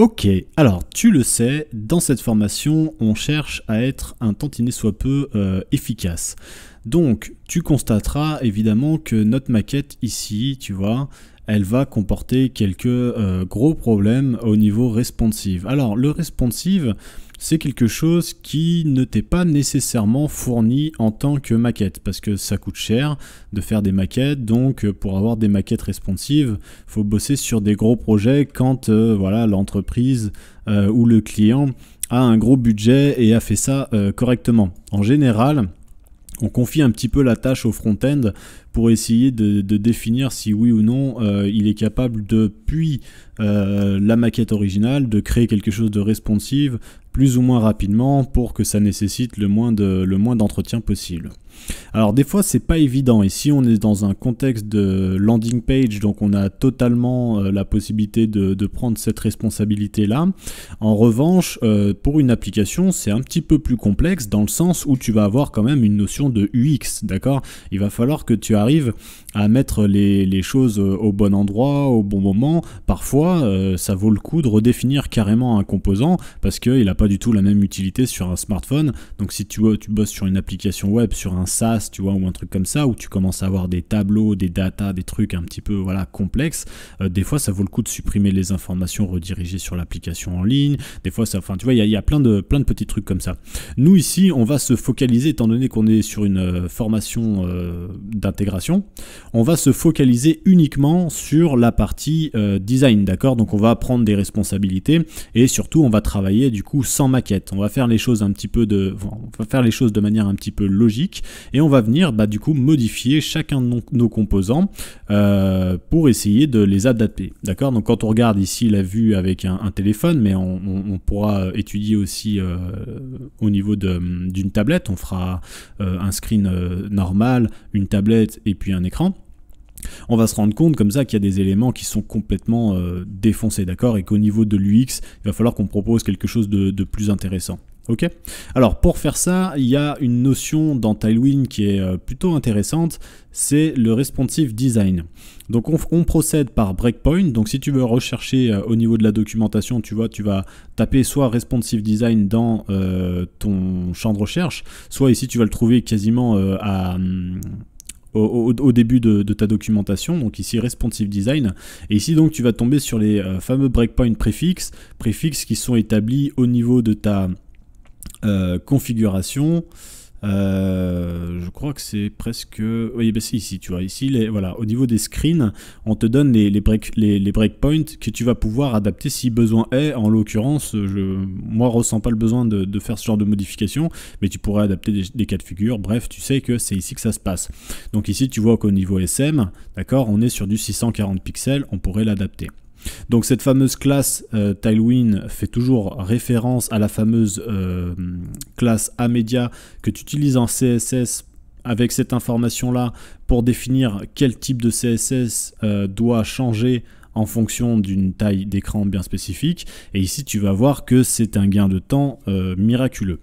Ok, alors tu le sais, dans cette formation, on cherche à être un tantinet soit peu euh, efficace. Donc, tu constateras évidemment que notre maquette ici, tu vois, elle va comporter quelques euh, gros problèmes au niveau responsive. Alors, le responsive, c'est quelque chose qui ne t'est pas nécessairement fourni en tant que maquette, parce que ça coûte cher de faire des maquettes, donc euh, pour avoir des maquettes responsives, faut bosser sur des gros projets quand euh, voilà l'entreprise euh, ou le client a un gros budget et a fait ça correctement. En général, on confie un petit peu la tâche au front-end pour essayer de, définir si oui ou non euh, il est capable depuis euh, la maquette originale, de créer quelque chose de responsive plus ou moins rapidement pour que ça nécessite le moins d'entretien possible. Alors des fois c'est pas évident. Ici on est dans un contexte de landing page, donc on a totalement euh, la possibilité de, prendre cette responsabilité là. En revanche, euh, pour une application, c'est un petit peu plus complexe dans le sens où tu vas avoir quand même une notion de UX, d'accord Il va falloir que tu arrives à mettre les, choses euh, au bon endroit, au bon moment. Parfois, euh, ça vaut le coup de redéfinir carrément un composant parce qu'il n'a pas du tout la même utilité sur un smartphone. Donc si tu, bosses sur une application web, sur un SaaS, tu vois, ou un truc comme ça, où tu commences à avoir des tableaux, des datas, des trucs un petit peu voilà complexes, euh, des fois ça vaut le coup de supprimer les informations redirigées sur l'application en ligne. Des fois, enfin, tu vois, il y a, plein, de, petits trucs comme ça. Nous ici, on va se focaliser étant donné qu'on est sur une formation d'intégration on va se focaliser uniquement sur la partie euh, design, d'accord Donc on va prendre des responsabilités et surtout on va travailler du coup sans maquette. On va faire les choses un petit peu de, on va faire les choses de manière un petit peu logique et on va venir bah, du coup modifier chacun de nos, composants euh, pour essayer de les adapter, d'accord Donc quand on regarde ici la vue avec un, téléphone, mais on, pourra étudier aussi euh, au niveau d'une tablette, on fera un screen normal, une tablette et puis un écran on va se rendre compte comme ça qu'il y a des éléments qui sont complètement euh, défoncés, d'accord Et qu'au niveau de l'UX, il va falloir qu'on propose quelque chose de, plus intéressant. Ok Alors pour faire ça, il y a une notion dans Tailwind qui est euh, plutôt intéressante, c'est le responsive design. Donc on, procède par breakpoint, donc si tu veux rechercher euh, au niveau de la documentation, tu vois, tu vas taper soit responsive design dans ton champ de recherche, soit ici tu vas le trouver quasiment à, hum, au, début de, ta documentation, donc ici responsive design. Et ici donc tu vas tomber sur les euh, fameux breakpoint préfixes, préfixes qui sont établis au niveau de ta euh, configuration. Euh, je crois que c'est presque. Oui, c'est ben ici, tu vois. Ici, les, voilà, au niveau des screens, on te donne les, les, breakpoints que tu vas pouvoir adapter si besoin est. En l'occurrence, je, moi, ressens pas le besoin de, faire ce genre de modification, mais tu pourrais adapter des, des cas de figure. Bref, tu sais que c'est ici que ça se passe. Donc ici, tu vois qu'au niveau SM, d'accord, on est sur du 640 pixels, on pourrait l'adapter. Donc cette fameuse classe euh, Tailwind fait toujours référence à la fameuse euh, classe Amedia que tu utilises en CSS avec cette information-là pour définir quel type de CSS euh, doit changer en fonction d'une taille d'écran bien spécifique. Et ici, tu vas voir que c'est un gain de temps miraculeux.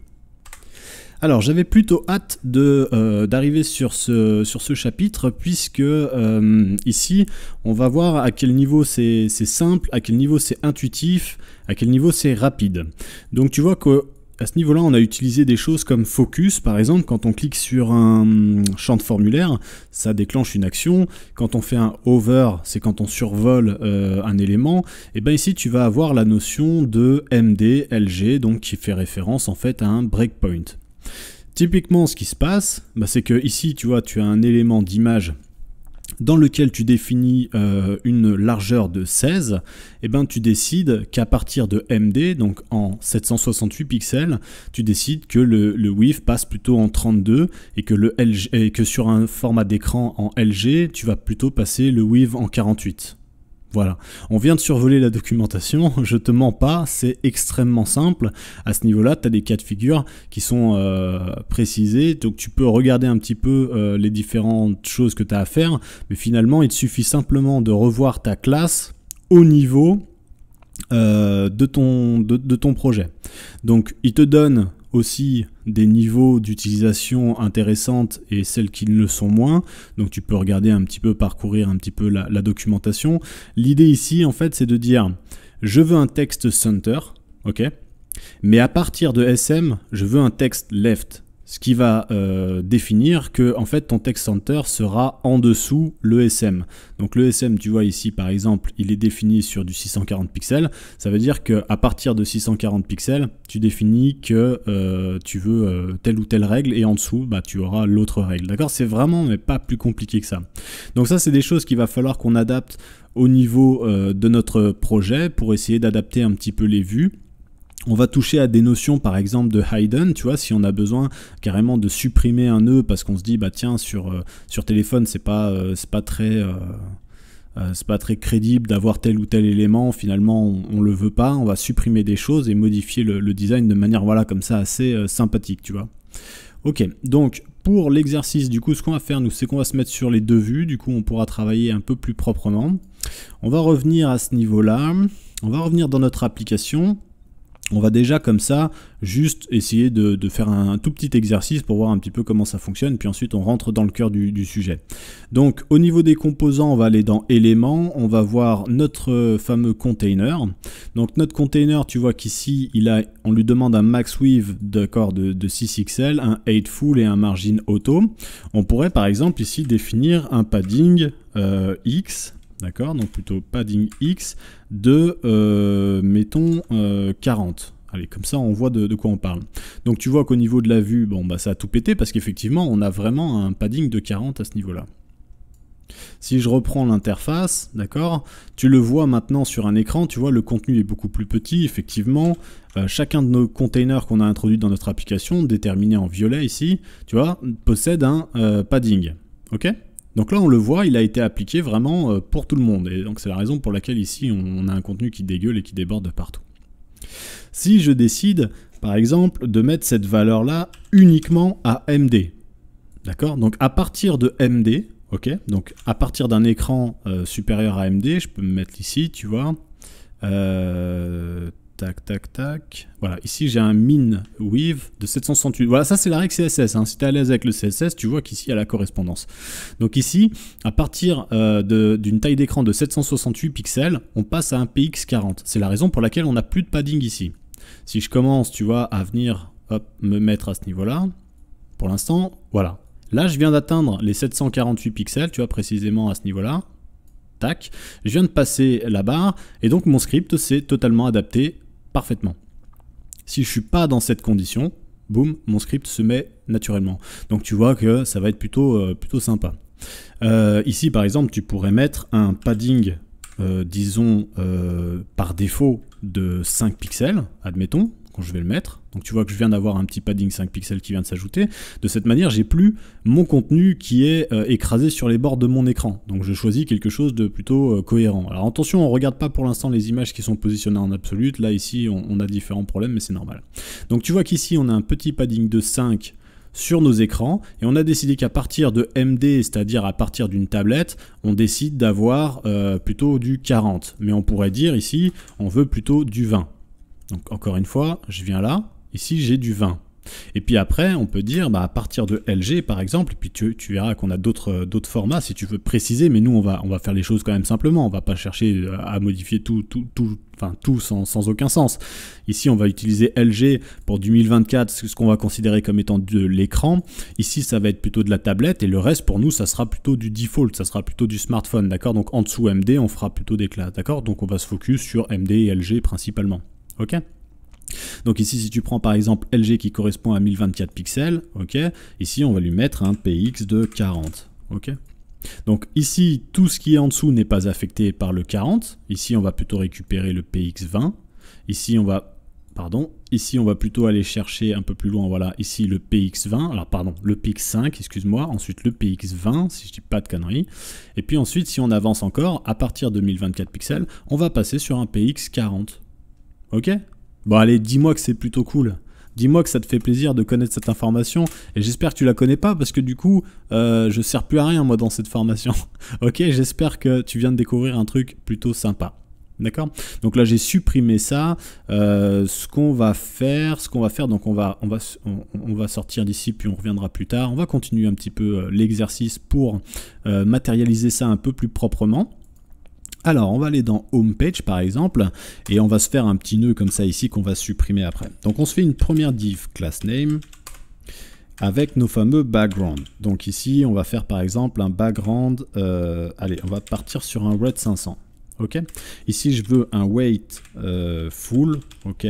Alors j'avais plutôt hâte de euh, d'arriver sur ce sur ce chapitre puisque euh, ici on va voir à quel niveau c'est simple, à quel niveau c'est intuitif, à quel niveau c'est rapide. Donc tu vois que à ce niveau-là, on a utilisé des choses comme focus, par exemple, quand on clique sur un mm, champ de formulaire, ça déclenche une action. Quand on fait un hover, c'est quand on survole euh, un élément. Et eh bien ici, tu vas avoir la notion de MDLG, donc qui fait référence en fait à un breakpoint. Typiquement, ce qui se passe, bah, c'est que ici, tu vois, tu as un élément d'image dans lequel tu définis euh, une largeur de 16, eh bien tu décides qu'à partir de MD, donc en 768 pixels, tu décides que le, le passe plutôt en 32 et que, le et que sur un format d'écran en LG, tu vas plutôt passer le WIF en 48. Voilà, on vient de survoler la documentation, je te mens pas, c'est extrêmement simple. À ce niveau-là, tu as des cas de figure qui sont euh, précisés, donc tu peux regarder un petit peu euh, les différentes choses que tu as à faire, mais finalement, il te suffit simplement de revoir ta classe au niveau euh, de, ton, de ton projet. Donc, il te donne aussi des niveaux d'utilisation intéressantes et celles qui ne le sont moins. Donc tu peux regarder un petit peu, parcourir un petit peu la, la documentation. L'idée ici, en fait, c'est de dire, je veux un texte center, ok mais à partir de SM, je veux un texte left ce qui va euh, définir que en fait ton text center sera en dessous le SM. Donc le SM, tu vois ici par exemple, il est défini sur du 640 pixels. Ça veut dire que à partir de 640 pixels, tu définis que euh, tu veux euh, telle ou telle règle et en dessous, bah tu auras l'autre règle. D'accord C'est vraiment mais pas plus compliqué que ça. Donc ça, c'est des choses qu'il va falloir qu'on adapte au niveau de notre projet pour essayer d'adapter un petit peu les vues on va toucher à des notions par exemple de Haydn, tu vois, si on a besoin carrément de supprimer un nœud e parce qu'on se dit bah tiens sur, euh, sur téléphone c'est pas, euh, c'est pas très euh, c'est pas très crédible d'avoir tel ou tel élément, finalement on, ne le veut pas, on va supprimer des choses et modifier le, le design de manière voilà comme ça assez sympathique, tu vois. Ok, donc pour l'exercice, du coup, ce qu'on va faire, nous, c'est qu'on va se mettre sur les deux vues. Du coup, on pourra travailler un peu plus proprement. On va revenir à ce niveau-là. On va revenir dans notre application on va déjà comme ça juste essayer de, faire un, tout petit exercice pour voir un petit peu comment ça fonctionne, puis ensuite on rentre dans le cœur du, sujet. Donc au niveau des composants, on va aller dans éléments, on va voir notre fameux container. Donc notre container, tu vois qu'ici, il a, on lui demande un max width d'accord de, 6 xl un full et un margin auto. On pourrait par exemple ici définir un padding euh, X d'accord Donc plutôt padding X de, euh, mettons, 40. Euh, Allez, comme ça, on voit de, quoi on parle. Donc tu vois qu'au niveau de la vue, bon, bah, ça a tout pété parce qu'effectivement, on a vraiment un padding de 40 à ce niveau-là. Si je reprends l'interface, d'accord, tu le vois maintenant sur un écran, tu vois le contenu est beaucoup plus petit, effectivement, euh, chacun de nos containers qu'on a introduits dans notre application, déterminé en violet ici, tu vois, possède un padding, ok donc là, on le voit, il a été appliqué vraiment euh, pour tout le monde. Et donc c'est la raison pour laquelle ici, on a un contenu qui dégueule et qui déborde partout. Si je décide, par exemple, de mettre cette valeur-là uniquement à MD, d'accord Donc à partir de MD, ok Donc à partir d'un écran euh, supérieur à MD, je peux me mettre ici, tu vois, euh, Tac, tac, tac. Voilà, ici j'ai un min weave de 768. Voilà, ça c'est la règle CSS. Hein. Si tu es à l'aise avec le CSS, tu vois qu'ici il y a la correspondance. Donc ici, à partir euh, d'une taille d'écran de 768 pixels, on passe à un PX40. C'est la raison pour laquelle on n'a plus de padding ici. Si je commence, tu vois, à venir me mettre à ce niveau-là, pour l'instant, voilà. Là, je viens d'atteindre les 748 pixels, tu vois, précisément à ce niveau-là. Tac. Je viens de passer la barre, et donc mon script s'est totalement adapté parfaitement. Si je suis pas dans cette condition, boum, mon script se met naturellement. Donc tu vois que ça va être plutôt, euh, plutôt sympa. Euh, ici par exemple, tu pourrais mettre un padding, euh, disons, par défaut de 5 pixels, admettons, je vais le mettre. Donc tu vois que je viens d'avoir un petit padding 5 pixels qui vient de s'ajouter. De cette manière, j'ai plus mon contenu qui est euh, écrasé sur les bords de mon écran. Donc je choisis quelque chose de plutôt euh, cohérent. Alors attention, on regarde pas pour l'instant les images qui sont positionnées en absolute. Là ici, on, a différents problèmes, mais c'est normal. Donc tu vois qu'ici, on a un petit padding de 5 sur nos écrans et on a décidé qu'à partir de MD, c'est-à-dire à partir d'une tablette, on décide d'avoir euh, plutôt du 40. Mais on pourrait dire ici, on veut plutôt du 20. Donc encore une fois, je viens là, ici j'ai du 20. Et puis après, on peut dire, bah, à partir de LG par exemple, et puis tu, verras qu'on a euh, d'autres formats si tu veux préciser, mais nous on va, on va faire les choses quand même simplement, on va pas chercher euh, à modifier tout, tout, tout, enfin, tout sans, sans, aucun sens. Ici on va utiliser LG pour 2024, ce qu'on va considérer comme étant de l'écran. Ici ça va être plutôt de la tablette, et le reste pour nous ça sera plutôt du default, ça sera plutôt du smartphone, d'accord Donc en dessous MD, on fera plutôt des classes, d'accord Donc on va se focus sur MD et LG principalement. Ok donc ici, si tu prends par exemple LG qui correspond à 1024 pixels, ok, ici on va lui mettre un PX de 40, ok. Donc ici, tout ce qui est en dessous n'est pas affecté par le 40. Ici, on va plutôt récupérer le PX20. Ici, on va pardon, ici on va plutôt aller chercher un peu plus loin, voilà, ici le PX20, alors pardon, le PX5, excuse-moi, ensuite le PX20, si je dis pas de conneries, et puis ensuite si on avance encore, à partir de 1024 pixels, on va passer sur un PX40, Ok Bon allez, dis-moi que c'est plutôt cool. Dis-moi que ça te fait plaisir de connaître cette information et j'espère que tu la connais pas parce que du coup, euh, je sers plus à rien moi dans cette formation. ok, j'espère que tu viens de découvrir un truc plutôt sympa. D'accord Donc là j'ai supprimé ça. Euh, ce qu'on va faire, ce qu'on va faire, donc on va, on va, on, va sortir d'ici puis on reviendra plus tard. On va continuer un petit peu euh, l'exercice pour euh, matérialiser ça un peu plus proprement. Alors, on va aller dans home page par exemple, et on va se faire un petit nœud comme ça ici qu'on va supprimer après. Donc on se fait une première div class name avec nos fameux background. Donc ici, on va faire par exemple un background, euh, allez, on va partir sur un red 500 ok Ici, je veux un weight euh, full, ok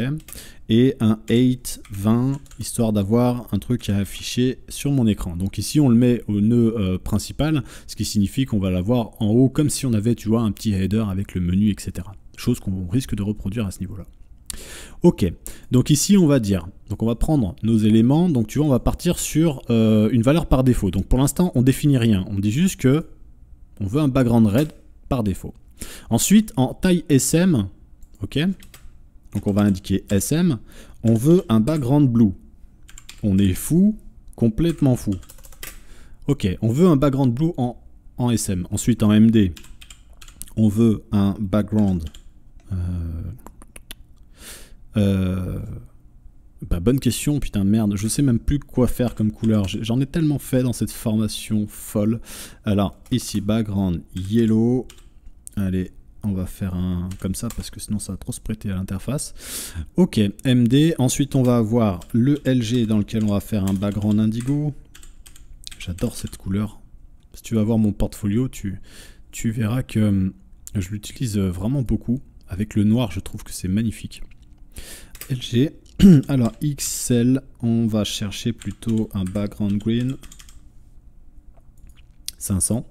Et un 820 20, histoire d'avoir un truc à afficher sur mon écran. Donc ici, on le met au nœud euh, principal, ce qui signifie qu'on va l'avoir en haut, comme si on avait, tu vois, un petit header avec le menu, etc. Chose qu'on risque de reproduire à ce niveau-là. Ok, donc ici on va dire, donc on va prendre nos éléments, donc tu vois on va partir sur euh, une valeur par défaut. Donc pour l'instant on définit rien, on dit juste que on veut un background red par défaut. Ensuite, en taille SM, ok, donc on va indiquer SM, on veut un background blue. On est fou, complètement fou. Ok, on veut un background blue en, SM. Ensuite, en MD, on veut un background... Euh, euh bah, bonne question, putain de merde, je sais même plus quoi faire comme couleur, j'en ai tellement fait dans cette formation folle. Alors ici background yellow, Allez, on va faire un comme ça parce que sinon ça va trop se prêter à l'interface. Ok, MD. Ensuite, on va avoir le LG dans lequel on va faire un background indigo. J'adore cette couleur. Si tu vas voir mon portfolio, tu, tu verras que euh, je l'utilise euh, vraiment beaucoup. Avec le noir, je trouve que c'est magnifique. LG. Alors, XL, on va chercher plutôt un background green. 500.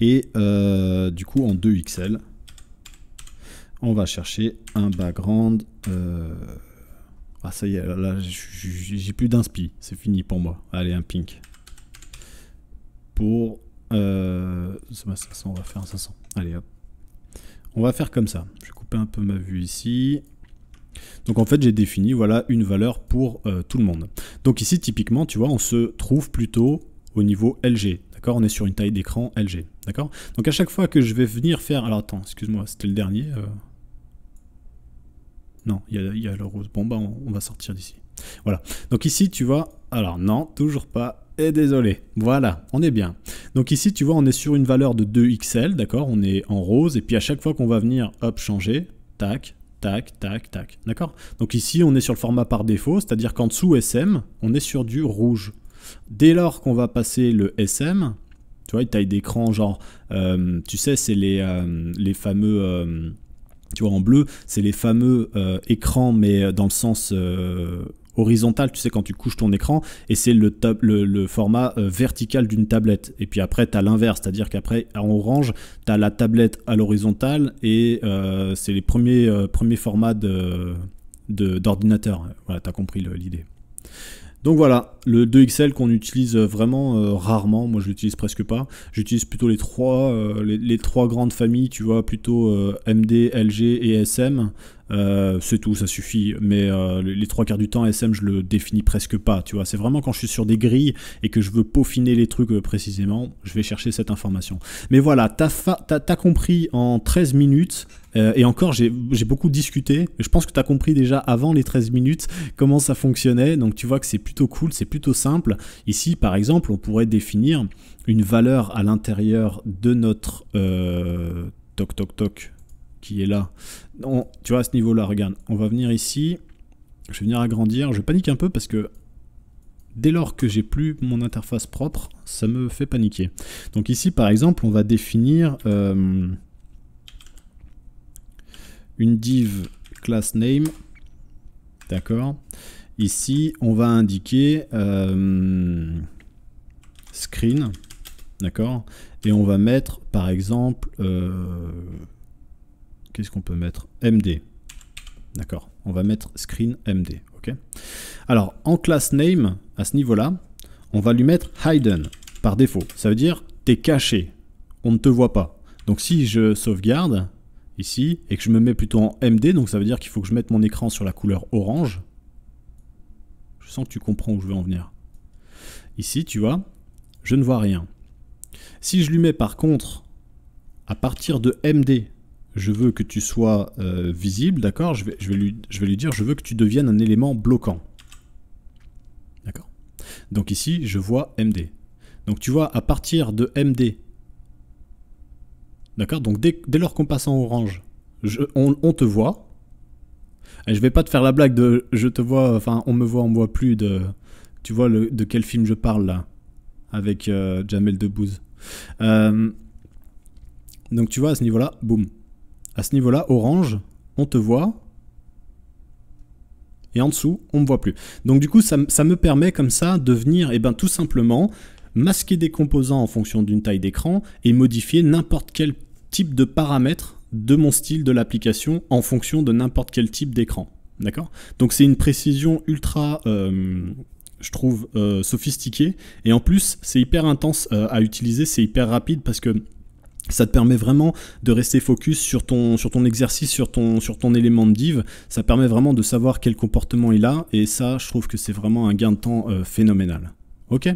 Et euh, du coup, en 2XL, on va chercher un background. Euh, ah, ça y est, là, j'ai plus d'inspi. C'est fini pour moi. Allez, un pink. Pour. 500, euh, on va faire un 500. Allez, hop. On va faire comme ça. Je vais couper un peu ma vue ici. Donc en fait j'ai défini voilà une valeur pour tout le monde. Donc ici typiquement tu vois on se trouve plutôt au niveau LG. D'accord On est sur une taille d'écran LG. D'accord Donc à chaque fois que je vais venir faire. Alors attends, excuse-moi, c'était le dernier. Euh. Non, il y, a le rose. Bon, ben, on, on va sortir d'ici. Voilà. Donc ici, tu vois. Alors non, toujours pas. Et désolé. Voilà, on est bien. Donc ici, tu vois, on est sur une valeur de 2XL. D'accord On est en rose. Et puis à chaque fois qu'on va venir, hop, changer. Tac, tac, tac, tac. D'accord Donc ici, on est sur le format par défaut, c'est-à-dire qu'en dessous SM, on est sur du rouge. Dès lors qu'on va passer le SM, tu vois, taille d'écran, genre, euh, tu sais, c'est les, euh, fameux, euh, tu vois, en bleu, c'est les fameux écrans, mais dans le sens horizontal, tu sais, quand tu couches ton écran, et c'est le, format vertical d'une tablette. Et puis après, tu as l'inverse, c'est-à-dire qu'après, en orange, tu as la tablette à l'horizontale, et c'est les premiers, premiers formats d'ordinateur. De, voilà, tu as compris l'idée. Donc voilà, le 2XL qu'on utilise euh, vraiment euh, rarement, moi je l'utilise presque pas. J'utilise plutôt les trois, euh, les, trois grandes familles, tu vois, plutôt MD, LG et SM. c'est tout, ça suffit. Mais les trois quarts du temps, SM, je le définis presque pas, tu vois. C'est vraiment quand je suis sur des grilles et que je veux peaufiner les trucs précisément, je vais chercher cette information. Mais voilà, tu as compris en 13 minutes euh, et encore, j'ai beaucoup discuté. Je pense que tu as compris déjà avant les 13 minutes comment ça fonctionnait. Donc tu vois que c'est plutôt cool, c'est plutôt simple. Ici, par exemple, on pourrait définir une valeur à l'intérieur de notre euh, toc toc toc qui est là. tu vois, à ce niveau-là, regarde, on va venir ici. Je vais venir agrandir. Je panique un peu parce que dès lors que j'ai plus mon interface propre, ça me fait paniquer. Donc ici, par exemple, on va définir... Euh, une div class name. D'accord Ici, on va indiquer euh, screen. D'accord Et on va mettre, par exemple, euh, qu'est-ce qu'on peut mettre MD. D'accord On va mettre screen MD. OK Alors, en class name, à ce niveau-là, on va lui mettre hidden par défaut. Ça veut dire, tu es caché. On ne te voit pas. Donc, si je sauvegarde, ici, et que je me mets plutôt en MD, donc ça veut dire qu'il faut que je mette mon écran sur la couleur orange. Je sens que tu comprends où je veux en venir. Ici, tu vois, je ne vois rien. Si je lui mets par contre, à partir de MD, je veux que tu sois euh, visible, d'accord je vais, je, vais lui, je vais lui dire, je veux que tu deviennes un élément bloquant. D'accord Donc ici, je vois MD. Donc tu vois, à partir de MD, D'accord Donc dès, lors qu'on passe en orange, on, te voit. Et je vais pas te faire la blague de je te vois, enfin on me voit, on me voit plus de. Tu vois de quel film je parle là Avec euh, Jamel Debbouze. Euh, donc tu vois à ce niveau-là, boum. À ce niveau-là, orange, on te voit. Et en dessous, on ne me voit plus. Donc du coup, ça, me permet comme ça de venir, et eh ben tout simplement, masquer des composants en fonction d'une taille d'écran et modifier n'importe quel type de paramètres de mon style de l'application en fonction de n'importe quel type d'écran. D'accord Donc c'est une précision ultra, euh, je trouve, euh, sophistiquée. Et en plus, c'est hyper intense euh, à utiliser, c'est hyper rapide parce que ça te permet vraiment de rester focus sur ton, sur ton exercice, sur ton, sur ton élément de div. Ça permet vraiment de savoir quel comportement il a. Et ça, je trouve que c'est vraiment un gain de temps phénoménal. Ok Et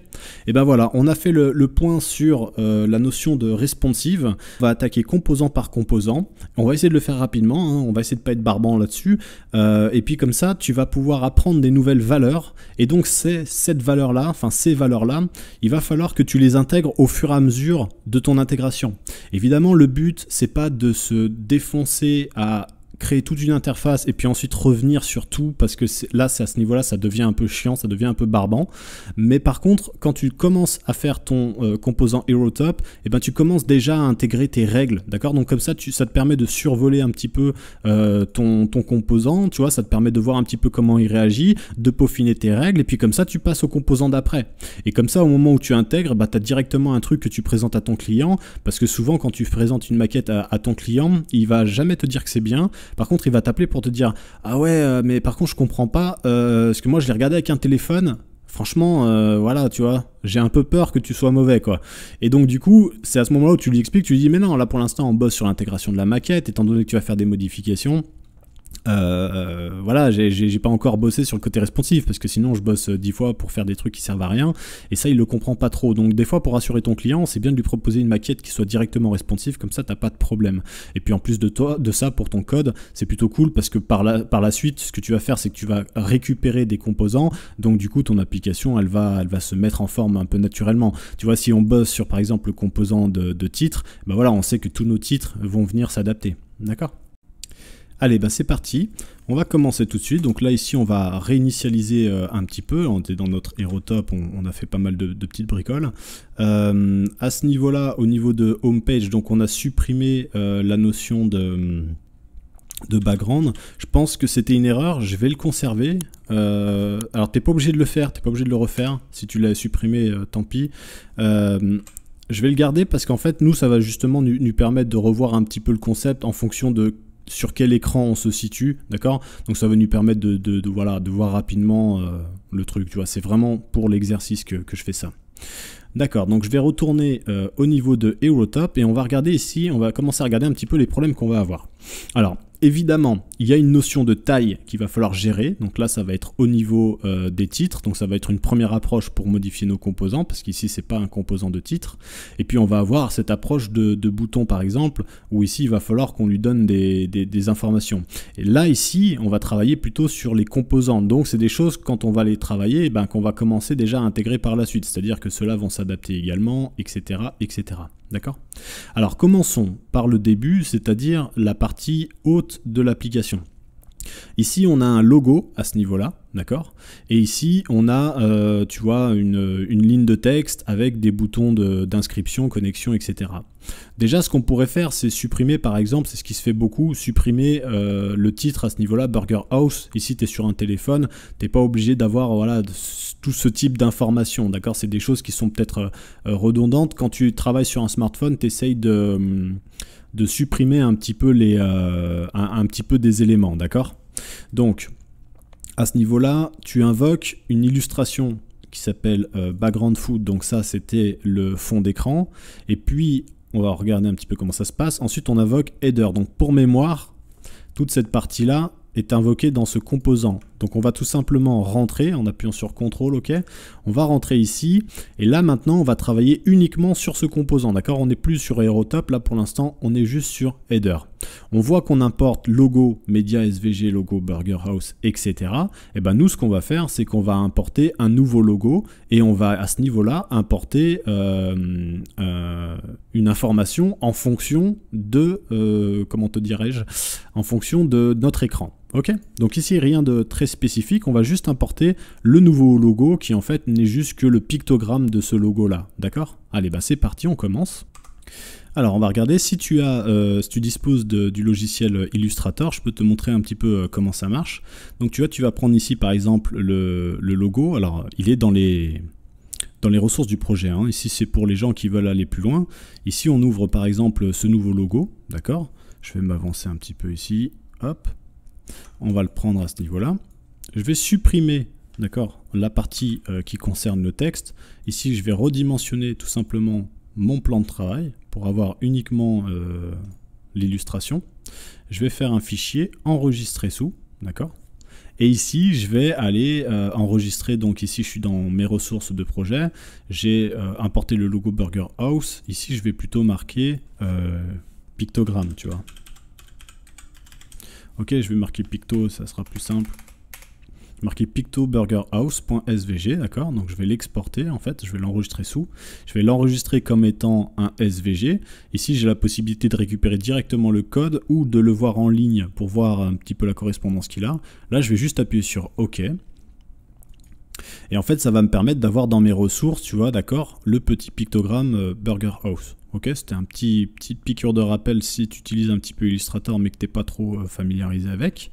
eh ben voilà, on a fait le, point sur euh, la notion de responsive. On va attaquer composant par composant. On va essayer de le faire rapidement, hein. on va essayer de pas être barbant là-dessus. Euh, et puis comme ça, tu vas pouvoir apprendre des nouvelles valeurs. Et donc c'est cette valeur-là, enfin ces valeurs-là, il va falloir que tu les intègres au fur et à mesure de ton intégration. Évidemment, le but, c'est pas de se défoncer à créer toute une interface et puis ensuite revenir sur tout parce que là, c'est à ce niveau-là, ça devient un peu chiant, ça devient un peu barbant. Mais par contre, quand tu commences à faire ton euh, composant HeroTop, et eh ben tu commences déjà à intégrer tes règles, d'accord Donc comme ça, tu, ça te permet de survoler un petit peu euh, ton, composant, tu vois, ça te permet de voir un petit peu comment il réagit, de peaufiner tes règles, et puis comme ça, tu passes au composant d'après. Et comme ça, au moment où tu intègres, bah, tu as directement un truc que tu présentes à ton client, parce que souvent, quand tu présentes une maquette à, à ton client, il va jamais te dire que c'est bien, par contre, il va t'appeler pour te dire Ah ouais, euh, mais par contre, je comprends pas, euh, parce que moi, je l'ai regardé avec un téléphone. Franchement, euh, voilà, tu vois, j'ai un peu peur que tu sois mauvais, quoi. Et donc, du coup, c'est à ce moment-là où tu lui expliques, tu lui dis Mais non, là, pour l'instant, on bosse sur l'intégration de la maquette, étant donné que tu vas faire des modifications. Euh, voilà, j'ai pas encore bossé sur le côté responsif parce que sinon je bosse 10 fois pour faire des trucs qui servent à rien et ça il le comprend pas trop. Donc des fois pour rassurer ton client, c'est bien de lui proposer une maquette qui soit directement responsive, comme ça t'as pas de problème. Et puis en plus de de ça pour ton code, c'est plutôt cool parce que par la, par la suite, ce que tu vas faire, c'est que tu vas récupérer des composants. Donc du coup ton application, elle va, elle va se mettre en forme un peu naturellement. Tu vois, si on bosse sur par exemple le composant de, de titre, ben voilà, on sait que tous nos titres vont venir s'adapter. D'accord Allez, bah, c'est parti. On va commencer tout de suite. Donc là, ici, on va réinitialiser euh, un petit peu. On est dans notre héros on, a fait pas mal de, petites bricoles. Euh, à ce niveau-là, au niveau de homepage, donc on a supprimé euh, la notion de background. Je pense que c'était une erreur, je vais le conserver. alors t'es pas obligé de le faire, t'es pas obligé de le refaire. Si tu l'as supprimé, tant pis. je vais le garder parce qu'en fait, nous, ça va justement nous, permettre de revoir un petit peu le concept en fonction de sur quel écran on se situe, d'accord Donc ça va nous permettre de, voilà, de voir rapidement euh, le truc, tu vois. C'est vraiment pour l'exercice que, je fais ça. D'accord, donc je vais retourner euh, au niveau de HeroTap et on va regarder ici, on va commencer à regarder un petit peu les problèmes qu'on va avoir. Alors, Évidemment, il y a une notion de taille qu'il va falloir gérer. Donc là, ça va être au niveau euh, des titres. Donc ça va être une première approche pour modifier nos composants, parce qu'ici, c'est pas un composant de titre. Et puis, on va avoir cette approche de, bouton, par exemple, où ici, il va falloir qu'on lui donne des, informations. Et là, ici, on va travailler plutôt sur les composants. Donc, c'est des choses, quand on va les travailler, ben, qu'on va commencer déjà à intégrer par la suite. C'est-à-dire que ceux-là vont s'adapter également, etc., etc. D'accord Alors commençons par le début, c'est-à-dire la partie haute de l'application. Ici, on a un logo à ce niveau-là. D'accord Et ici, on a, euh, tu vois, une, ligne de texte avec des boutons d'inscription, connexion, etc. Déjà, ce qu'on pourrait faire, c'est supprimer, par exemple, c'est ce qui se fait beaucoup, supprimer euh, le titre à ce niveau-là, Burger House. Ici, tu es sur un téléphone, tu n'es pas obligé d'avoir voilà, tout ce type d'informations, d'accord C'est des choses qui sont peut-être euh, redondantes. Quand tu travailles sur un smartphone, tu essayes de, de supprimer un petit peu, les, un petit peu des éléments, d'accord Donc, à ce niveau-là, tu invoques une illustration qui s'appelle euh, background food. Donc ça, c'était le fond d'écran. Et puis, on va regarder un petit peu comment ça se passe. Ensuite, on invoque header. Donc pour mémoire, toute cette partie-là est invoquée dans ce composant. Donc on va tout simplement rentrer en appuyant sur CTRL, OK On va rentrer ici, et là maintenant on va travailler uniquement sur ce composant, d'accord On n'est plus sur Aerotop, là pour l'instant on est juste sur Header. On voit qu'on importe logo, média SVG, logo Burger House, etc. Et eh ben nous, ce qu'on va faire, c'est qu'on va importer un nouveau logo et on va à ce niveau-là importer euh, euh, une information en fonction de, euh, comment te dirais-je, en fonction de notre écran. Ok, donc ici rien de très spécifique, on va juste importer le nouveau logo qui en fait n'est juste que le pictogramme de ce logo là, d'accord Allez bah c'est parti, on commence. Alors on va regarder si tu as, euh, si tu disposes du logiciel Illustrator, je peux te montrer un petit peu euh, comment ça marche. Donc tu vois, tu vas prendre ici par exemple le, logo. Alors il est dans les dans les ressources du projet. Hein. Ici c'est pour les gens qui veulent aller plus loin. Ici on ouvre par exemple ce nouveau logo, d'accord Je vais m'avancer un petit peu ici, hop on va le prendre à ce niveau-là. Je vais supprimer d'accord, la partie euh, qui concerne le texte. Ici, je vais redimensionner tout simplement mon plan de travail pour avoir uniquement euh, l'illustration. Je vais faire un fichier enregistrer sous, d'accord et ici, je vais aller euh, enregistrer. Donc ici, je suis dans mes ressources de projet. J'ai importé le logo Burger House. Ici, je vais plutôt marquer pictogramme, tu vois. Ok, je vais marquer Picto, ça sera plus simple. Marquer Picto Burger d'accord Donc je vais l'exporter en fait, je vais l'enregistrer sous. Je vais l'enregistrer comme étant un SVG. Ici, j'ai la possibilité de récupérer directement le code ou de le voir en ligne pour voir un petit peu la correspondance qu'il a. Là, je vais juste appuyer sur OK. Et en fait, ça va me permettre d'avoir dans mes ressources, tu vois, d'accord, le petit pictogramme euh, Burger House. Ok, c'était un petit petite piqûre de rappel si tu utilises un petit peu Illustrator mais que tu n'es pas trop euh, familiarisé avec.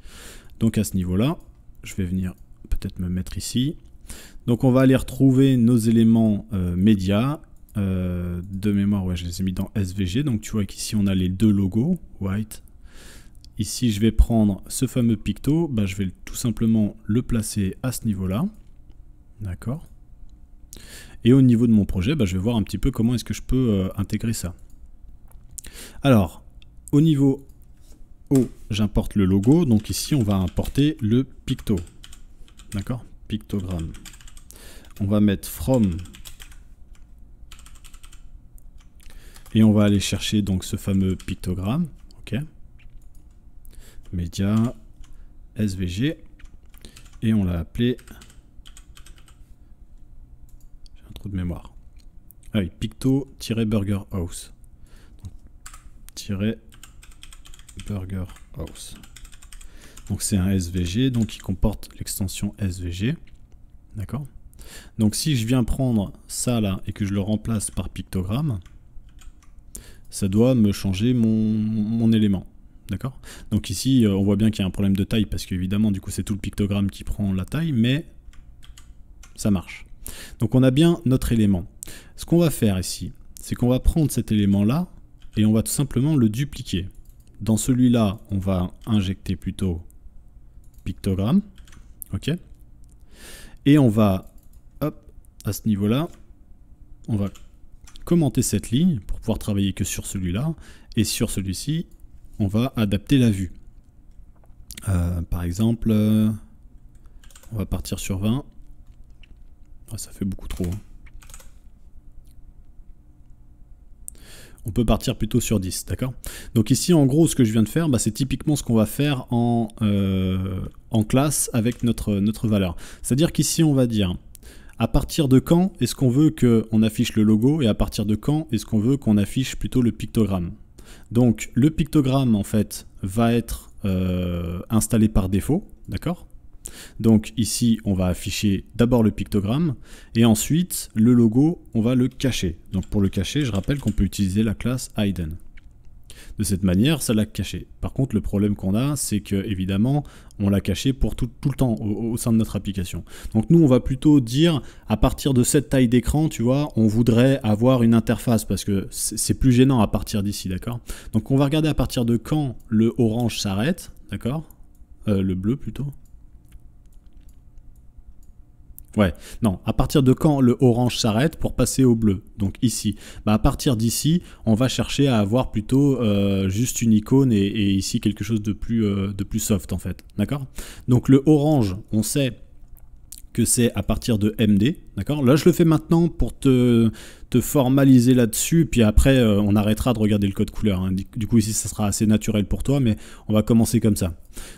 Donc à ce niveau-là, je vais venir peut-être me mettre ici. Donc on va aller retrouver nos éléments euh, médias. Euh, de mémoire, ouais, je les ai mis dans SVG. Donc tu vois qu'ici on a les deux logos, white. Ici je vais prendre ce fameux picto, bah, je vais tout simplement le placer à ce niveau-là. D'accord et au niveau de mon projet, bah, je vais voir un petit peu comment est-ce que je peux euh, intégrer ça. Alors, au niveau haut, j'importe le logo. Donc ici, on va importer le picto. D'accord Pictogramme. On va mettre from. Et on va aller chercher donc ce fameux pictogramme. OK Média SVG. Et on l'a appelé de mémoire. Ah picto-burger house. Donc, burger house. Donc c'est un SVG, donc il comporte l'extension SVG. D'accord Donc si je viens prendre ça là et que je le remplace par pictogramme, ça doit me changer mon, mon élément. D'accord Donc ici, euh, on voit bien qu'il y a un problème de taille parce qu'évidemment, du coup, c'est tout le pictogramme qui prend la taille, mais ça marche. Donc on a bien notre élément. Ce qu'on va faire ici, c'est qu'on va prendre cet élément-là et on va tout simplement le dupliquer. Dans celui-là, on va injecter plutôt pictogramme. OK Et on va, hop, à ce niveau-là, on va commenter cette ligne pour pouvoir travailler que sur celui-là. Et sur celui-ci, on va adapter la vue. Euh, par exemple, euh, on va partir sur 20. Ah, ça fait beaucoup trop. Hein. On peut partir plutôt sur 10, d'accord Donc ici, en gros, ce que je viens de faire, bah, c'est typiquement ce qu'on va faire en, euh, en classe avec notre, notre valeur. C'est-à-dire qu'ici, on va dire à partir de quand est-ce qu'on veut qu'on affiche le logo et à partir de quand est-ce qu'on veut qu'on affiche plutôt le pictogramme. Donc le pictogramme en fait va être euh, installé par défaut, d'accord donc ici, on va afficher d'abord le pictogramme et ensuite le logo, on va le cacher. Donc pour le cacher, je rappelle qu'on peut utiliser la classe hidden. De cette manière, ça l'a caché. Par contre, le problème qu'on a, c'est que évidemment, on l'a caché pour tout, le temps au, sein de notre application. Donc nous, on va plutôt dire, à partir de cette taille d'écran, tu vois, on voudrait avoir une interface parce que c'est plus gênant à partir d'ici, d'accord Donc on va regarder à partir de quand le orange s'arrête, d'accord euh, Le bleu plutôt. Ouais, non, à partir de quand le orange s'arrête pour passer au bleu Donc ici. Bah à partir d'ici, on va chercher à avoir plutôt euh, juste une icône et, ici quelque chose de plus, euh, de plus soft en fait. D'accord Donc le orange, on sait que c'est à partir de MD. D'accord Là, je le fais maintenant pour te, te formaliser là-dessus, puis après, euh, on arrêtera de regarder le code couleur. Hein. Du coup, ici, ça sera assez naturel pour toi, mais on va commencer comme ça.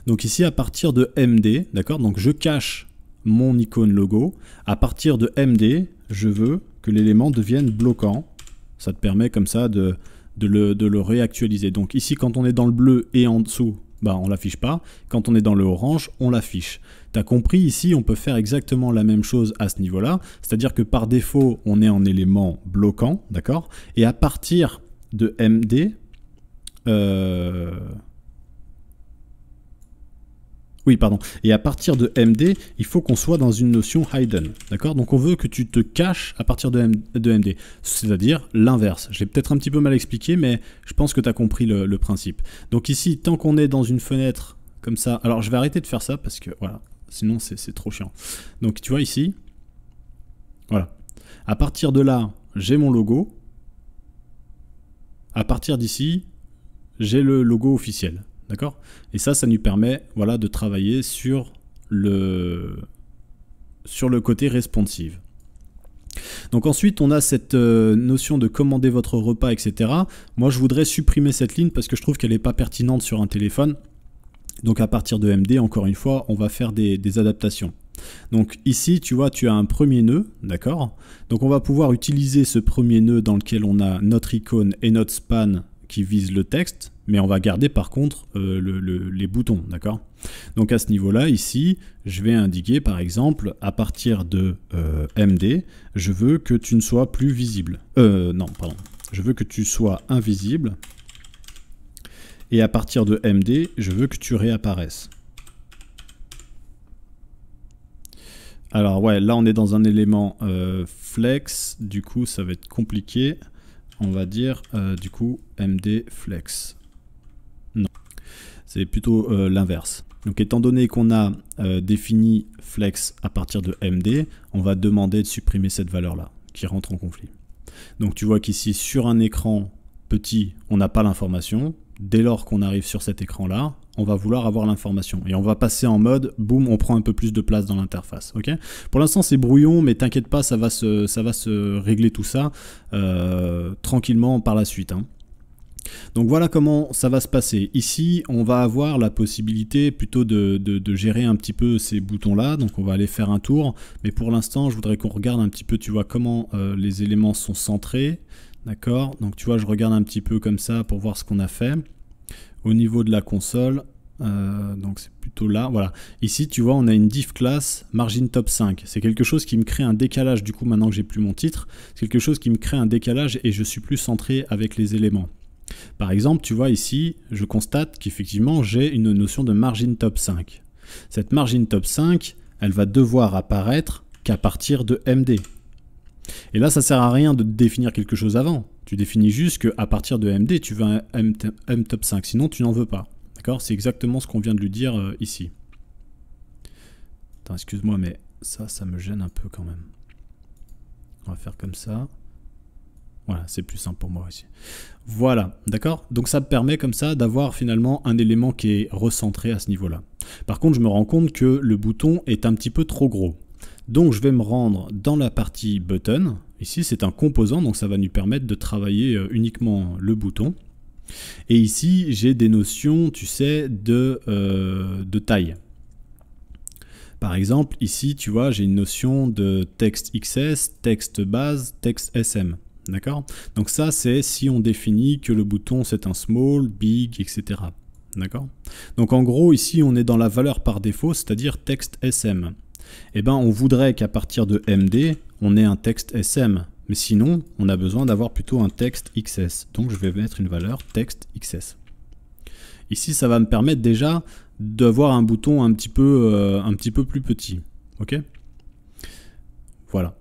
Donc ici, à partir de MD, d'accord Donc je cache mon icône logo. À partir de MD, je veux que l'élément devienne bloquant. Ça te permet comme ça de, de, le, de le réactualiser. Donc ici, quand on est dans le bleu et en dessous, bah, on l'affiche pas. Quand on est dans le orange, on l'affiche. T'as compris ici, on peut faire exactement la même chose à ce niveau-là. C'est-à-dire que par défaut, on est en élément bloquant, d'accord Et à partir de MD, euh, oui, pardon. Et à partir de MD, il faut qu'on soit dans une notion hidden. D'accord Donc on veut que tu te caches à partir de, MD. C'est-à-dire l'inverse. J'ai peut-être un petit peu mal expliqué, mais je pense que tu as compris le, principe. Donc ici, tant qu'on est dans une fenêtre comme ça... Alors je vais arrêter de faire ça parce que, voilà, sinon c'est trop chiant. Donc tu vois ici, voilà. À partir de là, j'ai mon logo. À partir d'ici, j'ai le logo officiel. D'accord Et ça, ça nous permet voilà, de travailler sur le, sur le côté responsive. Donc ensuite, on a cette euh, notion de commander votre repas, etc. Moi, je voudrais supprimer cette ligne parce que je trouve qu'elle n'est pas pertinente sur un téléphone. Donc à partir de MD, encore une fois, on va faire des, des adaptations. Donc ici, tu vois, tu as un premier nœud, d'accord Donc on va pouvoir utiliser ce premier nœud dans lequel on a notre icône et notre span qui le texte, mais on va garder par contre euh, les boutons, d'accord Donc à ce niveau-là, ici, je vais indiquer par exemple, à partir de euh, MD, je veux que tu ne sois plus visible. Euh, non, pardon. Je veux que tu sois invisible. Et à partir de MD, je veux que tu réapparaisses. Alors ouais, là on est dans un élément flex, du coup ça va être compliqué on va dire euh, du coup MD flex. Non, c'est plutôt euh, l'inverse. Donc étant donné qu'on a euh, défini flex à partir de MD, on va demander de supprimer cette valeur-là qui rentre en conflit. Donc tu vois qu'ici sur un écran petit, on n'a pas l'information. Dès lors qu'on arrive sur cet écran-là, on va vouloir avoir l'information. Et on va passer en mode, boum, on prend un peu plus de place dans l'interface. ok Pour l'instant, c'est brouillon, mais t'inquiète pas, ça va, se, ça va se régler tout ça euh, tranquillement par la suite. Hein. Donc voilà comment ça va se passer. Ici, on va avoir la possibilité plutôt de, gérer un petit peu ces boutons-là. Donc on va aller faire un tour. Mais pour l'instant, je voudrais qu'on regarde un petit peu, tu vois, comment euh, les éléments sont centrés. D'accord Donc tu vois, je regarde un petit peu comme ça pour voir ce qu'on a fait. Au niveau de la console, euh, donc c'est plutôt là, voilà. Ici, tu vois, on a une div class margin top 5. C'est quelque chose qui me crée un décalage, du coup, maintenant que j'ai plus mon titre. C'est quelque chose qui me crée un décalage et je suis plus centré avec les éléments. Par exemple, tu vois ici, je constate qu'effectivement, j'ai une notion de margin top 5. Cette margin top 5, elle va devoir apparaître qu'à partir de MD. Et là, ça sert à rien de définir quelque chose avant. Tu définis juste qu'à partir de MD, tu veux un M, top 5, sinon tu n'en veux pas. D'accord C'est exactement ce qu'on vient de lui dire euh, ici. Attends, excuse-moi, mais ça, ça me gêne un peu quand même. On va faire comme ça. Voilà, c'est plus simple pour moi aussi. Voilà, d'accord Donc ça permet comme ça d'avoir finalement un élément qui est recentré à ce niveau-là. Par contre, je me rends compte que le bouton est un petit peu trop gros. Donc je vais me rendre dans la partie button. Ici c'est un composant, donc ça va nous permettre de travailler euh, uniquement le bouton. Et ici j'ai des notions, tu sais, de, euh, de taille. Par exemple, ici, tu vois, j'ai une notion de texte XS, texte base, texte SM. D'accord Donc ça, c'est si on définit que le bouton, c'est un small, big, etc. D'accord Donc en gros, ici, on est dans la valeur par défaut, c'est-à-dire texte SM eh ben, on voudrait qu'à partir de MD, on ait un texte SM. Mais sinon, on a besoin d'avoir plutôt un texte XS. Donc je vais mettre une valeur texte XS. Ici, ça va me permettre déjà d'avoir un bouton un petit peu, euh, un petit peu plus petit. OK Voilà.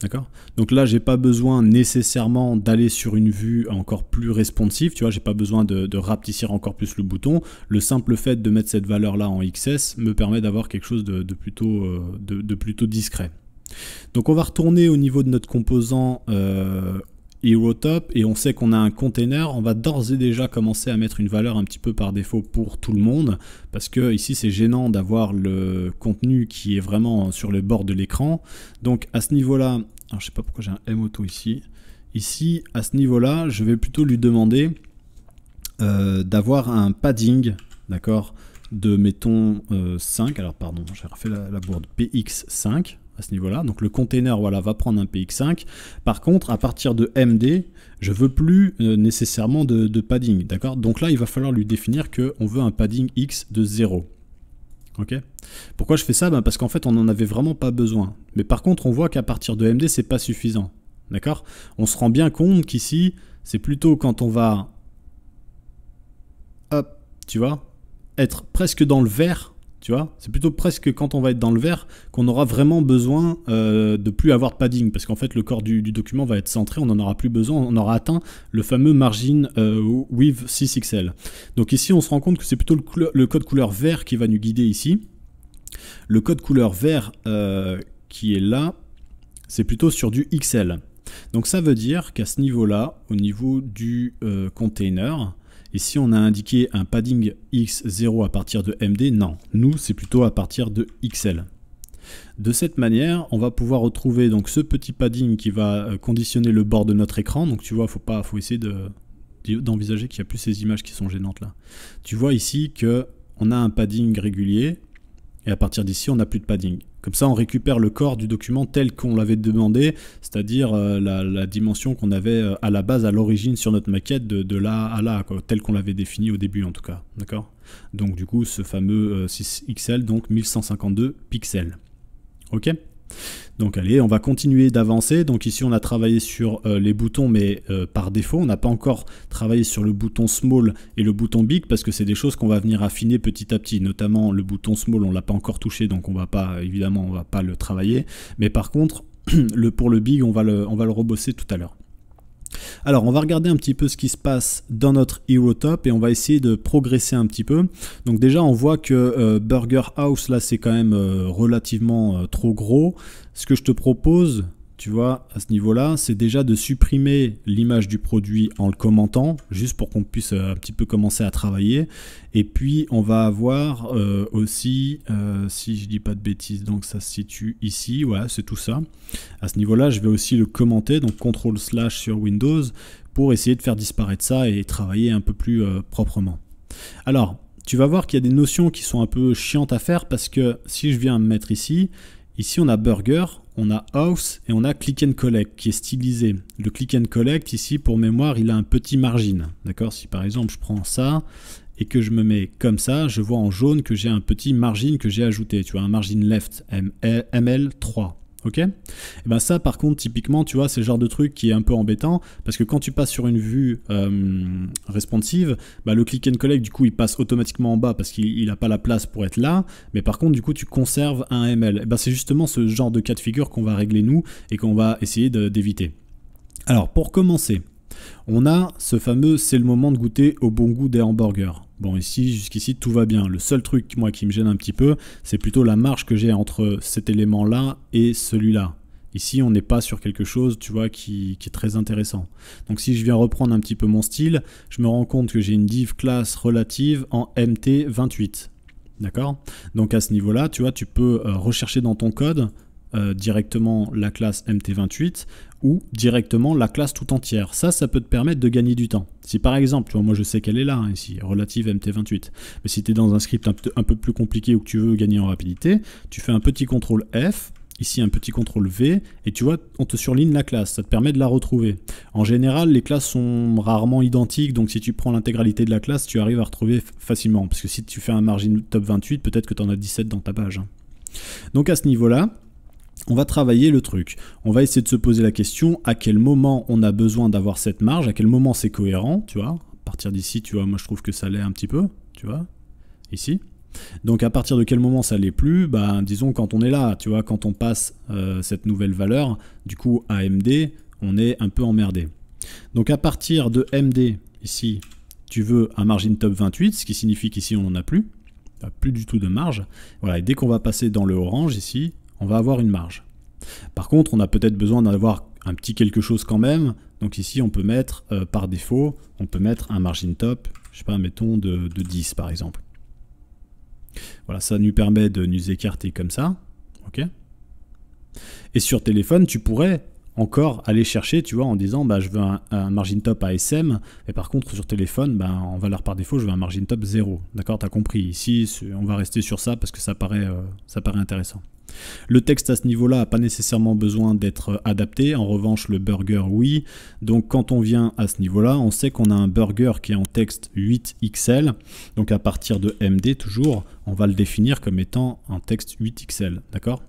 D'accord Donc là, j'ai pas besoin nécessairement d'aller sur une vue encore plus responsive, tu vois, j'ai pas besoin de, de, encore plus le bouton. Le simple fait de mettre cette valeur-là en XS me permet d'avoir quelque chose de, plutôt, euh, de, plutôt discret. Donc on va retourner au niveau de notre composant euh, et on sait qu'on a un container, on va d'ores et déjà commencer à mettre une valeur un petit peu par défaut pour tout le monde parce que ici c'est gênant d'avoir le contenu qui est vraiment sur le bord de l'écran. Donc à ce niveau-là, je ne sais pas pourquoi j'ai un M-Auto ici. Ici, à ce niveau-là, je vais plutôt lui demander euh, d'avoir un padding, d'accord, de mettons 5. Euh, alors pardon, j'ai refait la, la bourde PX5 à ce niveau-là. Donc le container voilà, va prendre un PX5. Par contre, à partir de MD, je veux plus euh, nécessairement de, padding. D'accord Donc là, il va falloir lui définir qu'on veut un padding X de 0. Ok Pourquoi je fais ça ben, Parce qu'en fait, on n'en avait vraiment pas besoin. Mais par contre, on voit qu'à partir de MD, c'est pas suffisant. D'accord On se rend bien compte qu'ici, c'est plutôt quand on va. tu vois Être presque dans le vert tu vois C'est plutôt presque quand on va être dans le vert qu'on aura vraiment besoin euh, de plus avoir de padding, parce qu'en fait le corps du, document va être centré, on n'en aura plus besoin, on aura atteint le fameux margin euh, with 6XL. Donc ici on se rend compte que c'est plutôt le, code couleur vert qui va nous guider ici. Le code couleur vert euh, qui est là, c'est plutôt sur du XL. Donc ça veut dire qu'à ce niveau-là, au niveau du euh, container, et si on a indiqué un padding X0 à partir de MD, non. Nous, c'est plutôt à partir de XL. De cette manière, on va pouvoir retrouver donc ce petit padding qui va euh, conditionner le bord de notre écran. Donc tu vois, faut pas, faut essayer d'envisager qu'il n'y a plus ces images qui sont gênantes là. Tu vois ici que on a un padding régulier et à partir d'ici, on n'a plus de padding. Comme ça, on récupère le corps du document tel qu'on l'avait demandé, c'est-à-dire euh, la, dimension qu'on avait euh, à la base, à l'origine sur notre maquette, de, là à là, tel qu'on l'avait défini au début en tout cas. D'accord Donc du coup, ce fameux 6XL, euh, donc 1152 pixels. Ok donc allez, on va continuer d'avancer. Donc ici on a travaillé sur euh, les boutons mais euh, par défaut, on n'a pas encore travaillé sur le bouton small et le bouton big parce que c'est des choses qu'on va venir affiner petit à petit. Notamment le bouton small, on l'a pas encore touché donc on va pas évidemment on va pas le travailler. Mais par contre, le, pour le big, on va le, on va le rebosser tout à l'heure. Alors, on va regarder un petit peu ce qui se passe dans notre Hero Top et on va essayer de progresser un petit peu. Donc déjà, on voit que euh, Burger House, là, c'est quand même euh, relativement euh, trop gros. Ce que je te propose, tu vois, à ce niveau-là, c'est déjà de supprimer l'image du produit en le commentant, juste pour qu'on puisse euh, un petit peu commencer à travailler. Et puis, on va avoir euh, aussi, euh, si je dis pas de bêtises, donc ça se situe ici, Voilà, c'est tout ça. À ce niveau-là, je vais aussi le commenter, donc CTRL slash sur Windows, pour essayer de faire disparaître ça et travailler un peu plus proprement. Alors, tu vas voir qu'il y a des notions qui sont un peu chiantes à faire parce que si je viens me mettre ici, Ici, on a burger, on a house et on a click and collect qui est stylisé. Le click and collect, ici, pour mémoire, il a un petit margin. D'accord Si par exemple, je prends ça et que je me mets comme ça, je vois en jaune que j'ai un petit margin que j'ai ajouté. Tu vois, un margin left, ML3. Ok Et eh ben ça, par contre, typiquement, tu vois, c'est le genre de truc qui est un peu embêtant parce que quand tu passes sur une vue euh, responsive, bah, le click and collect, du coup, il passe automatiquement en bas parce qu'il n'a pas la place pour être là. Mais par contre, du coup, tu conserves un ML. Et eh ben c'est justement ce genre de cas de figure qu'on va régler nous et qu'on va essayer d'éviter. Alors, pour commencer, on a ce fameux c'est le moment de goûter au bon goût des hamburgers. Bon, ici, jusqu'ici, tout va bien. Le seul truc, moi, qui me gêne un petit peu, c'est plutôt la marge que j'ai entre cet élément-là et celui-là. Ici, on n'est pas sur quelque chose, tu vois, qui, qui, est très intéressant. Donc, si je viens reprendre un petit peu mon style, je me rends compte que j'ai une div classe relative en MT28. D'accord Donc, à ce niveau-là, tu vois, tu peux euh, rechercher dans ton code euh, directement la classe MT28 ou directement la classe tout entière. Ça, ça peut te permettre de gagner du temps. Si par exemple, tu vois, moi je sais qu'elle est là, hein, ici, relative MT28, mais si tu es dans un script un, peu plus compliqué ou que tu veux gagner en rapidité, tu fais un petit contrôle F, ici un petit contrôle V, et tu vois, on te surligne la classe, ça te permet de la retrouver. En général, les classes sont rarement identiques, donc si tu prends l'intégralité de la classe, tu arrives à retrouver facilement, parce que si tu fais un margin top 28, peut-être que tu en as 17 dans ta page. Hein. Donc à ce niveau-là, on va travailler le truc. On va essayer de se poser la question à quel moment on a besoin d'avoir cette marge, à quel moment c'est cohérent, tu vois. À partir d'ici, tu vois, moi je trouve que ça l'est un petit peu, tu vois, ici. Donc à partir de quel moment ça l'est plus Bah disons quand on est là, tu vois, quand on passe euh, cette nouvelle valeur, du coup MD, on est un peu emmerdé. Donc à partir de MD, ici, tu veux un margin top 28, ce qui signifie qu'ici on n'en a plus, plus du tout de marge. Voilà, et dès qu'on va passer dans le orange ici, on va avoir une marge. Par contre, on a peut-être besoin d'avoir un petit quelque chose quand même. Donc ici, on peut mettre, euh, par défaut, on peut mettre un margin top, je sais pas, mettons de, 10 par exemple. Voilà, ça nous permet de nous écarter comme ça. ok Et sur téléphone, tu pourrais encore aller chercher, tu vois, en disant bah, je veux un, margin top à SM. et par contre sur téléphone, bah, en valeur par défaut, je veux un margin top 0. D'accord, as compris. Ici, on va rester sur ça parce que ça paraît, euh, ça paraît intéressant. Le texte à ce niveau-là n'a pas nécessairement besoin d'être adapté, en revanche le burger oui. Donc quand on vient à ce niveau-là, on sait qu'on a un burger qui est en texte 8XL, donc à partir de MD toujours, on va le définir comme étant un texte 8XL, d'accord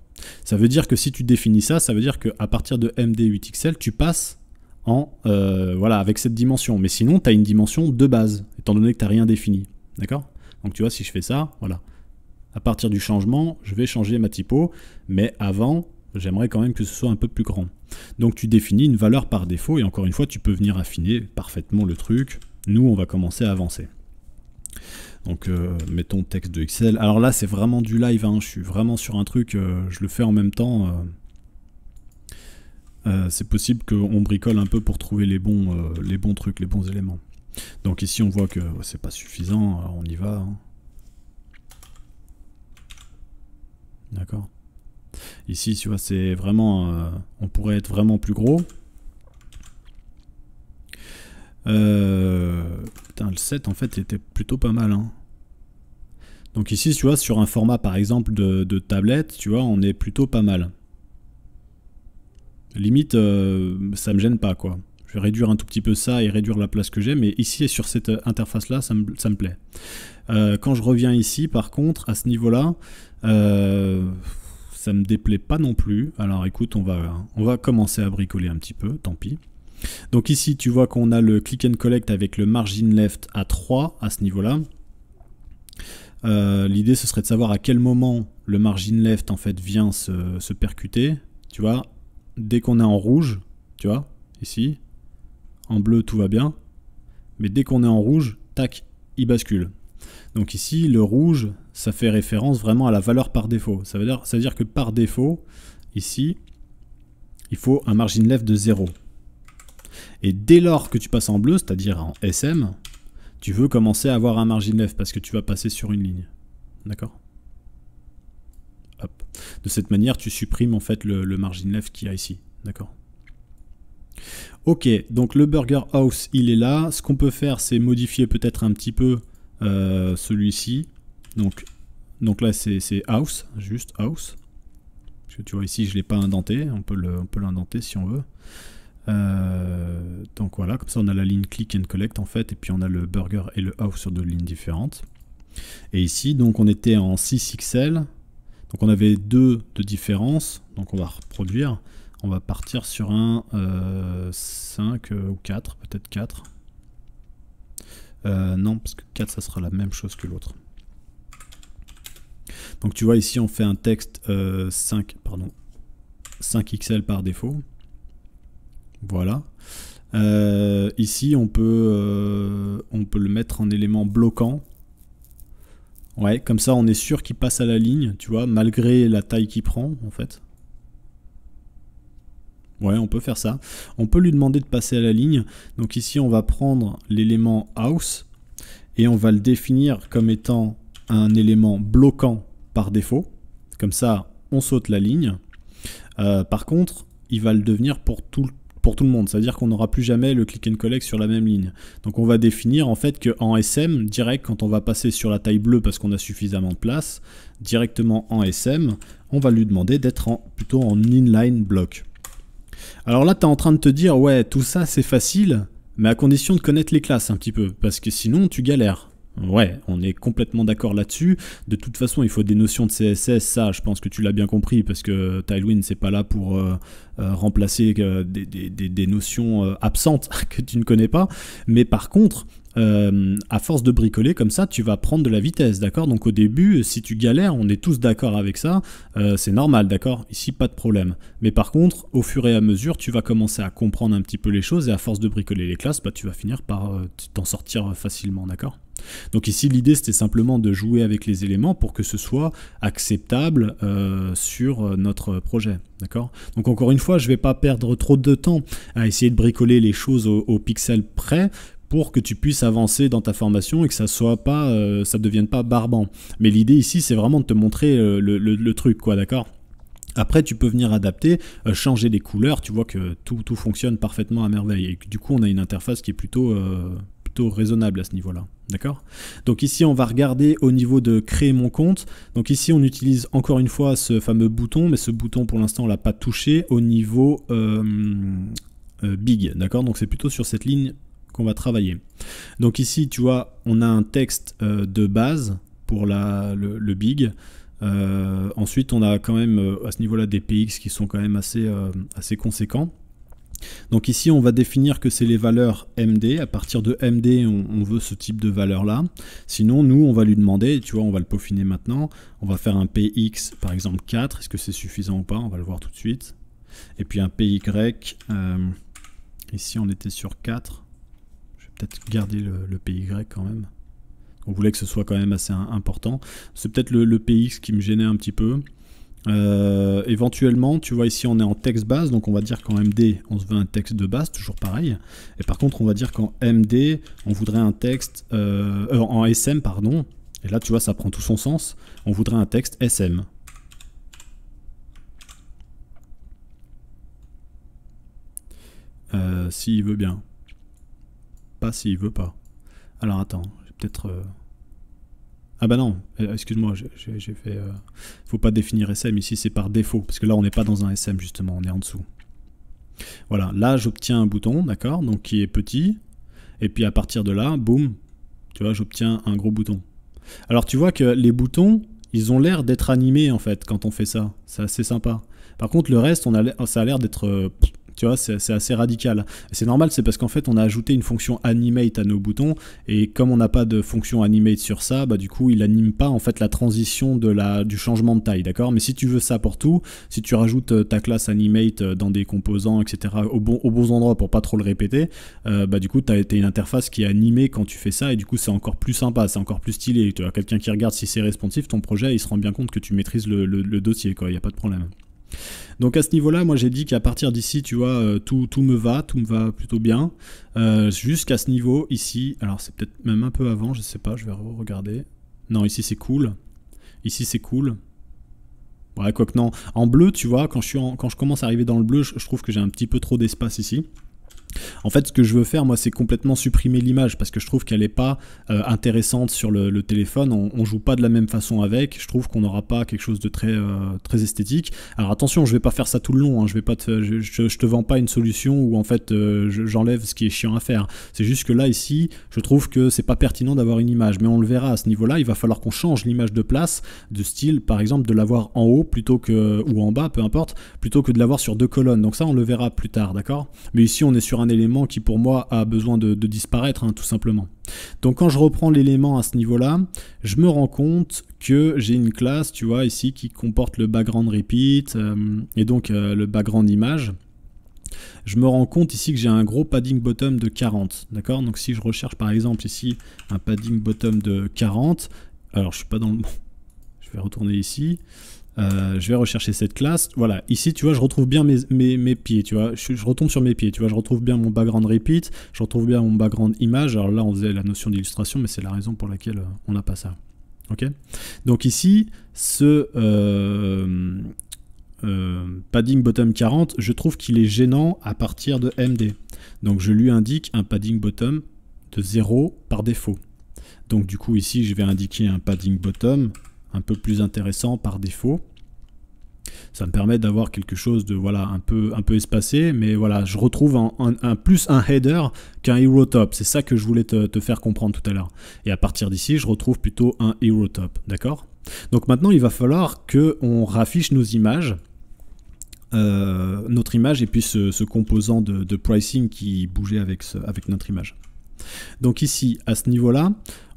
ça veut dire que si tu définis ça, ça veut dire qu'à partir de MD8XL, tu passes en, euh, voilà, avec cette dimension. Mais sinon, tu as une dimension de base, étant donné que tu n'as rien défini. D'accord Donc tu vois, si je fais ça, voilà à partir du changement, je vais changer ma typo, mais avant, j'aimerais quand même que ce soit un peu plus grand. Donc tu définis une valeur par défaut, et encore une fois, tu peux venir affiner parfaitement le truc. Nous, on va commencer à avancer. Donc euh, mettons texte de Excel. Alors là, c'est vraiment du live, hein. je suis vraiment sur un truc, euh, je le fais en même temps. Euh, c'est possible qu'on bricole un peu pour trouver les bons, les bons trucs, les bons éléments. Donc ici, on voit que c'est pas suffisant, on y va. Hein. D'accord. Ici, tu vois, c'est vraiment. Euh, on pourrait être vraiment plus gros. Euh, putain, le 7 en fait était plutôt pas mal. Hein. Donc ici, tu vois, sur un format par exemple de, tablette, tu vois, on est plutôt pas mal. Limite, euh, ça me gêne pas quoi. Je vais réduire un tout petit peu ça et réduire la place que j'ai, mais ici et sur cette interface là, ça me, plaît. quand je reviens ici, par contre, à ce niveau là, euh, ça me déplaît pas non plus. Alors écoute, on va, on va commencer à bricoler un petit peu, tant pis. Donc ici, tu vois qu'on a le click and collect avec le margin left à 3 à ce niveau-là. Euh, l'idée, ce serait de savoir à quel moment le margin left en fait vient se, se percuter. Tu vois, dès qu'on est en rouge, tu vois, ici, en bleu tout va bien, mais dès qu'on est en rouge, tac, il bascule. Donc ici, le rouge, ça fait référence vraiment à la valeur par défaut. Ça veut dire, dire que par défaut, ici, il faut un margin left de 0. Et dès lors que tu passes en bleu, c'est-à-dire en SM, tu veux commencer à avoir un margin left parce que tu vas passer sur une ligne. D'accord De cette manière, tu supprimes en fait le, le margin left qu'il y a ici. D'accord Ok, donc le Burger House, il est là. Ce qu'on peut faire, c'est modifier peut-être un petit peu euh, celui-ci, donc, donc là c'est house, juste house. tu vois ici je ne l'ai pas indenté, on peut l'indenter si on veut. Euh, donc voilà, comme ça on a la ligne click and collect en fait, et puis on a le burger et le house sur deux lignes différentes. Et ici, donc on était en 6 XL, donc on avait deux de différence, donc on va reproduire, on va partir sur un 5 euh, ou 4, peut-être 4. Euh, non, parce que 4, ça sera la même chose que l'autre. Donc tu vois ici on fait un texte 5, euh, pardon, 5 XL par défaut. Voilà. Euh, ici on peut, on peut le mettre en élément bloquant. Ouais, comme ça on est sûr qu'il passe à la ligne, tu vois, malgré la taille qu'il prend en fait. Ouais, on peut faire ça. On peut lui demander de passer à la ligne. Donc ici, on va prendre l'élément house et on va le définir comme étant un élément bloquant par défaut. Comme ça, on saute la ligne. Euh, par contre, il va le devenir pour tout, pour tout le monde. C'est-à-dire qu'on n'aura plus jamais le click and collect sur la même ligne. Donc on va définir en fait qu'en SM, direct, quand on va passer sur la taille bleue parce qu'on a suffisamment de place, directement en SM, on va lui demander d'être plutôt en inline block. Alors là, tu es en train de te dire, ouais, tout ça c'est facile, mais à condition de connaître les classes un petit peu, parce que sinon tu galères. Ouais, on est complètement d'accord là-dessus. De toute façon, il faut des notions de CSS, ça, je pense que tu l'as bien compris, parce que Tailwind, c'est pas là pour, euh, euh, remplacer euh, des, notions euh, absentes que tu ne connais pas. Mais par contre, à force de bricoler comme ça, tu vas prendre de la vitesse, d'accord Donc au début, si tu galères, on est tous d'accord avec ça, c'est normal, d'accord Ici, pas de problème. Mais par contre, au fur et à mesure, tu vas commencer à comprendre un petit peu les choses et à force de bricoler les classes, bah, tu vas finir par t'en sortir facilement, d'accord donc ici, l'idée, c'était simplement de jouer avec les éléments pour que ce soit acceptable sur notre projet. D'accord Donc encore une fois, je ne vais pas perdre trop de temps à essayer de bricoler les choses au, pixel près pour que tu puisses avancer dans ta formation et que ça soit pas, euh, ça devienne pas barbant. Mais l'idée ici, c'est vraiment de te montrer euh, le, truc, quoi, d'accord après, tu peux venir adapter, euh, changer les couleurs. Tu vois que tout, tout fonctionne parfaitement à merveille. Et du coup, on a une interface qui est plutôt raisonnable à ce niveau-là. D'accord Donc ici, on va regarder au niveau de créer mon compte. Donc ici, on utilise encore une fois ce fameux bouton, mais ce bouton, pour l'instant, on l'a pas touché au niveau euh, euh, big. D'accord Donc c'est plutôt sur cette ligne qu'on va travailler. Donc ici, tu vois, on a un texte euh, de base pour la, le, big. ensuite, on a quand même à ce niveau-là des PX qui sont quand même assez, assez conséquents. Donc ici, on va définir que c'est les valeurs MD. À partir de MD, on, veut ce type de valeur-là. Sinon, nous, on va lui demander, tu vois, on va le peaufiner maintenant. On va faire un PX, par exemple 4. Est-ce que c'est suffisant ou pas On va le voir tout de suite. Et puis un PY, euh, ici, on était sur 4. Je vais peut-être garder le, PY quand même. On voulait que ce soit quand même assez important. C'est peut-être le, PX qui me gênait un petit peu. Euh, éventuellement, tu vois ici on est en texte base, donc on va dire qu'en MD on se veut un texte de base, toujours pareil. Et par contre on va dire qu'en MD on voudrait un texte euh, euh, en SM pardon. Et là tu vois ça prend tout son sens. On voudrait un texte SM. s'il veut bien. Pas s'il veut pas. Alors attends, peut-être ah bah non, euh, excuse-moi, j'ai fait. Euh, faut pas définir SM ici, c'est par défaut, parce que là on n'est pas dans un SM justement, on est en dessous. Voilà, là j'obtiens un bouton, d'accord, donc qui est petit, et puis à partir de là, boum, tu vois, j'obtiens un gros bouton. Alors tu vois que les boutons, ils ont l'air d'être animés en fait quand on fait ça, c'est assez sympa. Par contre le reste, on ça a l'air d'être euh, tu vois, c'est assez radical. C'est normal, c'est parce qu'en fait, on a ajouté une fonction animate à nos boutons, et comme on n'a pas de fonction animate sur ça, bah, du coup, il n'anime pas en fait la transition de la, du changement de taille, d'accord Mais si tu veux ça pour tout, si tu rajoutes euh, ta classe animate euh, dans des composants, etc., au bon, aux bons endroits pour pas trop le répéter, euh, bah du coup, tu as, une interface qui est animée quand tu fais ça, et du coup, c'est encore plus sympa, c'est encore plus stylé. Tu as quelqu'un qui regarde si c'est responsive, ton projet, il se rend bien compte que tu maîtrises le, dossier, quoi, il n'y a pas de problème. Donc à ce niveau-là, moi j'ai dit qu'à partir d'ici, tu vois, euh, tout, tout me va, tout me va plutôt bien. Euh, jusqu'à ce niveau ici, alors c'est peut-être même un peu avant, je sais pas, je vais regarder. Non, ici c'est cool. Ici c'est cool. Ouais, quoi que non. En bleu, tu vois, quand je, commence à arriver dans le bleu, je trouve que j'ai un petit peu trop d'espace ici. En fait, ce que je veux faire, moi, c'est complètement supprimer l'image parce que je trouve qu'elle n'est pas euh, intéressante sur le, téléphone. On, joue pas de la même façon avec. Je trouve qu'on n'aura pas quelque chose de très, euh, très esthétique. Alors attention, je vais pas faire ça tout le long. Hein. Je vais pas, te, je, te vends pas une solution où en fait euh, j'enlève ce qui est chiant à faire. C'est juste que là ici, je trouve que c'est pas pertinent d'avoir une image, mais on le verra à ce niveau-là. Il va falloir qu'on change l'image de place, de style, par exemple, de l'avoir en haut plutôt que ou en bas, peu importe, plutôt que de l'avoir sur deux colonnes. Donc ça, on le verra plus tard, d'accord Mais ici, on est sur un élément qui pour moi a besoin de, disparaître, hein, tout simplement. Donc quand je reprends l'élément à ce niveau-là, je me rends compte que j'ai une classe, tu vois, ici qui comporte le background repeat euh, et donc euh, le background image. Je me rends compte ici que j'ai un gros padding bottom de 40, d'accord Donc si je recherche par exemple ici un padding bottom de 40, alors je suis pas dans le bon, je vais retourner ici, euh, je vais rechercher cette classe. Voilà, ici, tu vois, je retrouve bien mes, pieds, tu vois. Je, retombe sur mes pieds, tu vois. Je retrouve bien mon background repeat, je retrouve bien mon background image. Alors là, on faisait la notion d'illustration, mais c'est la raison pour laquelle euh, on n'a pas ça. Ok Donc ici, ce euh, padding bottom 40, je trouve qu'il est gênant à partir de MD. Donc je lui indique un padding bottom de 0 par défaut. Donc du coup, ici, je vais indiquer un padding bottom un peu plus intéressant par défaut. Ça me permet d'avoir quelque chose de voilà un peu un peu espacé, mais voilà, je retrouve un, un, plus un header qu'un hero top. C'est ça que je voulais te, faire comprendre tout à l'heure. Et à partir d'ici, je retrouve plutôt un hero top, d'accord Donc maintenant, il va falloir que on raffiche nos images. Euh, notre image et puis ce, composant de, de, pricing qui bougeait avec, ce, avec notre image. Donc ici, à ce niveau-là,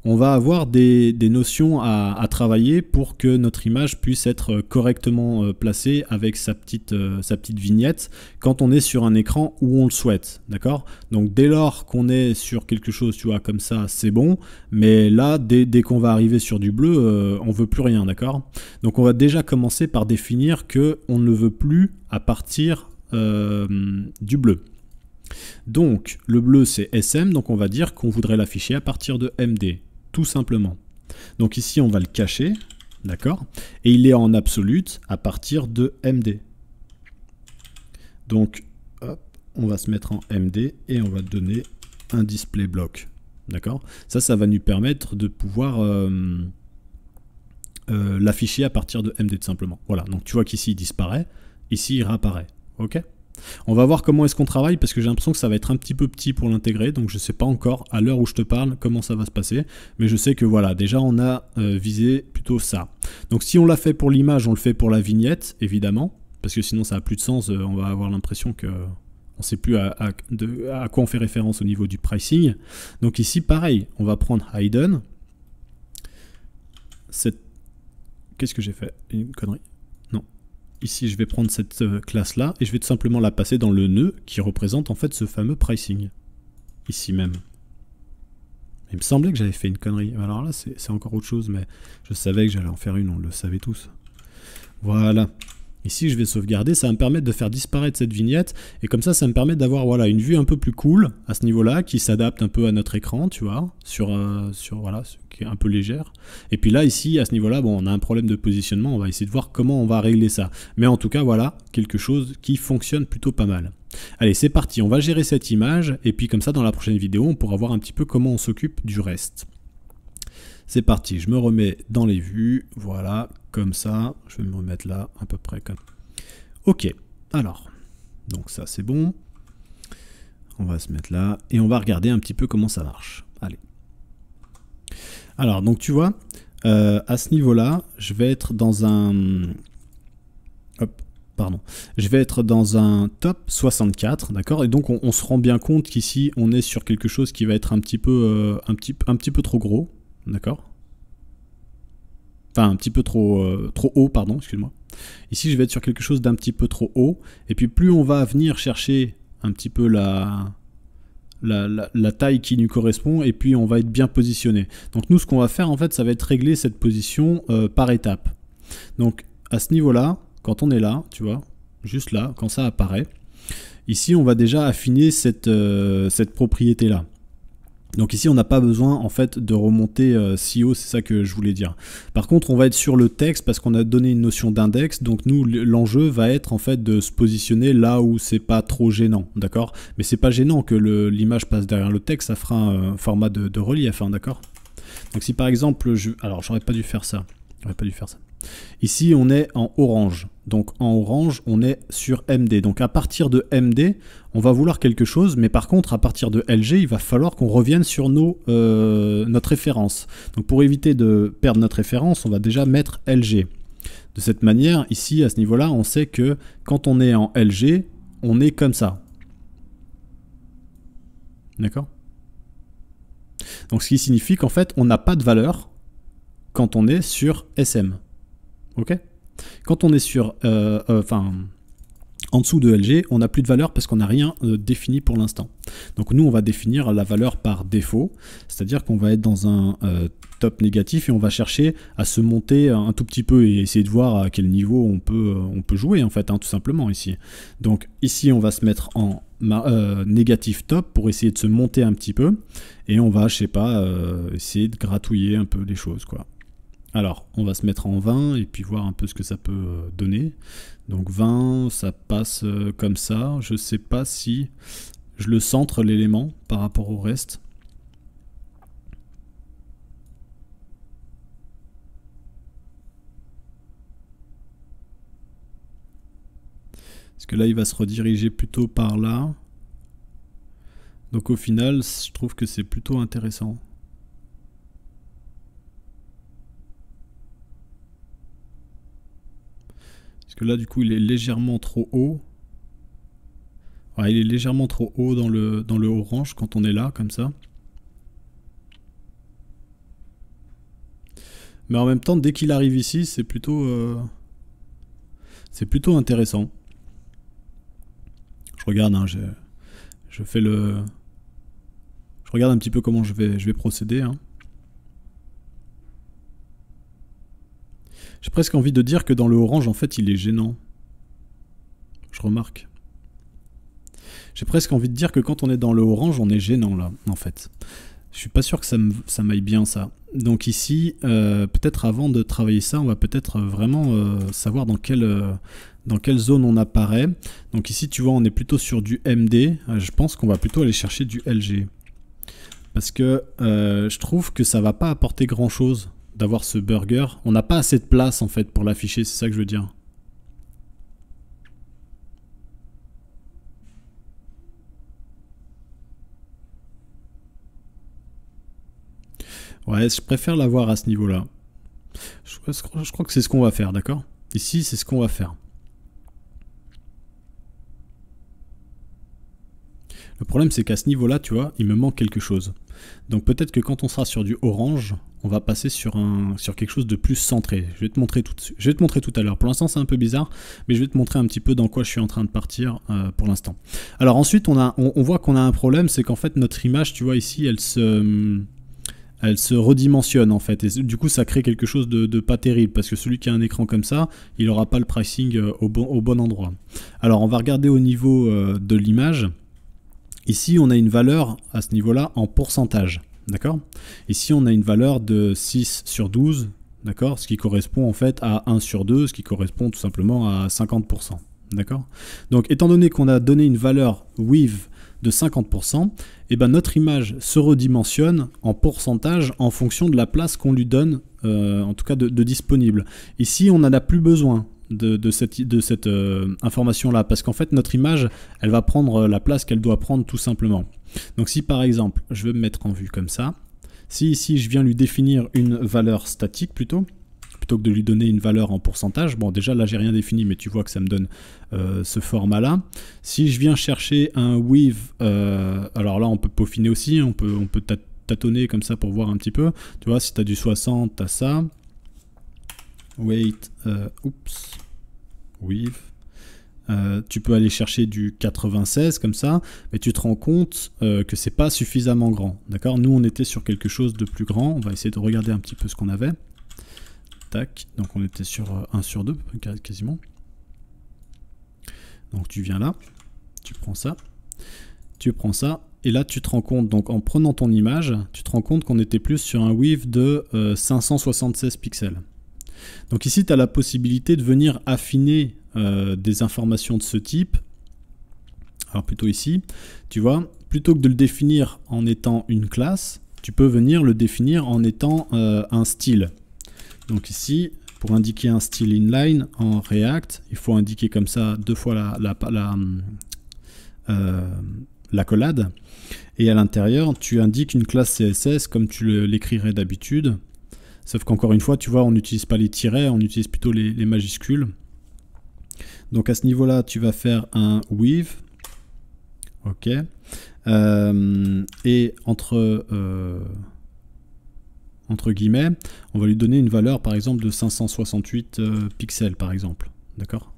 on va avoir des, notions à, travailler pour que notre image puisse être correctement euh, placée avec sa petite, euh, sa petite vignette quand on est sur un écran où on le souhaite. D'accord Donc dès lors qu'on est sur quelque chose, tu vois, comme ça, c'est bon. Mais là, dès, qu'on va arriver sur du bleu, on euh, on veut plus rien, d'accord Donc on va déjà commencer par définir que on ne veut plus à partir du bleu. Donc le bleu c'est SM, donc on va dire qu'on voudrait l'afficher à partir de MD, tout simplement. Donc ici on va le cacher, d'accord Et il est en absolute à partir de MD. Donc hop, on va se mettre en MD et on va donner un display block, d'accord Ça, ça va nous permettre de pouvoir... Euh, euh, l'afficher à partir de MD tout simplement. Voilà, donc tu vois qu'ici il disparaît, ici il réapparaît. Ok on va voir comment est-ce qu'on travaille parce que j'ai l'impression que ça va être un petit peu petit pour l'intégrer, donc je ne sais pas encore à l'heure où je te parle comment ça va se passer, mais je sais que voilà, déjà on a euh, visé plutôt ça. Donc si on l'a fait pour l'image, on le fait pour la vignette, évidemment, parce que sinon ça n'a plus de sens, euh, on va avoir l'impression que on ne sait plus à, à, quoi on fait référence au niveau du pricing. Donc ici, pareil, on va prendre Hayden. Qu'est-ce que j'ai fait Une connerie. Ici, je vais prendre cette euh, classe-là et je vais tout simplement la passer dans le nœud qui représente en fait ce fameux pricing. Ici même. Il me semblait que j'avais fait une connerie. Alors là, c'est encore autre chose, mais je savais que j'allais en faire une, on le savait tous. Voilà. Ici, je vais sauvegarder, ça va me permettre de faire disparaître cette vignette, et comme ça, ça me permet d'avoir voilà, une vue un peu plus cool à ce niveau-là, qui s'adapte un peu à notre écran, tu vois, sur, euh, sur voilà, ce qui est un peu légère. Et puis là, ici, à ce niveau-là, bon, on a un problème de positionnement, on va essayer de voir comment on va régler ça. Mais en tout cas, voilà, quelque chose qui fonctionne plutôt pas mal. Allez, c'est parti, on va gérer cette image, et puis comme ça, dans la prochaine vidéo, on pourra voir un petit peu comment on s'occupe du reste. C'est parti, je me remets dans les vues, voilà, comme ça, je vais me remettre là, à peu près comme... Ok, alors, donc ça c'est bon, on va se mettre là, et on va regarder un petit peu comment ça marche, allez. Alors, donc tu vois, euh, à ce niveau-là, je vais être dans un... Hop, pardon. Je vais être dans un top 64, d'accord Et donc on, se rend bien compte qu'ici on est sur quelque chose qui va être un petit peu, euh, un petit, un petit peu trop gros, D'accord Enfin, un petit peu trop, euh, trop haut, pardon, excuse-moi. Ici, je vais être sur quelque chose d'un petit peu trop haut. Et puis, plus on va venir chercher un petit peu la, la, la, taille qui nous correspond et puis on va être bien positionné. Donc nous ce qu'on va faire en fait ça va être régler cette position euh, par étape. Donc à ce niveau là, quand on est là, tu vois, juste là, quand ça apparaît, ici on va déjà affiner cette, euh, cette propriété là. Donc ici, on n'a pas besoin en fait de remonter euh, si haut, c'est ça que je voulais dire. Par contre, on va être sur le texte parce qu'on a donné une notion d'index. Donc nous, l'enjeu va être en fait de se positionner là où c'est pas trop gênant, d'accord Mais c'est pas gênant que l'image passe derrière le texte, ça fera un, format de, relief, hein, d'accord Donc si par exemple, je... alors j'aurais pas dû faire ça, j'aurais pas dû faire ça. Ici, on est en orange. Donc en orange, on est sur MD. Donc à partir de MD, on va vouloir quelque chose, mais par contre, à partir de LG, il va falloir qu'on revienne sur nos, euh, notre référence. Donc pour éviter de perdre notre référence, on va déjà mettre LG. De cette manière, ici, à ce niveau-là, on sait que quand on est en LG, on est comme ça. D'accord Donc ce qui signifie qu'en fait, on n'a pas de valeur quand on est sur SM. Ok Quand on est sur. Euh, euh, enfin. en dessous de LG, on n'a plus de valeur parce qu'on n'a rien euh, défini pour l'instant. Donc nous, on va définir la valeur par défaut, c'est-à-dire qu'on va être dans un top négatif et on va chercher à se monter un tout petit peu et essayer de voir à quel niveau on peut, on peut jouer en fait, hein, tout simplement ici. Donc ici on va se mettre en négatif top pour essayer de se monter un petit peu et on va, je sais pas, essayer de gratouiller un peu les choses quoi. Alors, on va se mettre en 20 et puis voir un peu ce que ça peut euh, donner. Donc 20, ça passe euh, comme ça. Je ne sais pas si je le centre l'élément par rapport au reste. Parce que là, il va se rediriger plutôt par là. Donc au final, je trouve que c'est plutôt intéressant. là, du coup, il est légèrement trop haut. il est légèrement trop haut dans le, dans le orange quand on est là, comme ça. Mais en même temps, dès qu'il arrive ici, c'est plutôt... Euh, c'est plutôt intéressant. Je regarde, hein, je, je fais le... Je regarde un petit peu comment je vais, je vais procéder. Hein. J'ai presque envie de dire que dans le orange, en fait, il est gênant. Je remarque. J'ai presque envie de dire que quand on est dans le orange, on est gênant là, en fait. Je suis pas sûr que ça m'aille bien ça. Donc ici, euh, peut-être avant de travailler ça, on va peut-être vraiment euh, savoir dans quelle, euh, dans quelle zone on apparaît. Donc ici, tu vois, on est plutôt sur du MD. Je pense qu'on va plutôt aller chercher du LG. Parce que je trouve que ça va pas apporter grand-chose d'avoir ce burger. On n'a pas assez de place en fait pour l'afficher, c'est ça que je veux dire. Ouais, je préfère l'avoir à ce niveau-là. Je, crois que c'est ce qu'on va faire, d'accord Ici, c'est ce qu'on va faire. Le problème, c'est qu'à ce niveau-là, tu vois, il me manque quelque chose. Donc peut-être que quand on sera sur du orange, on va passer sur, un, sur quelque chose de plus centré. Je vais te montrer tout, je vais te montrer tout à l'heure. Pour l'instant, c'est un peu bizarre, mais je vais te montrer un petit peu dans quoi je suis en train de partir euh, pour l'instant. Alors ensuite, on, a, on, voit qu'on a un problème, c'est qu'en fait, notre image, tu vois ici, elle se... Elle se redimensionne en fait, et du coup ça crée quelque chose de, pas terrible, parce que celui qui a un écran comme ça, il n'aura pas le pricing euh, au bon, au bon endroit. Alors on va regarder au niveau euh, de l'image. Ici on a une valeur à ce niveau-là en pourcentage. D'accord Ici, on a une valeur de 6 sur 12, d'accord Ce qui correspond en fait à 1 sur 2, ce qui correspond tout simplement à 50%. D'accord Donc, étant donné qu'on a donné une valeur with de 50%, eh ben, notre image se redimensionne en pourcentage en fonction de la place qu'on lui donne, euh, en tout cas de, de disponible. Ici, on n'en a plus besoin de, cette, euh, information-là, parce qu'en fait, notre image, elle va prendre euh, la place qu'elle doit prendre tout simplement. Donc si par exemple, je veux me mettre en vue comme ça, si ici je viens lui définir une valeur statique plutôt, plutôt que de lui donner une valeur en pourcentage, bon déjà là j'ai rien défini, mais tu vois que ça me donne euh, ce format-là. Si je viens chercher un with, alors là on peut peaufiner aussi, on peut, on peut tâtonner comme ça pour voir un petit peu, tu vois, si tu as du 60, tu ça, wait, oups euh, oops, euh, tu peux aller chercher du 96 comme ça, mais tu te rends compte euh, que c'est pas suffisamment grand. D'accord Nous, on était sur quelque chose de plus grand. On va essayer de regarder un petit peu ce qu'on avait. Tac. Donc, on était sur 1 sur 2 quasiment. Donc, tu viens là. Tu prends ça. Tu prends ça. Et là, tu te rends compte, donc en prenant ton image, tu te rends compte qu'on était plus sur un weave de 576 pixels. Donc ici, tu as la possibilité de venir affiner euh, des informations de ce type. Alors plutôt ici, tu vois, plutôt que de le définir en étant une classe, tu peux venir le définir en étant euh, un style. Donc ici, pour indiquer un style inline en React, il faut indiquer comme ça deux fois la, la hum, euh, collade. Et à l'intérieur, tu indiques une classe CSS comme tu l'écrirais d'habitude. Sauf qu'encore une fois, tu vois, on n'utilise pas les tirets, on utilise plutôt les, majuscules. Donc à ce niveau-là, tu vas faire un weave. OK. Euh, et entre, euh, entre guillemets, on va lui donner une valeur, par exemple, de 568 euh, pixels, par exemple. D'accord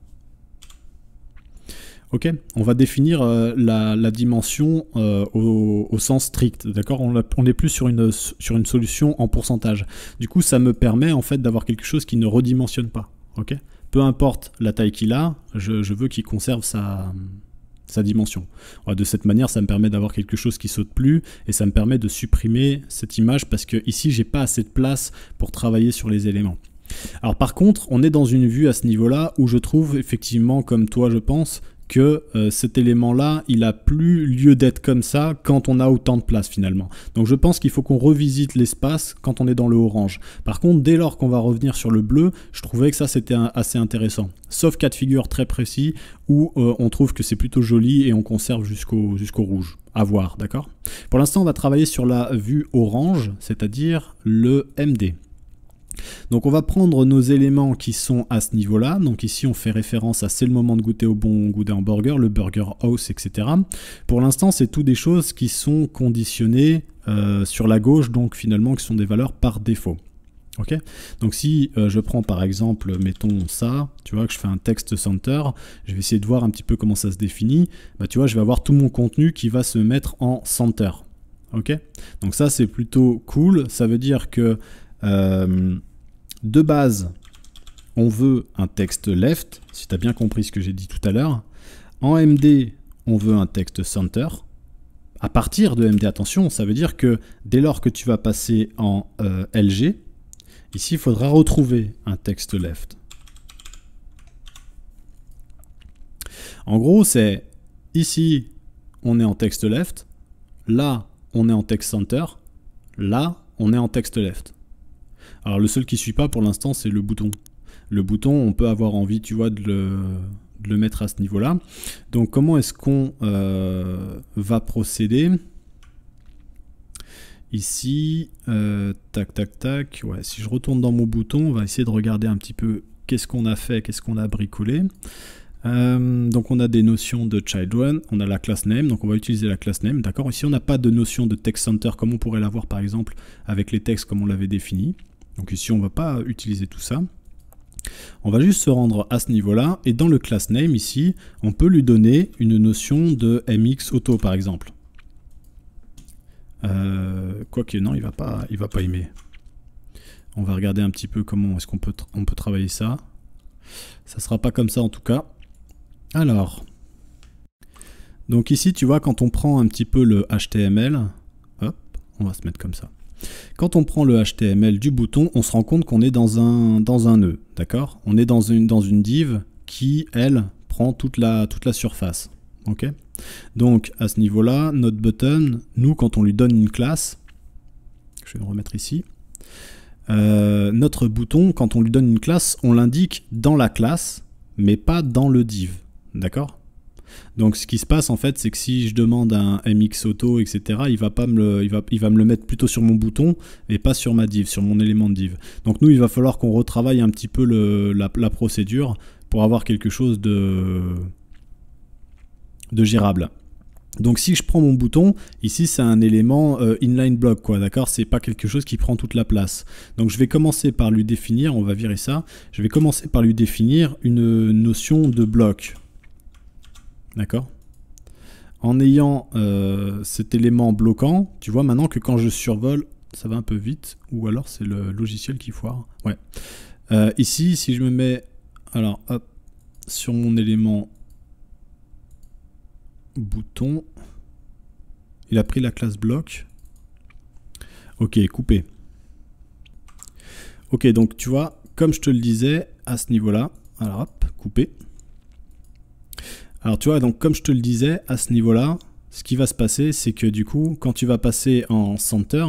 Ok, on va définir euh, la, dimension euh, au, sens strict, d'accord On n'est plus sur une, sur une solution en pourcentage. Du coup, ça me permet en fait d'avoir quelque chose qui ne redimensionne pas, ok Peu importe la taille qu'il a, je, veux qu'il conserve sa, sa dimension. de cette manière, ça me permet d'avoir quelque chose qui saute plus et ça me permet de supprimer cette image parce que ici, j'ai pas assez de place pour travailler sur les éléments. Alors par contre, on est dans une vue à ce niveau-là où je trouve effectivement, comme toi je pense, que euh, cet élément-là, il a plus lieu d'être comme ça quand on a autant de place finalement. Donc je pense qu'il faut qu'on revisite l'espace quand on est dans le orange. Par contre, dès lors qu'on va revenir sur le bleu, je trouvais que ça c'était assez intéressant. Sauf cas de figure très précis où euh, on trouve que c'est plutôt joli et on conserve jusqu'au jusqu'au rouge à voir, d'accord Pour l'instant, on va travailler sur la vue orange, c'est-à-dire le MD. Donc on va prendre nos éléments qui sont à ce niveau-là. Donc ici on fait référence à c'est le moment de goûter au bon goûter en burger, le burger house, etc. Pour l'instant c'est tout des choses qui sont conditionnées euh, sur la gauche, donc finalement qui sont des valeurs par défaut. Ok donc si euh, je prends par exemple, mettons ça, tu vois que je fais un text center, je vais essayer de voir un petit peu comment ça se définit, bah, tu vois je vais avoir tout mon contenu qui va se mettre en center. ok donc ça c'est plutôt cool, ça veut dire que euh, de base, on veut un texte left, si tu as bien compris ce que j'ai dit tout à l'heure. En MD, on veut un texte center. À partir de MD, attention, ça veut dire que dès lors que tu vas passer en euh, LG, ici, il faudra retrouver un texte left. En gros, c'est ici, on est en texte left, là, on est en texte center, là, on est en texte left. Alors le seul qui suit pas pour l'instant, c'est le bouton. Le bouton, on peut avoir envie, tu vois, de le, mettre à ce niveau-là. Donc comment est-ce qu'on euh, va procéder Ici, euh, tac, tac, tac. Ouais, si je retourne dans mon bouton, on va essayer de regarder un petit peu qu'est-ce qu'on a fait, qu'est-ce qu'on a bricolé. Euh, donc on a des notions de child one, on a la class name, donc on va utiliser la class name, d'accord Ici on n'a pas de notion de text center comme on pourrait l'avoir par exemple avec les textes comme on l'avait défini. Donc ici, on ne va pas utiliser tout ça. On va juste se rendre à ce niveau-là, et dans le class name ici, on peut lui donner une notion de mx auto par exemple. Euh, Quoique non, il va pas, il va pas aimer. On va regarder un petit peu comment est-ce qu'on peut, on peut travailler ça. Ça sera pas comme ça en tout cas. Alors, donc ici, tu vois, quand on prend un petit peu le HTML, hop, on va se mettre comme ça. Quand on prend le HTML du bouton, on se rend compte qu'on est dans un, dans un nœud, d'accord On est dans une, dans une div qui, elle, prend toute la, toute la surface, ok Donc, à ce niveau-là, notre button, nous, quand on lui donne une classe, je vais le remettre ici, euh, notre bouton, quand on lui donne une classe, on l'indique dans la classe, mais pas dans le div, d'accord donc ce qui se passe en fait, c'est que si je demande un MX auto, etc., il va, pas me le, il va, il va me le mettre plutôt sur mon bouton et pas sur ma div, sur mon élément de div. Donc nous, il va falloir qu'on retravaille un petit peu la, procédure pour avoir quelque chose de, gérable. Donc si je prends mon bouton, ici c'est un élément euh, inline block quoi, d'accord C'est pas quelque chose qui prend toute la place. Donc je vais commencer par lui définir, on va virer ça, je vais commencer par lui définir une notion de bloc. D'accord En ayant euh, cet élément bloquant, tu vois maintenant que quand je survole, ça va un peu vite, ou alors c'est le logiciel qui foire. Ouais. Euh, ici, si je me mets alors, sur mon élément bouton, il a pris la classe bloc. Ok, coupé. Ok, donc tu vois, comme je te le disais, à ce niveau-là, alors hop, coupé. Alors tu vois, donc comme je te le disais, à ce niveau-là, ce qui va se passer, c'est que du coup, quand tu vas passer en center,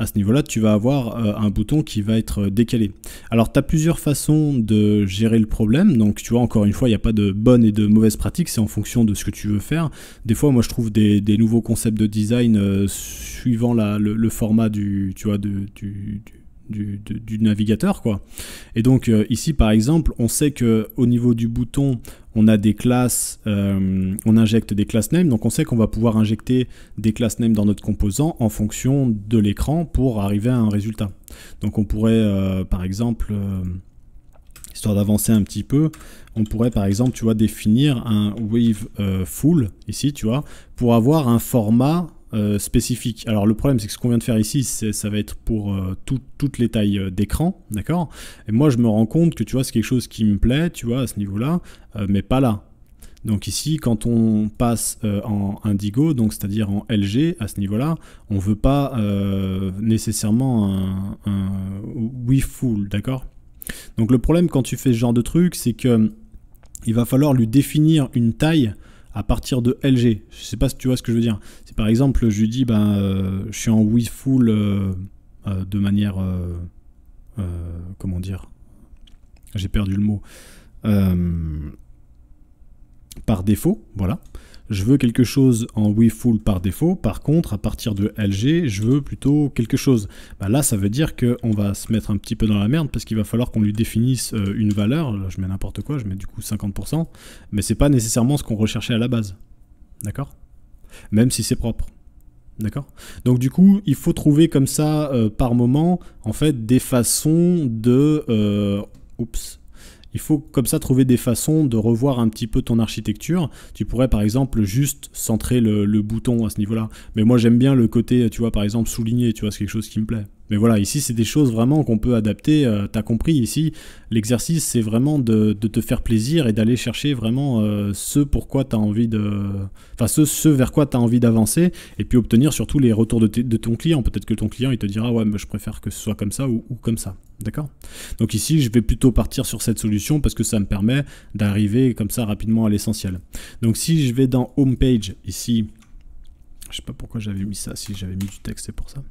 à ce niveau-là, tu vas avoir euh, un bouton qui va être euh, décalé. Alors, tu as plusieurs façons de gérer le problème. Donc, tu vois, encore une fois, il n'y a pas de bonne et de mauvaise pratique. C'est en fonction de ce que tu veux faire. Des fois, moi, je trouve des, nouveaux concepts de design euh, suivant le, format du, tu vois, de, du du, navigateur quoi. Et donc euh, ici par exemple, on sait que au niveau du bouton, on a des classes, euh, on injecte des classes name, donc on sait qu'on va pouvoir injecter des classes name dans notre composant en fonction de l'écran pour arriver à un résultat. Donc on pourrait euh, par exemple histoire d'avancer un petit peu, on pourrait par exemple, tu vois, définir un wave full ici, tu vois, pour avoir un format euh, spécifique. Alors le problème, c'est que ce qu'on vient de faire ici, ça va être pour euh, toutes les tailles euh, d'écran, d'accord Et moi, je me rends compte que tu vois, c'est quelque chose qui me plaît, tu vois, à ce niveau-là, mais pas là. Donc ici, quand on passe en Indigo, donc c'est-à-dire en LG, à ce niveau-là, on veut pas nécessairement un, un oui full, d'accord Donc le problème quand tu fais ce genre de truc, c'est que il va falloir lui définir une taille à partir de LG. Je sais pas si tu vois ce que je veux dire. C'est par exemple, je lui dis, ben, euh, je suis en Wii Full euh, euh, de manière, comment dire, j'ai perdu le mot, par défaut, voilà je veux quelque chose en Full par défaut. Par contre, à partir de LG, je veux plutôt quelque chose. Bah là, ça veut dire qu'on va se mettre un petit peu dans la merde parce qu'il va falloir qu'on lui définisse euh, une valeur. Je mets n'importe quoi, je mets du coup 50%, mais c'est pas nécessairement ce qu'on recherchait à la base. D'accord Même si c'est propre. D'accord Donc du coup, il faut trouver comme ça euh, par moment, en fait, des façons de... Euh, oups, il faut comme ça trouver des façons de revoir un petit peu ton architecture. Tu pourrais par exemple juste centrer le, bouton à ce niveau-là. Mais moi j'aime bien le côté, tu vois, par exemple souligner, tu vois, c'est quelque chose qui me plaît. Mais voilà, ici, c'est des choses vraiment qu'on peut adapter. Euh, tu as compris, ici, l'exercice, c'est vraiment de, te faire plaisir et d'aller chercher vraiment euh, ce pourquoi tu as envie de. Enfin, ce, vers quoi tu as envie d'avancer et puis obtenir surtout les retours de, ton client. Peut-être que ton client, il te dira, ouais, mais je préfère que ce soit comme ça ou, comme ça. D'accord Donc ici, je vais plutôt partir sur cette solution parce que ça me permet d'arriver comme ça rapidement à l'essentiel. Donc si je vais dans Home Page, ici, je ne sais pas pourquoi j'avais mis ça, si j'avais mis du texte, c'est pour ça.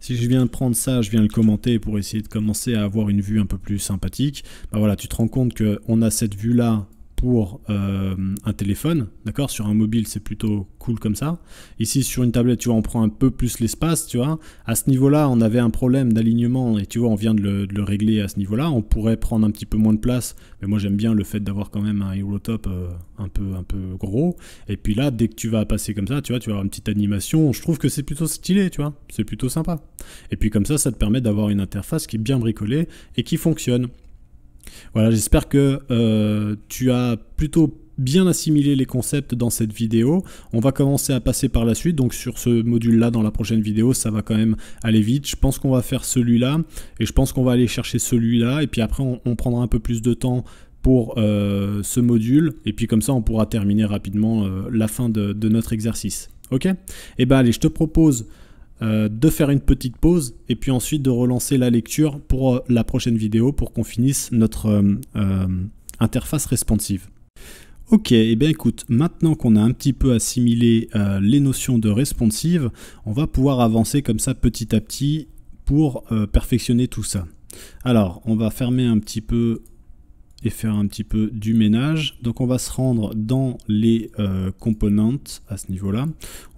Si je viens prendre ça, je viens le commenter pour essayer de commencer à avoir une vue un peu plus sympathique, bah voilà, tu te rends compte qu'on a cette vue-là pour euh, un téléphone, d'accord Sur un mobile, c'est plutôt cool comme ça. Ici, sur une tablette, tu vois, on prend un peu plus l'espace, tu vois. À ce niveau-là, on avait un problème d'alignement et tu vois, on vient de le, régler à ce niveau-là. On pourrait prendre un petit peu moins de place, mais moi, j'aime bien le fait d'avoir quand même un hero top euh, un peu un peu gros. Et puis là, dès que tu vas passer comme ça, tu vois, tu vas avoir une petite animation. Je trouve que c'est plutôt stylé, tu vois. C'est plutôt sympa. Et puis comme ça, ça te permet d'avoir une interface qui est bien bricolée et qui fonctionne. Voilà, j'espère que euh, tu as plutôt bien assimilé les concepts dans cette vidéo. On va commencer à passer par la suite, donc sur ce module-là dans la prochaine vidéo, ça va quand même aller vite. Je pense qu'on va faire celui-là, et je pense qu'on va aller chercher celui-là, et puis après on, prendra un peu plus de temps pour euh, ce module, et puis comme ça on pourra terminer rapidement euh, la fin de, notre exercice. Ok Et eh bien, allez, je te propose euh, de faire une petite pause et puis ensuite de relancer la lecture pour euh, la prochaine vidéo pour qu'on finisse notre euh, interface responsive. Ok, et eh bien écoute, maintenant qu'on a un petit peu assimilé les notions de responsive, on va pouvoir avancer comme ça petit à petit pour perfectionner tout ça. Alors, on va fermer un petit peu et faire un petit peu du ménage. Donc on va se rendre dans les euh, components à ce niveau-là.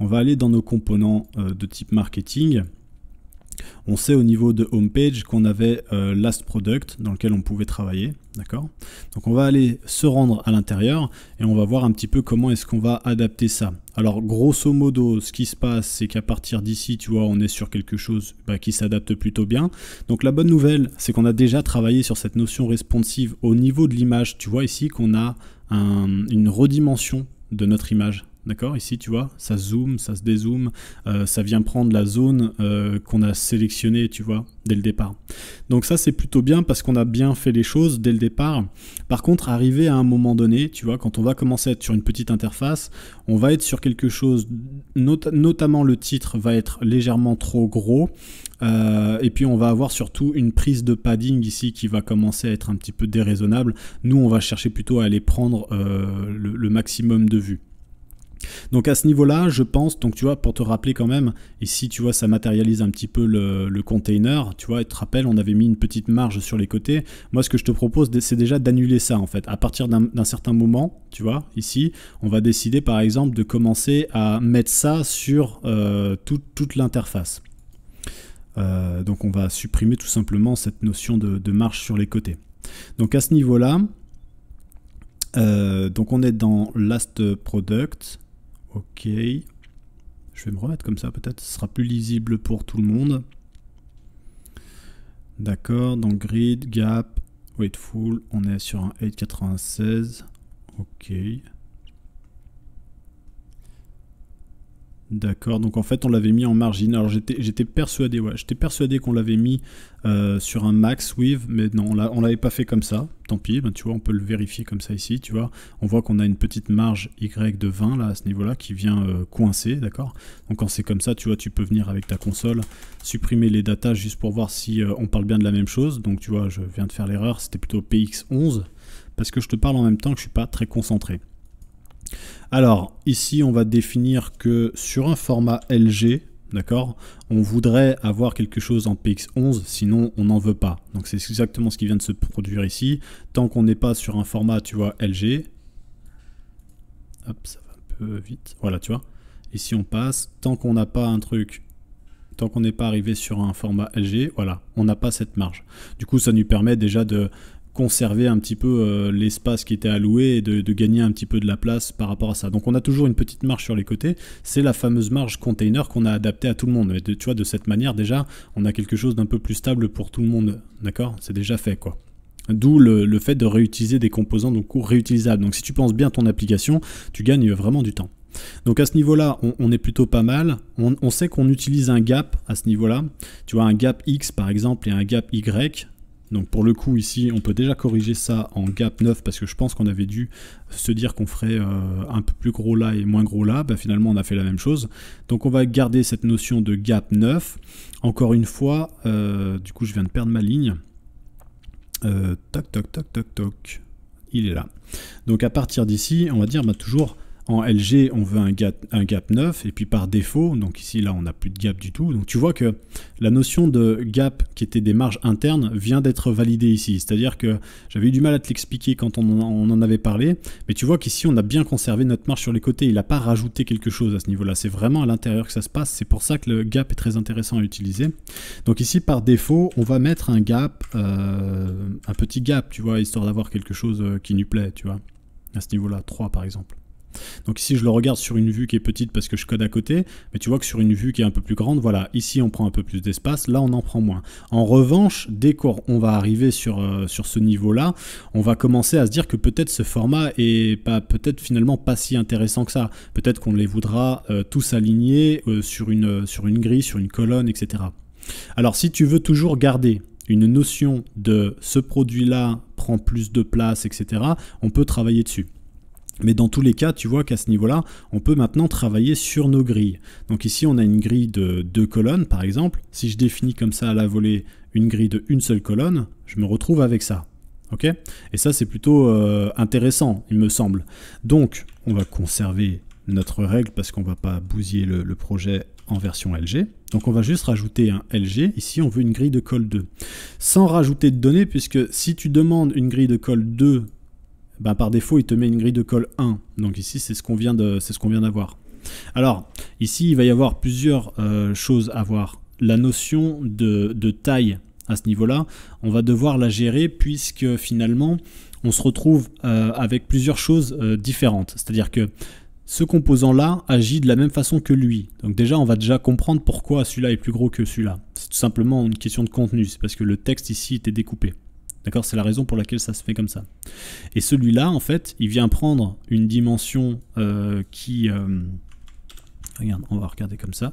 On va aller dans nos Components euh, » de type marketing. On sait au niveau de homepage qu'on avait euh, last product dans lequel on pouvait travailler, d'accord Donc on va aller se rendre à l'intérieur et on va voir un petit peu comment est-ce qu'on va adapter ça. Alors grosso modo, ce qui se passe, c'est qu'à partir d'ici, tu vois, on est sur quelque chose bah, qui s'adapte plutôt bien. Donc la bonne nouvelle, c'est qu'on a déjà travaillé sur cette notion responsive au niveau de l'image. Tu vois ici qu'on a une redimension de notre image. D'accord Ici, tu vois, ça zoome, ça se dézoome, euh, ça vient prendre la zone euh, qu'on a sélectionnée, tu vois, dès le départ. Donc ça, c'est plutôt bien parce qu'on a bien fait les choses dès le départ. Par contre, arriver à un moment donné, tu vois, quand on va commencer à être sur une petite interface, on va être sur quelque chose, notamment le titre va être légèrement trop gros. Euh, et puis on va avoir surtout une prise de padding ici qui va commencer à être un petit peu déraisonnable. Nous, on va chercher plutôt à aller prendre le, le maximum de vues. Donc à ce niveau-là, je pense, donc tu vois, pour te rappeler quand même, ici tu vois, ça matérialise un petit peu le, container, tu vois, et te rappelle, on avait mis une petite marge sur les côtés. Moi, ce que je te propose, c'est déjà d'annuler ça en fait. À partir d'un certain moment, tu vois, ici, on va décider par exemple de commencer à mettre ça sur euh, toute l'interface. Euh, donc on va supprimer tout simplement cette notion de, marge sur les côtés. Donc à ce niveau-là, euh, donc on est dans last product, Ok. Je vais me remettre comme ça, peut-être ce sera plus lisible pour tout le monde. D'accord, donc grid, gap, weightful, on est sur un 8,96. Ok. D'accord, donc en fait on l'avait mis en margin, Alors j'étais persuadé, ouais, j'étais persuadé qu'on l'avait mis euh, sur un max wave, mais non, on l'avait pas fait comme ça. Tant pis, ben, tu vois, on peut le vérifier comme ça ici, tu vois. On voit qu'on a une petite marge Y de 20 là à ce niveau-là qui vient euh, coincer, d'accord Donc quand c'est comme ça, tu vois, tu peux venir avec ta console, supprimer les datas juste pour voir si euh, on parle bien de la même chose. Donc tu vois, je viens de faire l'erreur, c'était plutôt PX11, parce que je te parle en même temps que je suis pas très concentré. Alors, ici, on va définir que sur un format LG, d'accord On voudrait avoir quelque chose en PX11, sinon on n'en veut pas. Donc c'est exactement ce qui vient de se produire ici. Tant qu'on n'est pas sur un format, tu vois, LG. Hop, ça va un peu vite. Voilà, tu vois. Ici, on passe. Tant qu'on n'a pas un truc tant qu'on n'est pas arrivé sur un format LG, voilà, on n'a pas cette marge. Du coup, ça nous permet déjà de conserver un petit peu euh, l'espace qui était alloué et de, gagner un petit peu de la place par rapport à ça. Donc on a toujours une petite marge sur les côtés, c'est la fameuse marge container qu'on a adaptée à tout le monde. Et de, tu vois, de cette manière déjà, on a quelque chose d'un peu plus stable pour tout le monde, d'accord C'est déjà fait quoi. D'où le, fait de réutiliser des composants donc réutilisables. Donc si tu penses bien ton application, tu gagnes vraiment du temps. Donc à ce niveau-là, on, est plutôt pas mal. On, on sait qu'on utilise un gap à ce niveau-là. Tu vois, un gap X par exemple et un gap Y donc pour le coup ici on peut déjà corriger ça en gap 9 parce que je pense qu'on avait dû se dire qu'on ferait euh, un peu plus gros là et moins gros là, bah, finalement on a fait la même chose. Donc on va garder cette notion de gap 9. Encore une fois, euh, du coup je viens de perdre ma ligne. Euh, toc toc toc toc toc. Il est là. Donc à partir d'ici, on va dire bah, toujours en LG, on veut un gap, un 9, et puis par défaut, donc ici, là, on n'a plus de gap du tout. Donc tu vois que la notion de gap, qui était des marges internes, vient d'être validée ici. C'est-à-dire que j'avais eu du mal à te l'expliquer quand on, en avait parlé, mais tu vois qu'ici, on a bien conservé notre marge sur les côtés. Il n'a pas rajouté quelque chose à ce niveau-là. C'est vraiment à l'intérieur que ça se passe. C'est pour ça que le gap est très intéressant à utiliser. Donc ici, par défaut, on va mettre un gap, euh, un petit gap, tu vois, histoire d'avoir quelque chose euh, qui nous plaît, tu vois. À ce niveau-là, 3 par exemple. Donc ici, je le regarde sur une vue qui est petite parce que je code à côté, mais tu vois que sur une vue qui est un peu plus grande, voilà, ici on prend un peu plus d'espace, là on en prend moins. En revanche, dès qu'on va arriver sur, euh, sur ce niveau-là, on va commencer à se dire que peut-être ce format est pas, peut-être finalement pas si intéressant que ça. Peut-être qu'on les voudra euh, tous aligner euh, sur, une, sur une grille, sur une colonne, etc. Alors si tu veux toujours garder une notion de ce produit-là prend plus de place, etc., on peut travailler dessus. Mais dans tous les cas, tu vois qu'à ce niveau-là, on peut maintenant travailler sur nos grilles. Donc ici, on a une grille de deux colonnes, par exemple. Si je définis comme ça à la volée une grille de une seule colonne, je me retrouve avec ça. ok Et ça, c'est plutôt euh, intéressant, il me semble. Donc, on va conserver notre règle parce qu'on ne va pas bousiller le, le projet en version LG. Donc on va juste rajouter un LG. Ici, on veut une grille de col 2. Sans rajouter de données, puisque si tu demandes une grille de col 2 bah, par défaut, il te met une grille de colle 1. Donc ici, c'est ce qu'on vient d'avoir. Alors, ici, il va y avoir plusieurs euh, choses à voir. La notion de, taille à ce niveau-là, on va devoir la gérer puisque finalement, on se retrouve euh, avec plusieurs choses euh, différentes. C'est-à-dire que ce composant-là agit de la même façon que lui. Donc déjà, on va déjà comprendre pourquoi celui-là est plus gros que celui-là. C'est tout simplement une question de contenu, c'est parce que le texte ici était découpé. D'accord C'est la raison pour laquelle ça se fait comme ça. Et celui-là, en fait, il vient prendre une dimension euh, qui... Euh, regarde, on va regarder comme ça.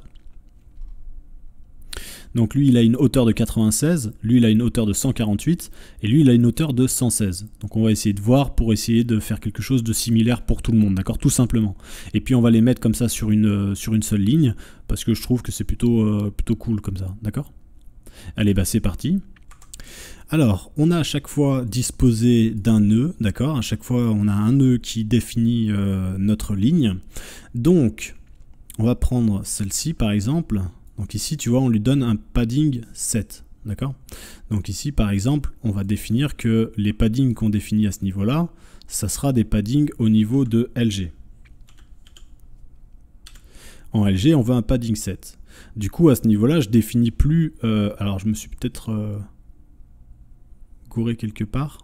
Donc lui, il a une hauteur de 96, lui, il a une hauteur de 148, et lui, il a une hauteur de 116. Donc on va essayer de voir pour essayer de faire quelque chose de similaire pour tout le monde, d'accord Tout simplement. Et puis on va les mettre comme ça sur une, euh, sur une seule ligne, parce que je trouve que c'est plutôt, plutôt cool comme ça, d'accord Allez, bah c'est parti. Alors, on a à chaque fois disposé d'un nœud, d'accord À chaque fois, on a un nœud qui définit euh, notre ligne. Donc, on va prendre celle-ci, par exemple. Donc ici, tu vois, on lui donne un padding 7, d'accord Donc ici, par exemple, on va définir que les paddings qu'on définit à ce niveau-là, ça sera des paddings au niveau de LG. En LG, on veut un padding 7. Du coup, à ce niveau-là, je définis plus... Euh, alors, je me suis peut-être... Euh, quelque part.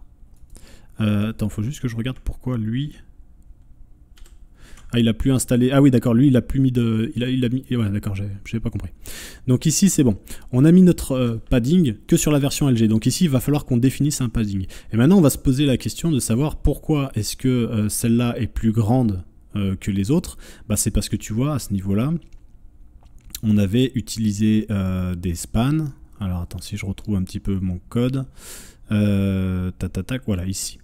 Euh, attends, faut juste que je regarde pourquoi lui... Ah, il a plus installé... Ah oui, d'accord, lui, il a plus mis de... Il a, il a mis... Ouais, d'accord, j'avais pas compris. Donc ici, c'est bon. On a mis notre euh, padding que sur la version LG. Donc ici, il va falloir qu'on définisse un padding. Et maintenant, on va se poser la question de savoir pourquoi est-ce que euh, celle-là est plus grande que les autres. Bah, c'est parce que tu vois, à ce niveau-là, on avait utilisé des spans. Alors attends, si je retrouve un petit peu mon code. Euh, voilà, ici.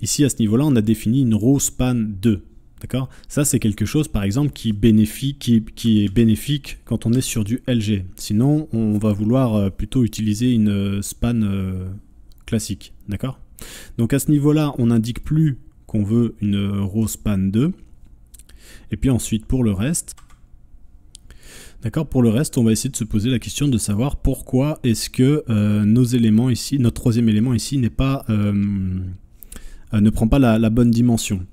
Ici, à ce niveau-là, on a défini une row span 2. D'accord Ça, c'est quelque chose, par exemple, qui, qui, est bénéfique quand on est sur du LG. Sinon, on va vouloir euh, plutôt utiliser une euh, span classique. D'accord Donc, à ce niveau-là, on n'indique plus qu'on veut une row span 2. Et puis ensuite, pour le reste, D'accord Pour le reste, on va essayer de se poser la question de savoir pourquoi est-ce que euh, nos éléments ici, notre troisième élément ici, n'est pas, euh, euh, ne prend pas la, bonne dimension.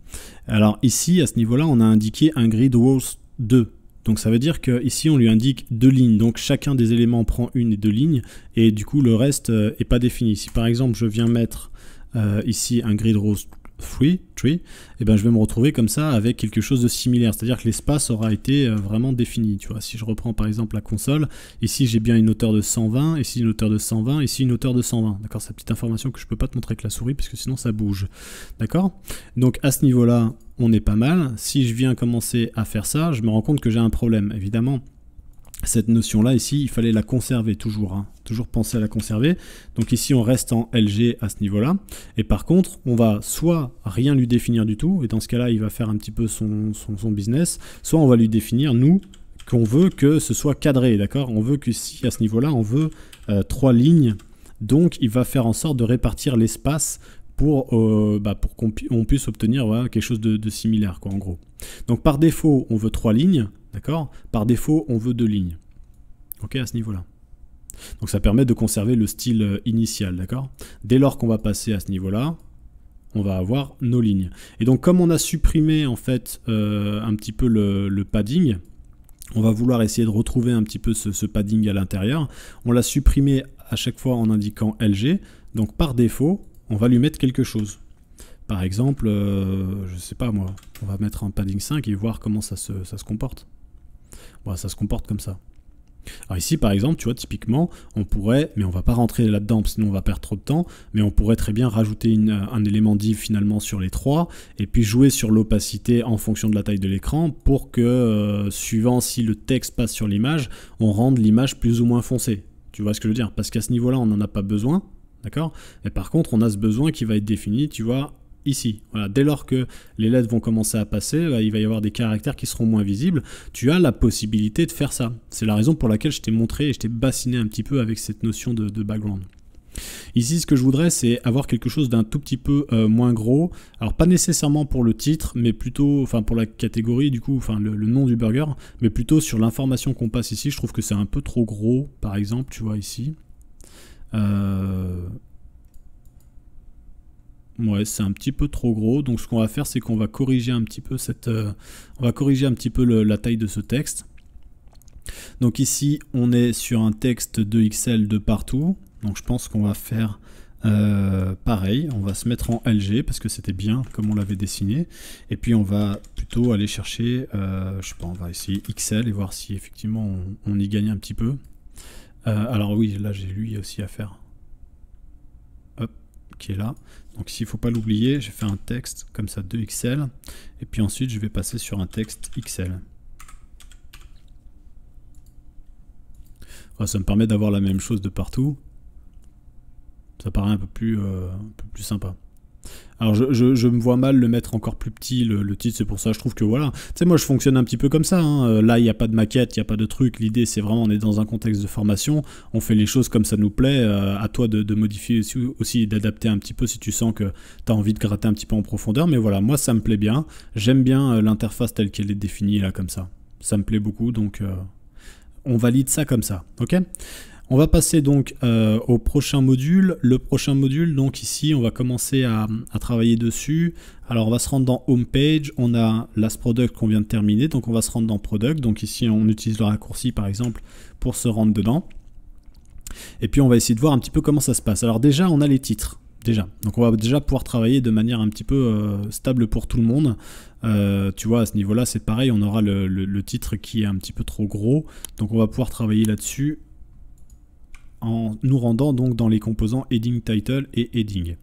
Alors ici, à ce niveau-là, on a indiqué un grid rose 2. Donc ça veut dire qu'ici, on lui indique deux lignes. Donc chacun des éléments prend une et deux lignes. Et du coup, le reste n'est pas défini. Si par exemple, je viens mettre ici un grid 2, free tree, eh ben je vais me retrouver comme ça avec quelque chose de similaire. C'est-à-dire que l'espace aura été euh, vraiment défini. Tu vois, si je reprends par exemple la console, ici j'ai bien une hauteur de 120, ici une hauteur de 120, ici une hauteur de 120. D'accord, cette petite information que je peux pas te montrer avec la souris parce que sinon ça bouge. D'accord. Donc à ce niveau-là, on est pas mal. Si je viens commencer à faire ça, je me rends compte que j'ai un problème. Évidemment cette notion-là, ici, il fallait la conserver toujours, hein. toujours penser à la conserver. Donc ici, on reste en LG à ce niveau-là. Et par contre, on va soit rien lui définir du tout, et dans ce cas-là, il va faire un petit peu son, business, soit on va lui définir, nous, qu'on veut que ce soit cadré, d'accord On veut que si à ce niveau-là, on veut euh, trois lignes, donc il va faire en sorte de répartir l'espace pour, euh, bah, pour qu'on puisse obtenir quelque chose de, de similaire, quoi, en gros. Donc par défaut, on veut trois lignes, D'accord Par défaut, on veut deux lignes. Ok, à ce niveau-là. Donc ça permet de conserver le style euh, initial, d'accord Dès lors qu'on va passer à ce niveau-là, on va avoir nos lignes. Et donc comme on a supprimé en fait euh, un petit peu le, padding, on va vouloir essayer de retrouver un petit peu ce, padding à l'intérieur. On l'a supprimé à chaque fois en indiquant LG. Donc par défaut, on va lui mettre quelque chose. Par exemple, je euh, je sais pas moi, on va mettre un padding 5 et voir comment ça se comporte. Bah, ça se comporte comme ça. Alors ici, par exemple, tu vois, typiquement, on pourrait, mais on va pas rentrer là-dedans, sinon on va perdre trop de temps, mais on pourrait très bien rajouter euh, un élément div finalement sur les trois, et puis jouer sur l'opacité en fonction de la taille de l'écran pour que, euh, suivant si le texte passe sur l'image, on rende l'image plus ou moins foncée. Tu vois ce que je veux dire Parce qu'à ce niveau-là, on n'en a pas besoin, d'accord Mais par contre, on a ce besoin qui va être défini, tu vois, ici. Voilà, dès lors que les lettres vont commencer à passer, bah, il va y avoir des caractères qui seront moins visibles. Tu as la possibilité de faire ça. C'est la raison pour laquelle je t'ai montré et je t'ai bassiné un petit peu avec cette notion de, background. Ici, ce que je voudrais, c'est avoir quelque chose d'un tout petit peu euh, moins gros. Alors, pas nécessairement pour le titre, mais plutôt, enfin, pour la catégorie, du coup, enfin, le, le nom du burger, mais plutôt sur l'information qu'on passe ici. Je trouve que c'est un peu trop gros, par exemple, tu vois, ici. Euh, Ouais, c'est un petit peu trop gros. Donc ce qu'on va faire, c'est qu'on va corriger un petit peu cette, euh, on va corriger un petit peu la taille de ce texte. Donc ici, on est sur un texte de XL de partout. Donc je pense qu'on va faire euh, pareil. On va se mettre en LG parce que c'était bien comme on l'avait dessiné. Et puis on va plutôt aller chercher, euh, je sais pas, on va essayer XL et voir si effectivement on, y gagne un petit peu. alors oui, là j'ai lui aussi à faire Hop, qui est là. Donc s'il ne faut pas l'oublier, j'ai fait un texte comme ça de xl et puis ensuite je vais passer sur un texte XL. ça me permet d'avoir la même chose de partout. Ça paraît un peu plus, euh, un peu plus sympa. Alors je, me vois mal le mettre encore plus petit, le, titre, c'est pour ça je trouve que voilà. Tu sais, moi je fonctionne un petit peu comme ça. Hein. Euh, là, il n'y a pas de maquette, il n'y a pas de truc. L'idée, c'est vraiment, on est dans un contexte de formation, on fait les choses comme ça nous plaît. Euh, à toi de, modifier aussi, d'adapter un petit peu si tu sens que tu as envie de gratter un petit peu en profondeur. Mais voilà, moi ça me plaît bien. J'aime bien euh, l'interface telle qu'elle est définie là, comme ça. Ça me plaît beaucoup, donc on valide ça comme ça. Ok on va passer donc euh, au prochain module. Le prochain module, donc ici, on va commencer à, travailler dessus. Alors, on va se rendre dans Home Page. On a Last Product qu'on vient de terminer. Donc, on va se rendre dans Product. Donc, ici, on utilise le raccourci, par exemple, pour se rendre dedans. Et puis, on va essayer de voir un petit peu comment ça se passe. Alors, déjà, on a les titres. Déjà. Donc, on va déjà pouvoir travailler de manière un petit peu euh, stable pour tout le monde. Euh, tu vois, à ce niveau-là, c'est pareil. On aura le titre qui est un petit peu trop gros. Donc, on va pouvoir travailler là-dessus en nous rendant donc dans les composants heading title et heading.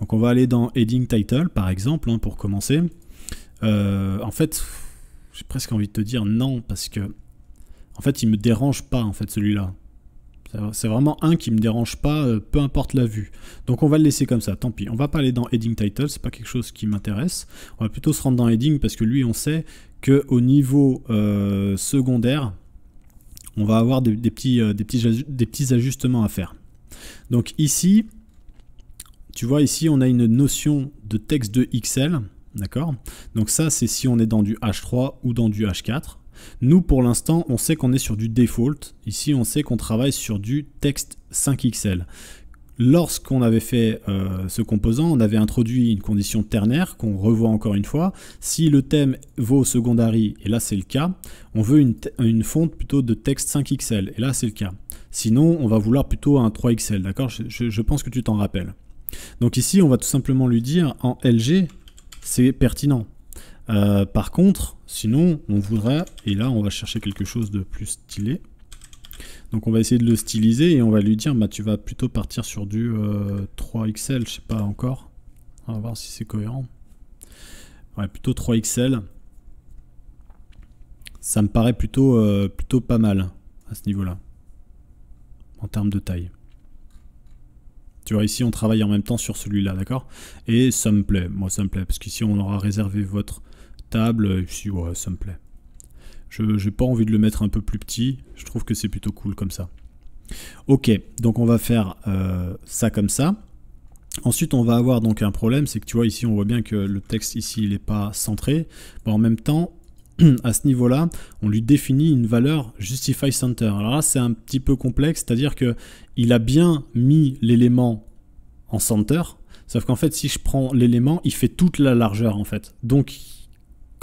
Donc on va aller dans heading title par exemple hein, pour commencer. Euh, en fait, j'ai presque envie de te dire non parce que en fait il me dérange pas en fait celui-là. C'est vraiment un qui me dérange pas, euh, peu importe la vue. Donc on va le laisser comme ça, tant pis. On va pas aller dans heading title, c'est pas quelque chose qui m'intéresse. On va plutôt se rendre dans heading parce que lui on sait que au niveau euh, secondaire, on va avoir des, des, petits, euh, des, petits, des petits ajustements à faire. Donc ici, tu vois ici, on a une notion de texte de XL, d'accord Donc ça, c'est si on est dans du H3 ou dans du H4. Nous, pour l'instant, on sait qu'on est sur du default. Ici, on sait qu'on travaille sur du texte 5XL. Lorsqu'on avait fait euh, ce composant, on avait introduit une condition ternaire qu'on revoit encore une fois. Si le thème vaut secondary, et là c'est le cas, on veut une, fonte plutôt de texte 5XL, et là c'est le cas. Sinon, on va vouloir plutôt un 3XL, d'accord je, pense que tu t'en rappelles. Donc ici, on va tout simplement lui dire en LG, c'est pertinent. Euh, par contre, sinon, on voudrait, et là on va chercher quelque chose de plus stylé. Donc on va essayer de le styliser et on va lui dire bah, tu vas plutôt partir sur du 3XL, euh, je sais pas encore. On va voir si c'est cohérent. Ouais, plutôt 3XL. Ça me paraît plutôt, euh, plutôt pas mal à ce niveau-là. En termes de taille. Tu vois, ici on travaille en même temps sur celui-là, d'accord Et ça me plaît, moi ça me plaît, parce qu'ici on aura réservé votre table, et ouais, ça me plaît j'ai pas envie de le mettre un peu plus petit. Je trouve que c'est plutôt cool comme ça. Ok, donc on va faire euh, ça comme ça. Ensuite, on va avoir donc un problème, c'est que tu vois ici, on voit bien que le texte ici, il n'est pas centré. en même temps, à ce niveau-là, on lui définit une valeur justify center. Alors là, c'est un petit peu complexe, c'est-à-dire que il a bien mis l'élément en center, sauf qu'en fait, si je prends l'élément, il fait toute la largeur en fait. Donc,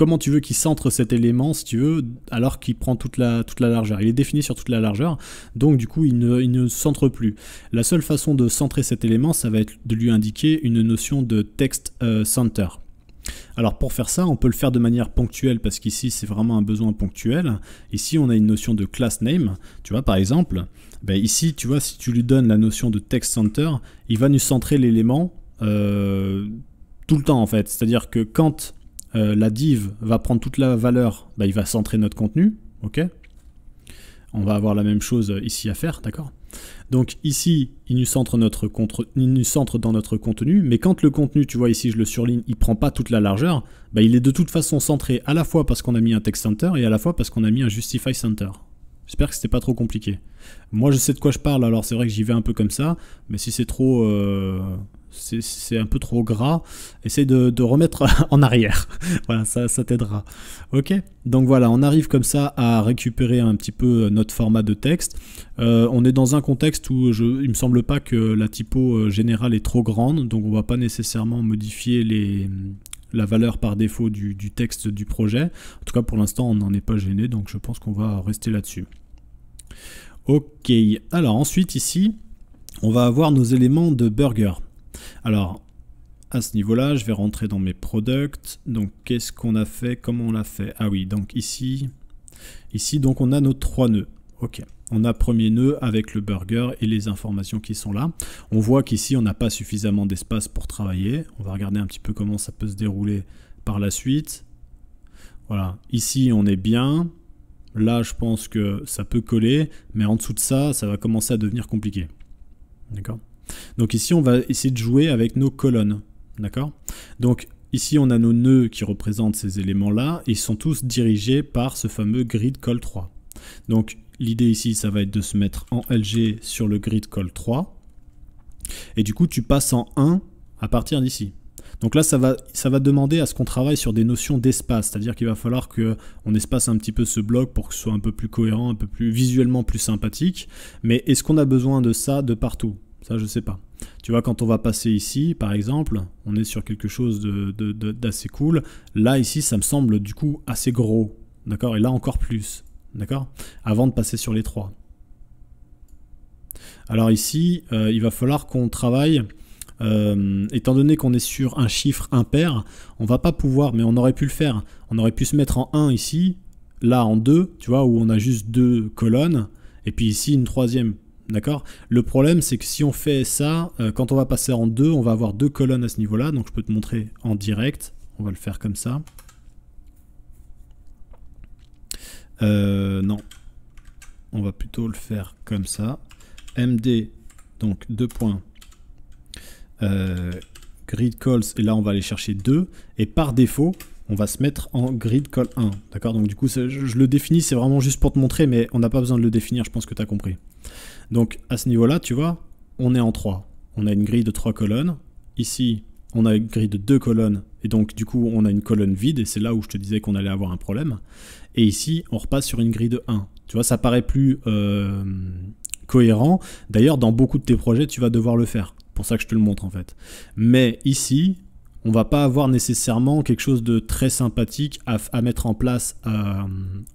comment tu veux qu'il centre cet élément, si tu veux, alors qu'il prend toute la, toute la largeur. Il est défini sur toute la largeur, donc du coup, il ne, centre plus. La seule façon de centrer cet élément, ça va être de lui indiquer une notion de text euh, center. Alors pour faire ça, on peut le faire de manière ponctuelle parce qu'ici c'est vraiment un besoin ponctuel. Ici on a une notion de class name, tu vois par exemple. Ben, ici tu vois si tu lui donnes la notion de text center, il va nous centrer l'élément euh, tout le temps en fait. C'est-à-dire que quand euh, la div va prendre toute la valeur, bah, il va centrer notre contenu, ok On va avoir la même chose euh, ici à faire, d'accord donc ici, il nous, centre notre contre, il nous centre dans notre contenu, mais quand le contenu, tu vois ici, je le surligne, il prend pas toute la largeur, bah, il est de toute façon centré à la fois parce qu'on a mis un text center et à la fois parce qu'on a mis un justify center. J'espère que c'était pas trop compliqué. Moi, je sais de quoi je parle, alors c'est vrai que j'y vais un peu comme ça, mais si c'est trop... Euh, c'est un peu trop gras, essaye de, remettre en arrière. voilà, ça, t'aidera. Ok Donc voilà, on arrive comme ça à récupérer un petit peu euh, notre format de texte. Euh, on est dans un contexte où il il me semble pas que la typo euh, générale est trop grande, donc on va pas nécessairement modifier la valeur par défaut du, du texte du projet. En tout cas, pour l'instant, on n'en est pas gêné, donc je pense qu'on va rester là-dessus. Ok, alors ensuite ici, on va avoir nos éléments de burger. Alors, à ce niveau-là, je vais rentrer dans mes products. Donc, qu'est-ce qu'on a fait Comment on l'a fait Ah oui, donc ici, ici, donc on a nos trois nœuds. Ok. On a premier nœud avec le burger et les informations qui sont là. On voit qu'ici, on n'a pas suffisamment d'espace pour travailler. On va regarder un petit peu comment ça peut se dérouler par la suite. Voilà. Ici, on est bien. Là, je pense que ça peut coller, mais en dessous de ça, ça va commencer à devenir compliqué. D'accord donc ici, on va essayer de jouer avec nos colonnes. D'accord Donc ici, on a nos nœuds qui représentent ces éléments-là. Ils sont tous dirigés par ce fameux grid col 3. Donc l'idée ici, ça va être de se mettre en LG sur le grid col 3. Et du coup, tu passes en 1 à partir d'ici. Donc là, ça va, ça va demander à ce qu'on travaille sur des notions d'espace, c'est-à-dire qu'il va falloir qu'on espace un petit peu ce bloc pour que ce soit un peu plus cohérent, un peu plus visuellement plus sympathique. Mais est-ce qu'on a besoin de ça de partout ça, je sais pas. Tu vois, quand on va passer ici, par exemple, on est sur quelque chose d'assez de, de, cool. Là, ici, ça me semble du coup assez gros. D'accord Et là, encore plus. D'accord Avant de passer sur les trois. Alors ici, euh, il va falloir qu'on travaille. Euh, étant donné qu'on est sur un chiffre impair, on va pas pouvoir, mais on aurait pu le faire. On aurait pu se mettre en 1 ici, là en 2, tu vois, où on a juste deux colonnes, et puis ici une troisième. D'accord Le problème, c'est que si on fait ça, euh, quand on va passer en deux, on va avoir deux colonnes à ce niveau-là. Donc je peux te montrer en direct. On va le faire comme ça. Euh, non. On va plutôt le faire comme ça. MD, donc deux points. Euh, grid calls, et là on va aller chercher 2. Et par défaut, on va se mettre en grid col 1. D'accord Donc du coup, je, le définis, c'est vraiment juste pour te montrer, mais on n'a pas besoin de le définir, je pense que tu as compris. Donc à ce niveau-là, tu vois, on est en 3. On a une grille de 3 colonnes. Ici, on a une grille de 2 colonnes. Et donc du coup, on a une colonne vide, et c'est là où je te disais qu'on allait avoir un problème. Et ici, on repasse sur une grille de 1. Tu vois, ça paraît plus euh, cohérent. D'ailleurs, dans beaucoup de tes projets, tu vas devoir le faire. Pour ça que je te le montre en fait. Mais ici, on va pas avoir nécessairement quelque chose de très sympathique à, mettre en place euh,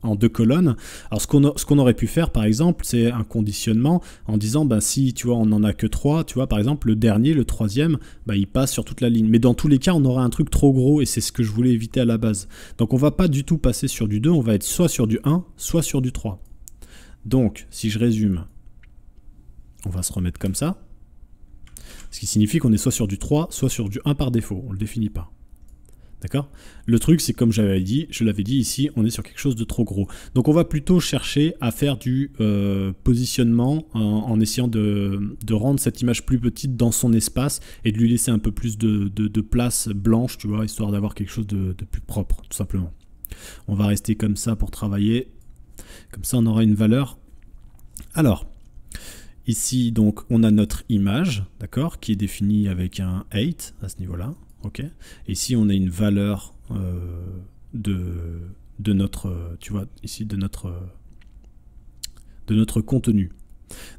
en deux colonnes. Alors ce qu'on aurait pu faire par exemple, c'est un conditionnement en disant bah, si tu vois on n'en a que trois, tu vois par exemple le dernier, le troisième, bah, il passe sur toute la ligne. Mais dans tous les cas on aura un truc trop gros et c'est ce que je voulais éviter à la base. Donc on va pas du tout passer sur du 2, on va être soit sur du 1, soit sur du 3. Donc si je résume, on va se remettre comme ça. Ce qui signifie qu'on est soit sur du 3, soit sur du 1 par défaut. On ne le définit pas. D'accord Le truc, c'est comme j'avais dit, je l'avais dit ici, on est sur quelque chose de trop gros. Donc on va plutôt chercher à faire du euh, positionnement en, essayant de, rendre cette image plus petite dans son espace et de lui laisser un peu plus de place blanche, tu vois, histoire d'avoir quelque chose de, plus propre, tout simplement. On va rester comme ça pour travailler. Comme ça, on aura une valeur. Alors, Ici, donc, on a notre image, d'accord, qui est définie avec un 8 à ce niveau-là. ok. ici, on a une valeur euh, de, de notre, tu vois, ici, de notre, de notre contenu.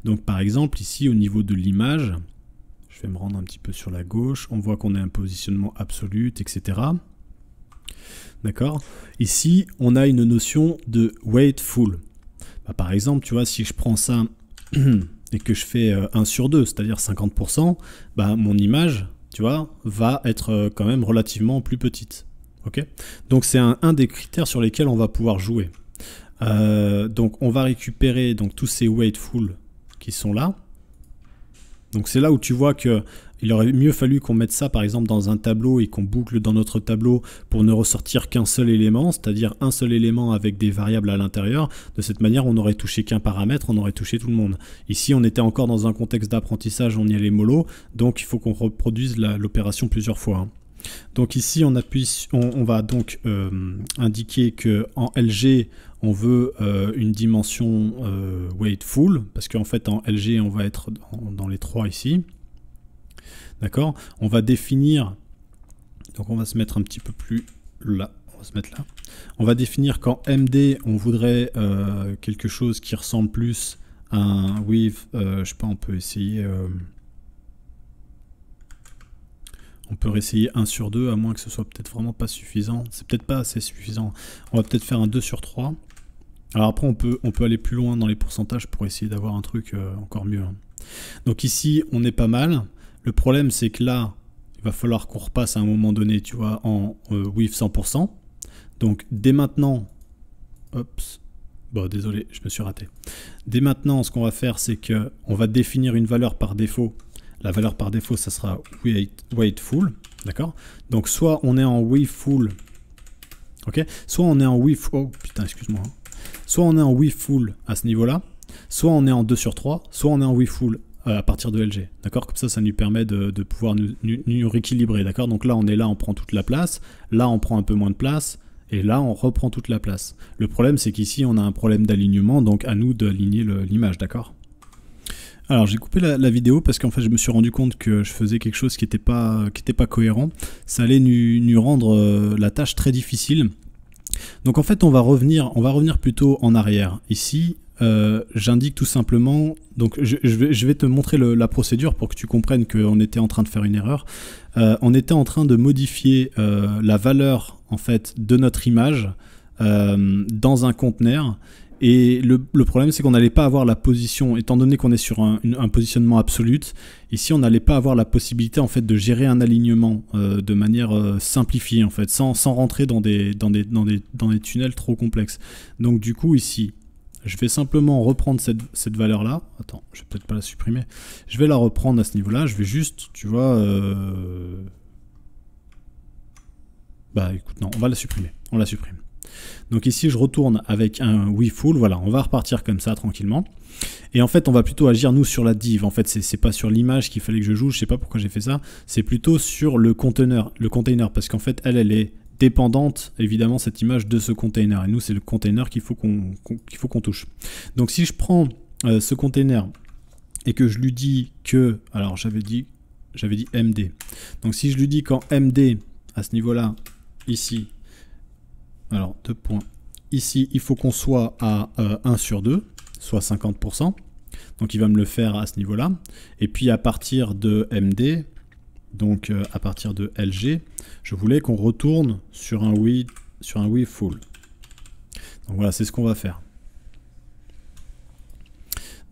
Donc, par exemple, ici, au niveau de l'image, je vais me rendre un petit peu sur la gauche, on voit qu'on a un positionnement absolu, etc. D'accord Ici, on a une notion de weight full. Bah, par exemple, tu vois, si je prends ça et que je fais 1 euh, sur 2, c'est-à-dire 50%, bah, mon image, tu vois, va être euh, quand même relativement plus petite. ok donc c'est un, des critères sur lesquels on va pouvoir jouer. Euh, donc on va récupérer donc, tous ces weightful qui sont là. Donc c'est là où tu vois que il aurait mieux fallu qu'on mette ça par exemple dans un tableau et qu'on boucle dans notre tableau pour ne ressortir qu'un seul élément, c'est-à-dire un seul élément avec des variables à l'intérieur. De cette manière, on n'aurait touché qu'un paramètre, on aurait touché tout le monde. Ici, on était encore dans un contexte d'apprentissage, on y allait mollo, donc il faut qu'on reproduise l'opération plusieurs fois. Hein. Donc ici, on, va donc euh, indiquer que en LG, on veut euh, une dimension euh, weight full, parce qu'en fait en LG, on va être dans les trois ici. D'accord On va définir, donc on va se mettre un petit peu plus là, on va se mettre là. On va définir qu'en MD, on voudrait euh, quelque chose qui ressemble plus à un Weave, euh, je sais pas, on peut essayer... Euh, on peut réessayer 1 sur 2, à moins que ce soit peut-être vraiment pas suffisant. C'est peut-être pas assez suffisant. On va peut-être faire un 2 sur 3. Alors après, on peut, on peut aller plus loin dans les pourcentages pour essayer d'avoir un truc encore mieux. Hein. Donc ici, on est pas mal. Le problème, c'est que là, il va falloir qu'on repasse à un moment donné, tu vois, en Weave euh, 100%. Donc, dès maintenant, désolé, je me suis raté. Dès maintenant, ce qu'on va faire, c'est que on va définir une valeur par défaut. La valeur par défaut, ça sera weight wait full, d'accord Donc soit on est en WIF full, ok Soit on est en WIF, oh putain, excuse-moi. Hein. Soit on est en WIF full à ce niveau-là, soit on est en 2 sur 3, soit on est en WIF full euh, à partir de LG. D'accord Comme ça, ça nous permet de, pouvoir nous, rééquilibrer. D'accord Donc là, on est là, on prend toute la place. Là, on prend un peu moins de place. Et là, on reprend toute la place. Le problème, c'est qu'ici, on a un problème d'alignement. Donc à nous d'aligner l'image. D'accord alors j'ai coupé la, vidéo parce qu'en fait je me suis rendu compte que je faisais quelque chose qui n'était pas, qui était pas cohérent. Ça allait nous, rendre euh, la tâche très difficile. Donc en fait on va revenir, on va revenir plutôt en arrière. Ici euh, j'indique tout simplement, donc je, vais, je vais, te montrer la procédure pour que tu comprennes qu'on était en train de faire une erreur. Euh, on était en train de modifier euh, la valeur en fait de notre image dans un conteneur. Et le, problème, c'est qu'on n'allait pas avoir la position, étant donné qu'on est sur un, positionnement absolu, ici on n'allait pas avoir la possibilité en fait de gérer un alignement de manière simplifiée en fait, sans, rentrer dans des, dans des, dans, des, tunnels trop complexes. Donc du coup ici, je vais simplement reprendre cette, valeur-là. Attends, je vais peut-être pas la supprimer. Je vais la reprendre à ce niveau-là. Je vais juste, tu vois... Euh, bah écoute, non, on va la supprimer. On la supprime. Donc ici, je retourne avec un oui Voilà, on va repartir comme ça tranquillement. Et en fait, on va plutôt agir nous sur la div. En fait, c'est pas sur l'image qu'il fallait que je joue. Je sais pas pourquoi j'ai fait ça. C'est plutôt sur le conteneur, le container, parce qu'en fait, elle, elle est, dépendante évidemment cette image de ce container. Et nous, c'est le container qu'il faut qu'on faut qu'on touche. Donc si je prends euh, ce container et que je lui dis que, alors j'avais dit, j'avais dit MD. Donc si je lui dis qu'en MD à ce niveau-là, ici, alors deux points, ici il faut qu'on soit à 1 euh, sur 2, soit 50%. Donc il va me le faire à ce niveau-là. Et puis à partir de MD, donc euh, à partir de LG, je voulais qu'on retourne sur un oui sur un oui full. Donc voilà, c'est ce qu'on va faire.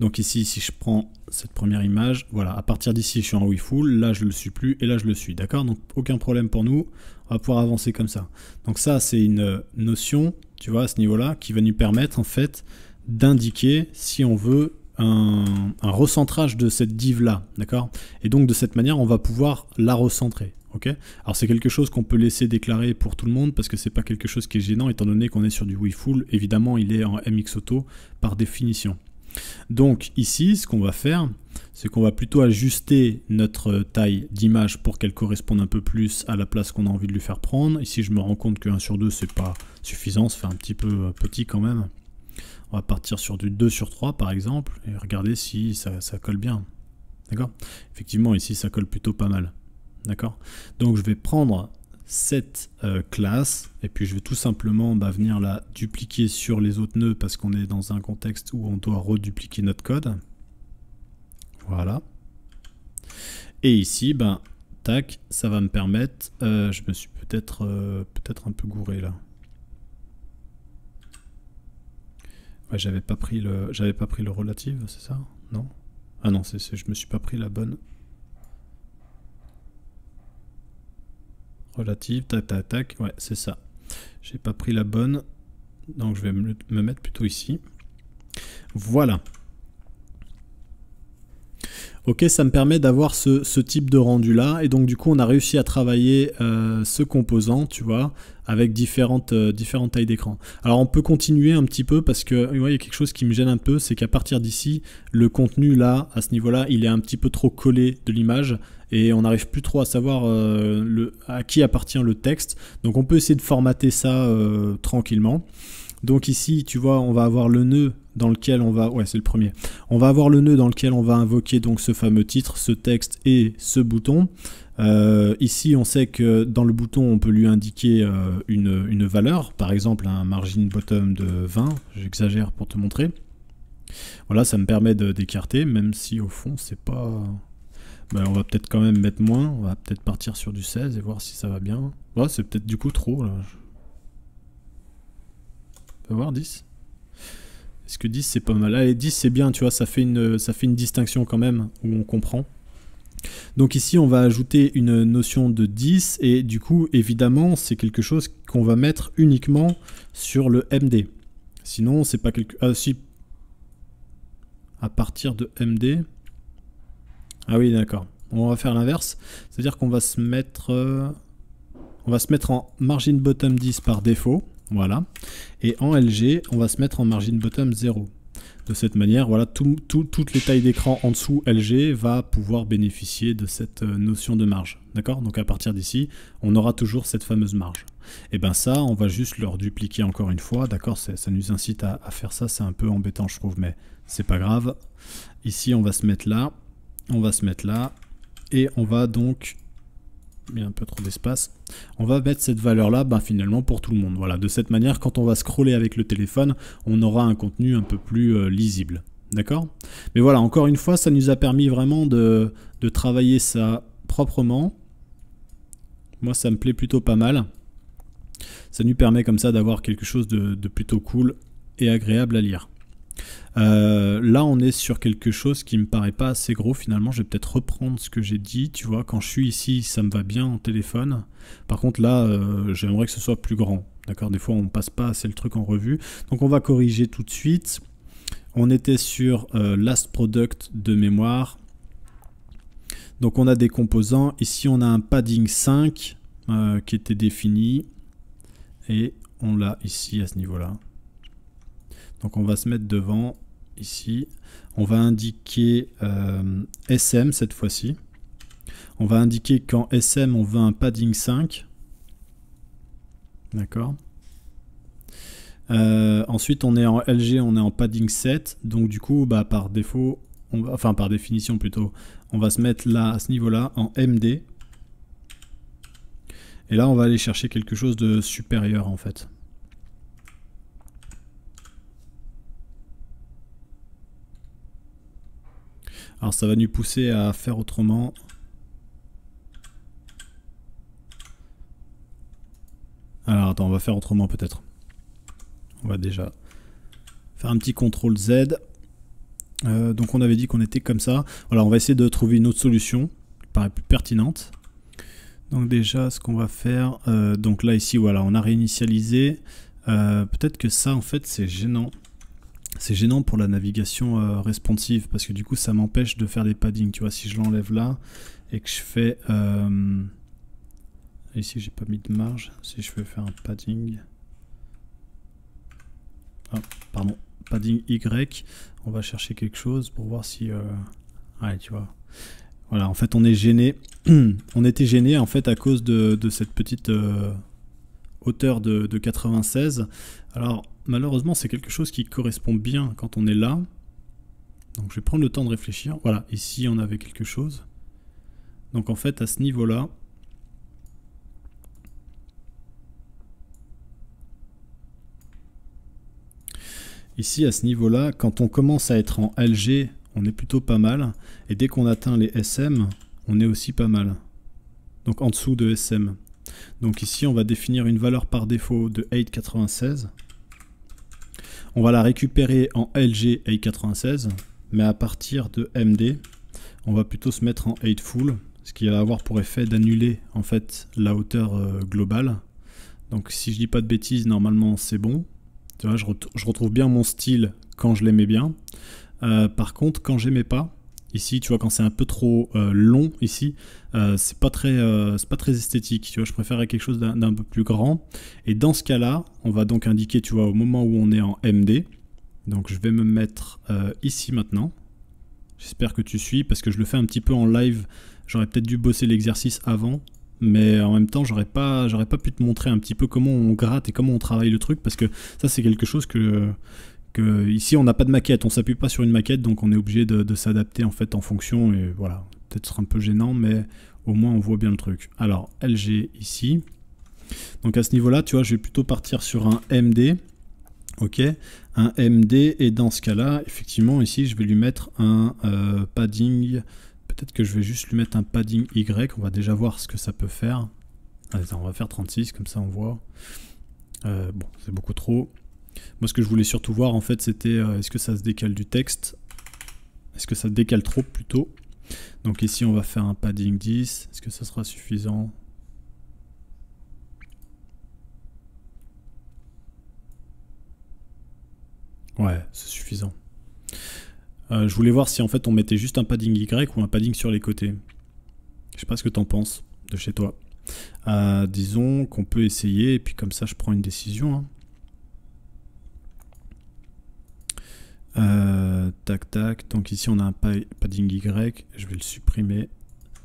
Donc ici, si je prends cette première image, voilà, à partir d'ici, je suis en Wii full, là je le suis plus et là je le suis, d'accord Donc aucun problème pour nous, on va pouvoir avancer comme ça. Donc ça, c'est une euh, notion, tu vois, à ce niveau-là, qui va nous permettre en fait d'indiquer si on veut un, recentrage de cette div là, d'accord Et donc de cette manière, on va pouvoir la recentrer. ok Alors c'est quelque chose qu'on peut laisser déclarer pour tout le monde parce que c'est pas quelque chose qui est gênant étant donné qu'on est sur du Full Évidemment, il est en MX Auto par définition. Donc ici, ce qu'on va faire, c'est qu'on va plutôt ajuster notre taille d'image pour qu'elle corresponde un peu plus à la place qu'on a envie de lui faire prendre. Ici, je me rends compte que 1 sur 2, c'est pas suffisant, ça fait un petit peu euh, petit quand même. On va partir sur du 2 sur 3 par exemple et regarder si ça, ça colle bien. D'accord Effectivement, ici ça colle plutôt pas mal. D'accord Donc je vais prendre cette euh, classe et puis je vais tout simplement bah, venir la dupliquer sur les autres nœuds parce qu'on est dans un contexte où on doit redupliquer notre code. Voilà. Et ici, ben, tac, ça va me permettre, euh, je me suis peut-être euh, peut-être un peu gouré là. Ah, j'avais pas pris le, j'avais pas pris le relative, c'est ça Non. Ah non, c'est, je me suis pas pris la bonne. Relative, tac, tac, tac. Ouais, c'est ça. J'ai pas pris la bonne, donc je vais me, mettre plutôt ici. Voilà. Ok, ça me permet d'avoir ce, type de rendu là. Et donc du coup, on a réussi à travailler euh, ce composant, tu vois avec différentes, euh, différentes tailles d'écran. Alors on peut continuer un petit peu parce que il y a quelque chose qui me gêne un peu, c'est qu'à partir d'ici, le contenu là, à ce niveau-là, il est un petit peu trop collé de l'image et on n'arrive plus trop à savoir euh, à qui appartient le texte. Donc on peut essayer de formater ça euh, tranquillement. Donc ici, tu vois, on va avoir le nœud dans lequel on va... Ouais, c'est le premier. On va avoir le nœud dans lequel on va invoquer donc ce fameux titre, ce texte et ce bouton. Euh, ici, on sait que dans le bouton, on peut lui indiquer euh, une, valeur, par exemple un margin bottom de 20, j'exagère pour te montrer. Voilà, ça me permet d'écarter, même si au fond, c'est pas... Ben, on va peut-être quand même mettre moins, on va peut-être partir sur du 16 et voir si ça va bien. Ouais, c'est peut-être du coup trop, là. On peut voir 10 est-ce que 10 c'est pas mal Allez, 10 c'est bien, tu vois, ça fait, une, ça fait une distinction quand même, où on comprend. Donc ici, on va ajouter une notion de 10 et du coup, évidemment, c'est quelque chose qu'on va mettre uniquement sur le MD. Sinon, c'est pas quelque... Ah si, à partir de MD. Ah oui, d'accord. On va faire l'inverse. C'est-à-dire qu'on va se mettre... Euh, on va se mettre en margin bottom 10 par défaut. Voilà. Et en LG, on va se mettre en margin bottom 0 de cette manière, voilà, toutes les tailles d'écran en dessous LG va pouvoir bénéficier de cette euh, notion de marge. D'accord Donc à partir d'ici, on aura toujours cette fameuse marge. Et eh bien ça, on va juste leur dupliquer encore une fois. D'accord Ça nous incite à, à faire ça, c'est un peu embêtant je trouve, mais c'est pas grave. Ici, on va se mettre là, on va se mettre là, et on va donc un peu trop d'espace. On va mettre cette valeur-là ben, finalement pour tout le monde. Voilà, de cette manière, quand on va scroller avec le téléphone, on aura un contenu un peu plus euh, lisible. D'accord Mais voilà, encore une fois, ça nous a permis vraiment de, de travailler ça proprement. Moi, ça me plaît plutôt pas mal. Ça nous permet comme ça d'avoir quelque chose de plutôt cool et agréable à lire. Euh, là, on est sur quelque chose qui me paraît pas assez gros finalement. Je vais peut-être reprendre ce que j'ai dit. Tu vois, quand je suis ici, ça me va bien en téléphone. Par contre, là, euh, j'aimerais que ce soit plus grand. D'accord Des fois, on passe pas assez le truc en revue. Donc, on va corriger tout de suite. On était sur euh, last product de mémoire. Donc, on a des composants. Ici, on a un padding 5 qui était défini. Et on l'a ici à ce niveau-là. Donc on va se mettre devant ici. On va indiquer euh, SM cette fois-ci. On va indiquer qu'en SM on veut un padding 5. D'accord euh, ensuite, on est en LG, on est en padding 7. Donc du coup, bah, par défaut, enfin par définition plutôt, on va se mettre là, à ce niveau-là, en MD. Et là, on va aller chercher quelque chose de supérieur en fait. Alors ça va nous pousser à faire autrement. Alors attends, on va faire autrement peut-être. On va déjà faire un petit contrôle Z. Euh, donc on avait dit qu'on était comme ça. Voilà, on va essayer de trouver une autre solution qui paraît plus pertinente. Donc déjà, ce qu'on va faire, euh, donc là ici, voilà, on a réinitialisé. Euh, peut-être que ça, en fait, c'est gênant c'est gênant pour la navigation euh, responsive parce que du coup ça m'empêche de faire des paddings. Tu vois, si je l'enlève là et que je fais. Euh, ici j'ai pas mis de marge. Si je veux faire un padding. Ah, pardon, padding Y. On va chercher quelque chose pour voir si. Euh, ouais, tu vois. Voilà, en fait on est gêné. on était gêné en fait à cause de cette petite. Hauteur de, de 96. Alors malheureusement c'est quelque chose qui correspond bien quand on est là. Donc je vais prendre le temps de réfléchir. Voilà, ici on avait quelque chose. Donc en fait à ce niveau-là, Ici, à ce niveau-là, quand on commence à être en LG, on est plutôt pas mal. Et dès qu'on atteint les SM, on est aussi pas mal. Donc en dessous de SM. Donc ici, on va définir une valeur par défaut de 896. On va la récupérer en LG 896, mais à partir de MD, on va plutôt se mettre en 8 full, ce qui va avoir pour effet d'annuler en fait la hauteur euh, globale. Donc si je dis pas de bêtises, normalement c'est bon. Tu vois, je, retrouve bien mon style quand je l'aimais bien. Euh, par contre, quand j'aimais pas, ici, tu vois, quand c'est un peu trop euh, long ici, euh, c'est pas très, euh, c'est pas très esthétique. Tu vois, je préférerais quelque chose d'un peu plus grand. Et dans ce cas-là, on va donc indiquer, tu vois, au moment où on est en MD. Donc je vais me mettre ici maintenant. J'espère que tu suis parce que je le fais un petit peu en live. J'aurais peut-être dû bosser l'exercice avant, mais en même temps j'aurais pas j'aurais pas pu te montrer un petit peu comment on gratte et comment on travaille le truc parce que ça c'est quelque chose que ici on n'a pas de maquette, on s'appuie pas sur une maquette, donc on est obligé de, s'adapter en fait en fonction et voilà, peut-être un peu gênant, mais au moins on voit bien le truc. Alors LG ici, donc à ce niveau-là, tu vois, je vais plutôt partir sur un MD, ok, un MD et dans ce cas-là, effectivement ici, je vais lui mettre un euh, padding. Peut-être que je vais juste lui mettre un padding Y, on va déjà voir ce que ça peut faire. on va faire 36, comme ça on voit. Euh, bon, c'est beaucoup trop. Moi, ce que je voulais surtout voir, en fait, c'était euh, est-ce que ça se décale du texte Est-ce que ça décale trop plutôt Donc ici, on va faire un padding 10. Est-ce que ça sera suffisant Ouais, c'est suffisant. Euh, je voulais voir si en fait on mettait juste un padding Y ou un padding sur les côtés. Je sais pas ce que t'en penses de chez toi. Euh, disons qu'on peut essayer et puis comme ça je prends une décision. Hein. Euh, tac tac, donc ici on a un padding Y, je vais le supprimer.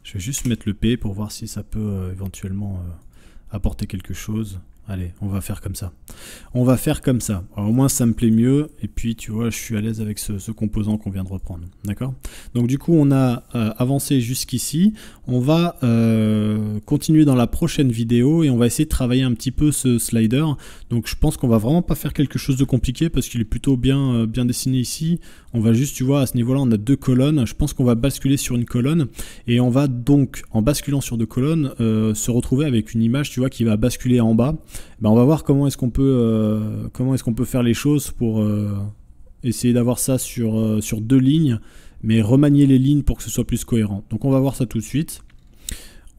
Je vais juste mettre le P pour voir si ça peut euh, éventuellement euh, apporter quelque chose. Allez, on va faire comme ça. On va faire comme ça. au moins, ça me plaît mieux. Et puis, tu vois, je suis à l'aise avec ce, composant qu'on vient de reprendre. D'accord Donc, du coup, on a euh, avancé jusqu'ici. On va euh, continuer dans la prochaine vidéo et on va essayer de travailler un petit peu ce slider. Donc, je pense qu'on va vraiment pas faire quelque chose de compliqué parce qu'il est plutôt bien, euh, bien dessiné ici. On va juste, tu vois, à ce niveau-là, on a deux colonnes. Je pense qu'on va basculer sur une colonne et on va donc, en basculant sur deux colonnes, se retrouver avec une image, tu vois, qui va basculer en bas. Ben, on va voir comment est-ce qu'on peut, euh, est-ce peut faire les choses pour euh, essayer d'avoir ça euh, sur, deux lignes, mais remanier les lignes pour que ce soit plus cohérent. Donc on va voir ça tout de suite.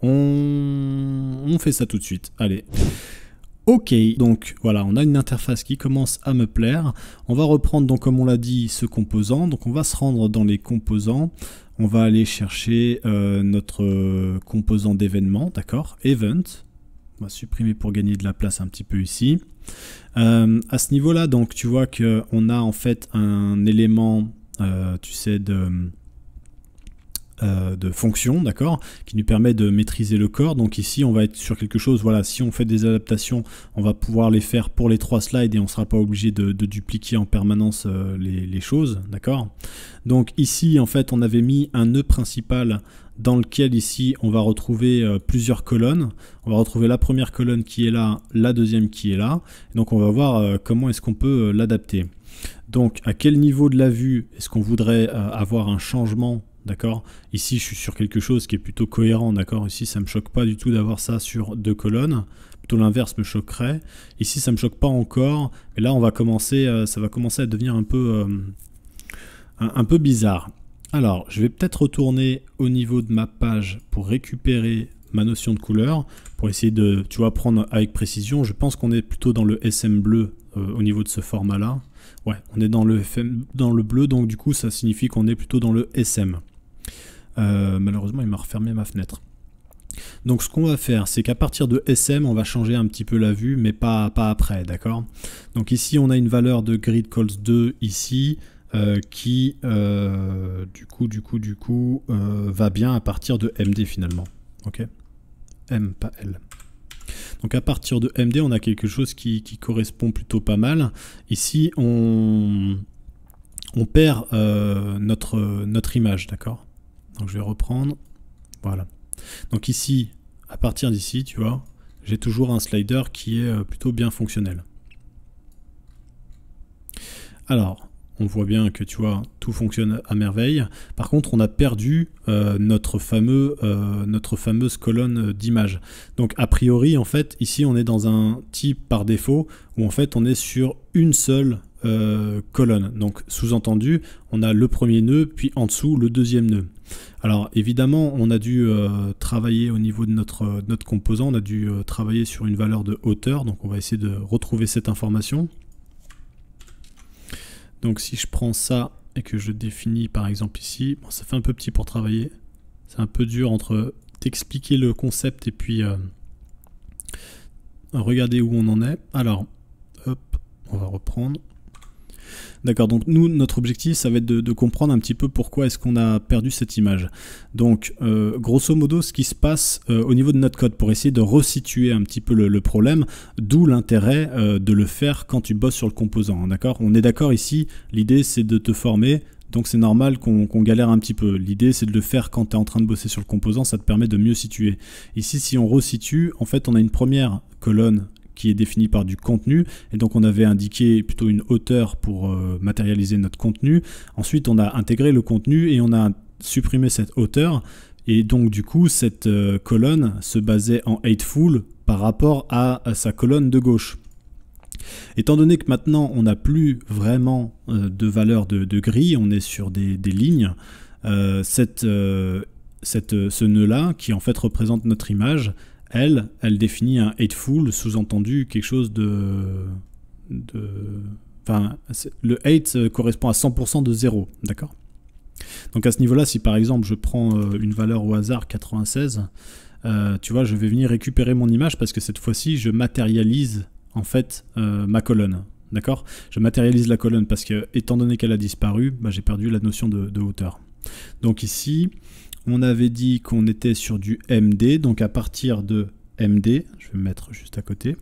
On, fait ça tout de suite. Allez. Ok, donc voilà, on a une interface qui commence à me plaire. On va reprendre, donc comme on l'a dit, ce composant. Donc on va se rendre dans les composants. On va aller chercher notre composant d'événement, d'accord Event. On va supprimer pour gagner de la place un petit peu ici. Euh, à ce niveau-là, donc tu vois qu'on a en fait un élément, euh, tu sais, de, euh, de fonction, d'accord, qui nous permet de maîtriser le corps. Donc ici, on va être sur quelque chose, voilà, si on fait des adaptations, on va pouvoir les faire pour les trois slides et on sera pas obligé de, dupliquer en permanence les, les choses, d'accord. Donc ici, en fait, on avait mis un nœud principal dans lequel ici on va retrouver euh, plusieurs colonnes. On va retrouver la première colonne qui est là, la deuxième qui est là. Donc on va voir euh, comment est-ce qu'on peut euh, l'adapter. Donc à quel niveau de la vue est-ce qu'on voudrait avoir un changement D'accord Ici, je suis sur quelque chose qui est plutôt cohérent, d'accord Ici, ça ne me choque pas du tout d'avoir ça sur deux colonnes. Plutôt l'inverse me choquerait. Ici, ça ne me choque pas encore. Et là, on va commencer, ça va commencer à devenir un peu, un peu bizarre. Alors, je vais peut-être retourner au niveau de ma page pour récupérer ma notion de couleur, pour essayer de, tu vois, prendre avec précision. Je pense qu'on est plutôt dans le SM bleu euh, au niveau de ce format-là. Ouais, on est dans le, dans le bleu, donc du coup, ça signifie qu'on est plutôt dans le SM. Euh, malheureusement, il m'a refermé ma fenêtre. Donc ce qu'on va faire, c'est qu'à partir de SM, on va changer un petit peu la vue, mais pas, pas après, d'accord Donc ici, on a une valeur de grid calls 2 ici. Euh, qui, euh, du coup, du coup, du coup, euh, va bien à partir de MD finalement. Ok M, pas L. Donc à partir de MD, on a quelque chose qui, qui correspond plutôt pas mal. Ici, on, on perd notre, notre image, d'accord Donc je vais reprendre. Voilà. Donc ici, à partir d'ici, tu vois, j'ai toujours un slider qui est plutôt bien fonctionnel. Alors, on voit bien que tu vois, tout fonctionne à merveille. Par contre, on a perdu euh, notre, fameux, euh, notre fameuse colonne d'image. Donc, a priori, en fait, ici, on est dans un type par défaut où en fait, on est sur une seule euh, colonne. Donc, sous-entendu, on a le premier nœud, puis en dessous, le deuxième nœud. Alors, évidemment, on a dû travailler au niveau de notre, notre composant, on a dû travailler sur une valeur de hauteur. Donc, on va essayer de retrouver cette information. Donc si je prends ça et que je définis par exemple ici, ça fait un peu petit pour travailler. C'est un peu dur entre t'expliquer le concept et puis euh, regarder où on en est. Alors, hop, on va reprendre. D'accord, donc nous, notre objectif, ça va être de, comprendre un petit peu pourquoi est-ce qu'on a perdu cette image. Donc, euh, grosso modo, ce qui se passe euh, au niveau de notre code pour essayer de resituer un petit peu le, problème, d'où l'intérêt euh, de le faire quand tu bosses sur le composant. Hein, d'accord On est d'accord ici, l'idée c'est de te former donc c'est normal qu'on galère un petit peu. L'idée c'est de le faire quand tu es en train de bosser sur le composant, ça te permet de mieux situer. Ici si on resitue, en fait on a une première colonne est défini par du contenu. Et donc on avait indiqué plutôt une hauteur pour euh, matérialiser notre contenu. Ensuite on a intégré le contenu et on a supprimé cette hauteur. Et donc du coup cette euh, colonne se basait en full par rapport à, sa colonne de gauche. Étant donné que maintenant on n'a plus vraiment euh, de valeur de, gris on est sur des, lignes, cette, cette, ce nœud-là, qui en fait représente notre image, elle, elle définit un hateful, sous-entendu quelque chose de. Enfin, le hate euh, correspond à 100% de 0, d'accord Donc à ce niveau-là, si par exemple je prends euh, une valeur au hasard 96, euh, tu vois, je vais venir récupérer mon image parce que cette fois-ci, je matérialise en fait ma colonne. D'accord Je matérialise la colonne parce que, étant donné qu'elle a disparu, bah, j'ai perdu la notion de hauteur. Donc ici, on avait dit qu'on était sur du MD, donc à partir de MD, je vais me mettre juste à côté.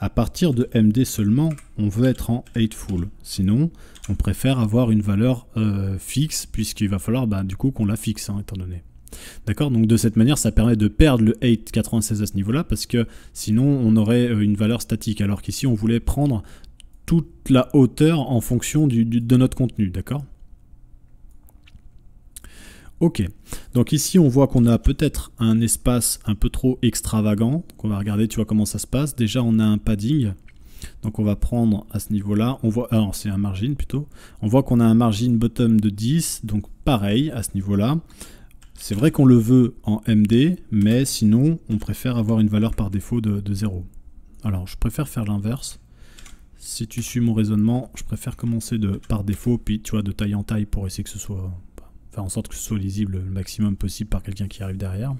À partir de MD seulement, on veut être en full. Sinon, on préfère avoir une valeur euh, fixe, puisqu'il va falloir bah, du coup qu'on la fixe, hein, étant donné. D'accord Donc de cette manière, ça permet de perdre le 896 à ce niveau-là, parce que sinon, on aurait euh, une valeur statique, alors qu'ici, on voulait prendre toute la hauteur en fonction du, de notre contenu, d'accord Ok, donc ici on voit qu'on a peut-être un espace un peu trop extravagant, on va regarder, tu vois comment ça se passe. Déjà on a un padding, donc on va prendre à ce niveau-là, on voit, alors ah, c'est un margin plutôt, on voit qu'on a un margin bottom de 10, donc pareil à ce niveau-là. C'est vrai qu'on le veut en MD, mais sinon on préfère avoir une valeur par défaut de, de 0. Alors je préfère faire l'inverse. Si tu suis mon raisonnement, je préfère commencer de par défaut, puis tu vois de taille en taille pour essayer que ce soit faire en sorte que ce soit lisible le maximum possible par quelqu'un qui arrive derrière.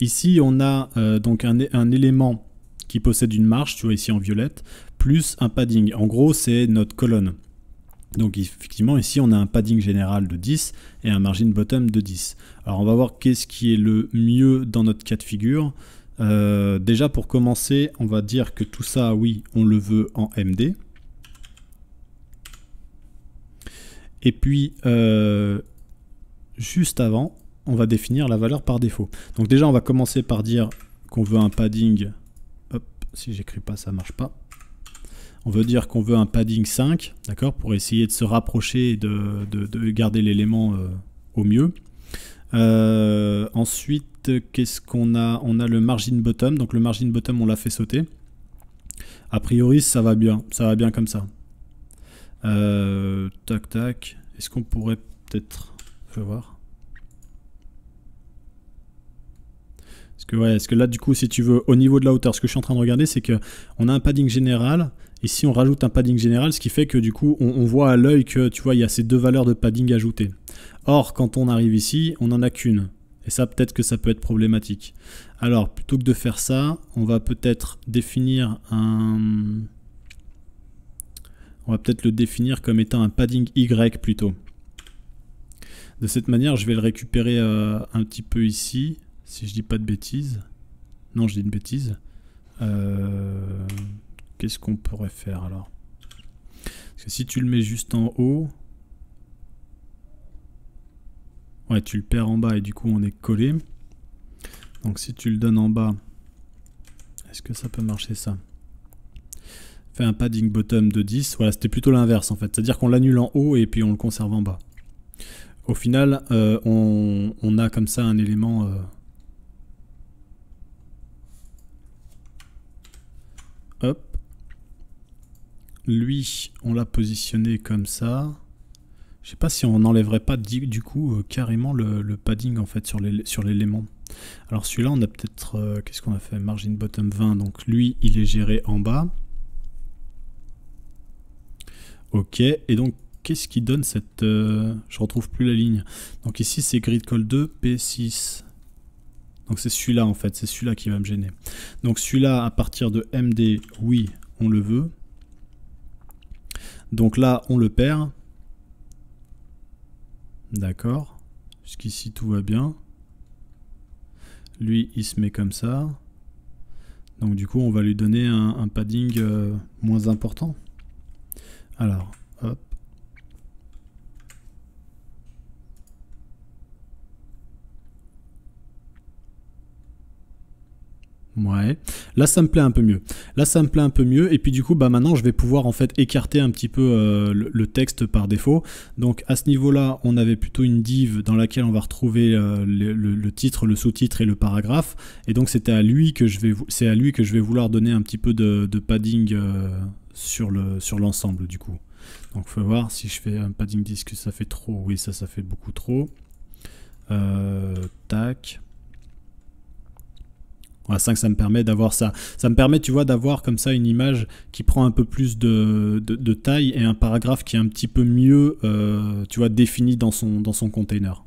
Ici, on a euh, donc un, élément qui possède une marche, tu vois ici en violette, plus un padding. En gros, c'est notre colonne. Donc effectivement, ici, on a un padding général de 10 et un margin bottom de 10. Alors, on va voir qu'est-ce qui est le mieux dans notre cas de figure. Euh, déjà, pour commencer, on va dire que tout ça, oui, on le veut en MD. Et puis, euh, juste avant, on va définir la valeur par défaut. Donc déjà, on va commencer par dire qu'on veut un padding. Hop, si j'écris pas, ça marche pas. On veut dire qu'on veut un padding 5, d'accord, pour essayer de se rapprocher et de, garder l'élément euh, au mieux. Euh, ensuite, qu'est-ce qu'on a On a le margin bottom. Donc le margin bottom, on l'a fait sauter. A priori, ça va bien. Ça va bien comme ça. Euh, tac, tac. Est-ce qu'on pourrait peut-être je vais voir. Parce que, ouais, parce que là, du coup, si tu veux, au niveau de la hauteur, ce que je suis en train de regarder, c'est que on a un padding général. Et si on rajoute un padding général, ce qui fait que du coup, on, voit à l'œil que, tu vois, il y a ces deux valeurs de padding ajoutées. Or, quand on arrive ici, on n'en a qu'une. Et ça, peut-être que ça peut être problématique. Alors, plutôt que de faire ça, on va peut-être définir un... On va peut-être le définir comme étant un padding Y plutôt. De cette manière, je vais le récupérer euh, un petit peu ici, si je dis pas de bêtises. Non, je dis une bêtise. Euh, qu'est-ce qu'on pourrait faire alors Parce que si tu le mets juste en haut... Ouais, tu le perds en bas et du coup on est collé. Donc si tu le donnes en bas, est-ce que ça peut marcher ça Fais un padding bottom de 10. Voilà, c'était plutôt l'inverse en fait. C'est-à-dire qu'on l'annule en haut et puis on le conserve en bas au final, euh, on, a comme ça un élément. Euh, hop. Lui, on l'a positionné comme ça. Je sais pas si on n'enlèverait pas du, coup euh, carrément le, padding en fait sur l'élément. Alors celui-là, on a peut-être. Qu'est-ce qu'on a fait Margin bottom 20. Donc lui, il est géré en bas. Ok. Et donc qu'est-ce qui donne cette... Euh, je retrouve plus la ligne. Donc ici c'est grid call 2 P6. Donc c'est celui-là en fait, c'est celui-là qui va me gêner. Donc celui-là à partir de MD, oui, on le veut. Donc là on le perd. D'accord. Jusqu'ici tout va bien. Lui il se met comme ça. Donc du coup on va lui donner un, padding euh, moins important. Alors, Ouais. Là, ça me plaît un peu mieux. Là, ça me plaît un peu mieux. Et puis du coup, bah maintenant, je vais pouvoir en fait écarter un petit peu euh, le, texte par défaut. Donc à ce niveau-là, on avait plutôt une div dans laquelle on va retrouver euh, le, titre, le sous-titre et le paragraphe. Et donc c'était à lui que je vais, c'est à lui que je vais vouloir donner un petit peu de, padding euh, sur le sur l'ensemble du coup. Donc faut voir si je fais un padding disque, ça fait trop. Oui, ça, ça fait beaucoup trop. tac. Voilà, 5, ça me permet d'avoir ça. Ça me permet, tu vois, d'avoir comme ça une image qui prend un peu plus de, de, taille et un paragraphe qui est un petit peu mieux, euh, tu vois, défini dans son, dans son container.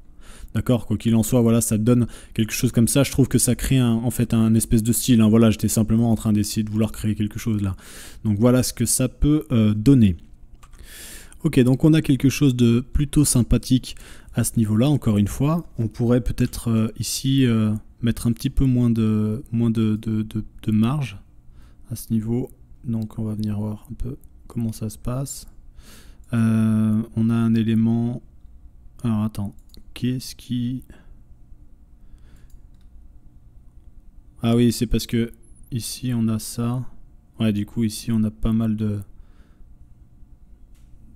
D'accord Quoi qu'il en soit, voilà, ça donne quelque chose comme ça. Je trouve que ça crée un, en fait un espèce de style. Hein. Voilà, j'étais simplement en train d'essayer de vouloir créer quelque chose là. Donc voilà ce que ça peut euh, donner. Ok, donc on a quelque chose de plutôt sympathique à ce niveau-là, encore une fois. On pourrait peut-être euh, ici mettre un petit peu moins de, moins de, marge à ce niveau. Donc on va venir voir un peu comment ça se passe. Euh, on a un élément... Alors attends, qu'est-ce qui... Ah oui, c'est parce que ici on a ça. Ouais, du coup ici on a pas mal de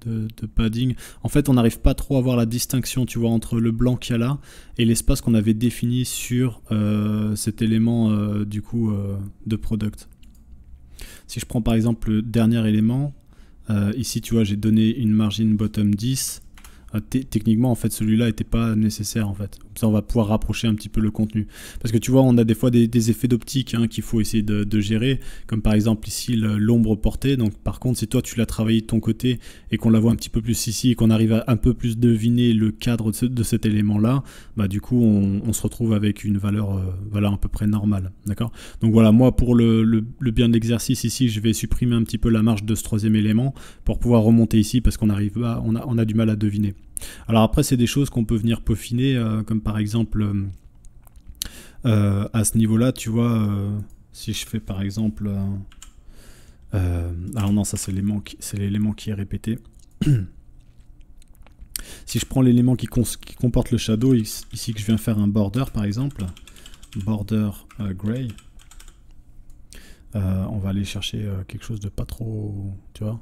de, padding. En fait, on n'arrive pas trop à voir la distinction, tu vois, entre le blanc qu'il y a là et l'espace qu'on avait défini sur euh, cet élément euh, du coup euh, de product. Si je prends par exemple le dernier élément, ici tu vois j'ai donné une margin bottom 10 euh, techniquement en fait celui-là était pas nécessaire en fait comme ça on va pouvoir rapprocher un petit peu le contenu parce que tu vois on a des fois des, effets d'optique hein, qu'il faut essayer de, gérer comme par exemple ici l'ombre portée donc par contre si toi tu l'as travaillé de ton côté et qu'on la voit un petit peu plus ici et qu'on arrive à un peu plus deviner le cadre de, cet élément là bah du coup on, se retrouve avec une valeur euh, voilà, à peu près normale d'accord donc voilà moi pour le, bien de l'exercice ici je vais supprimer un petit peu la marge de ce troisième élément pour pouvoir remonter ici parce qu'on arrive on on a du mal à deviner alors après, c'est des choses qu'on peut venir peaufiner, euh, comme par exemple, euh, euh, à ce niveau-là, tu vois, si je fais par exemple... alors non, ça c'est l'élément qui est répété. si je prends l'élément qui, comporte le shadow, ici que je viens faire un border par exemple, border gray, on va aller chercher quelque chose de pas trop, tu vois.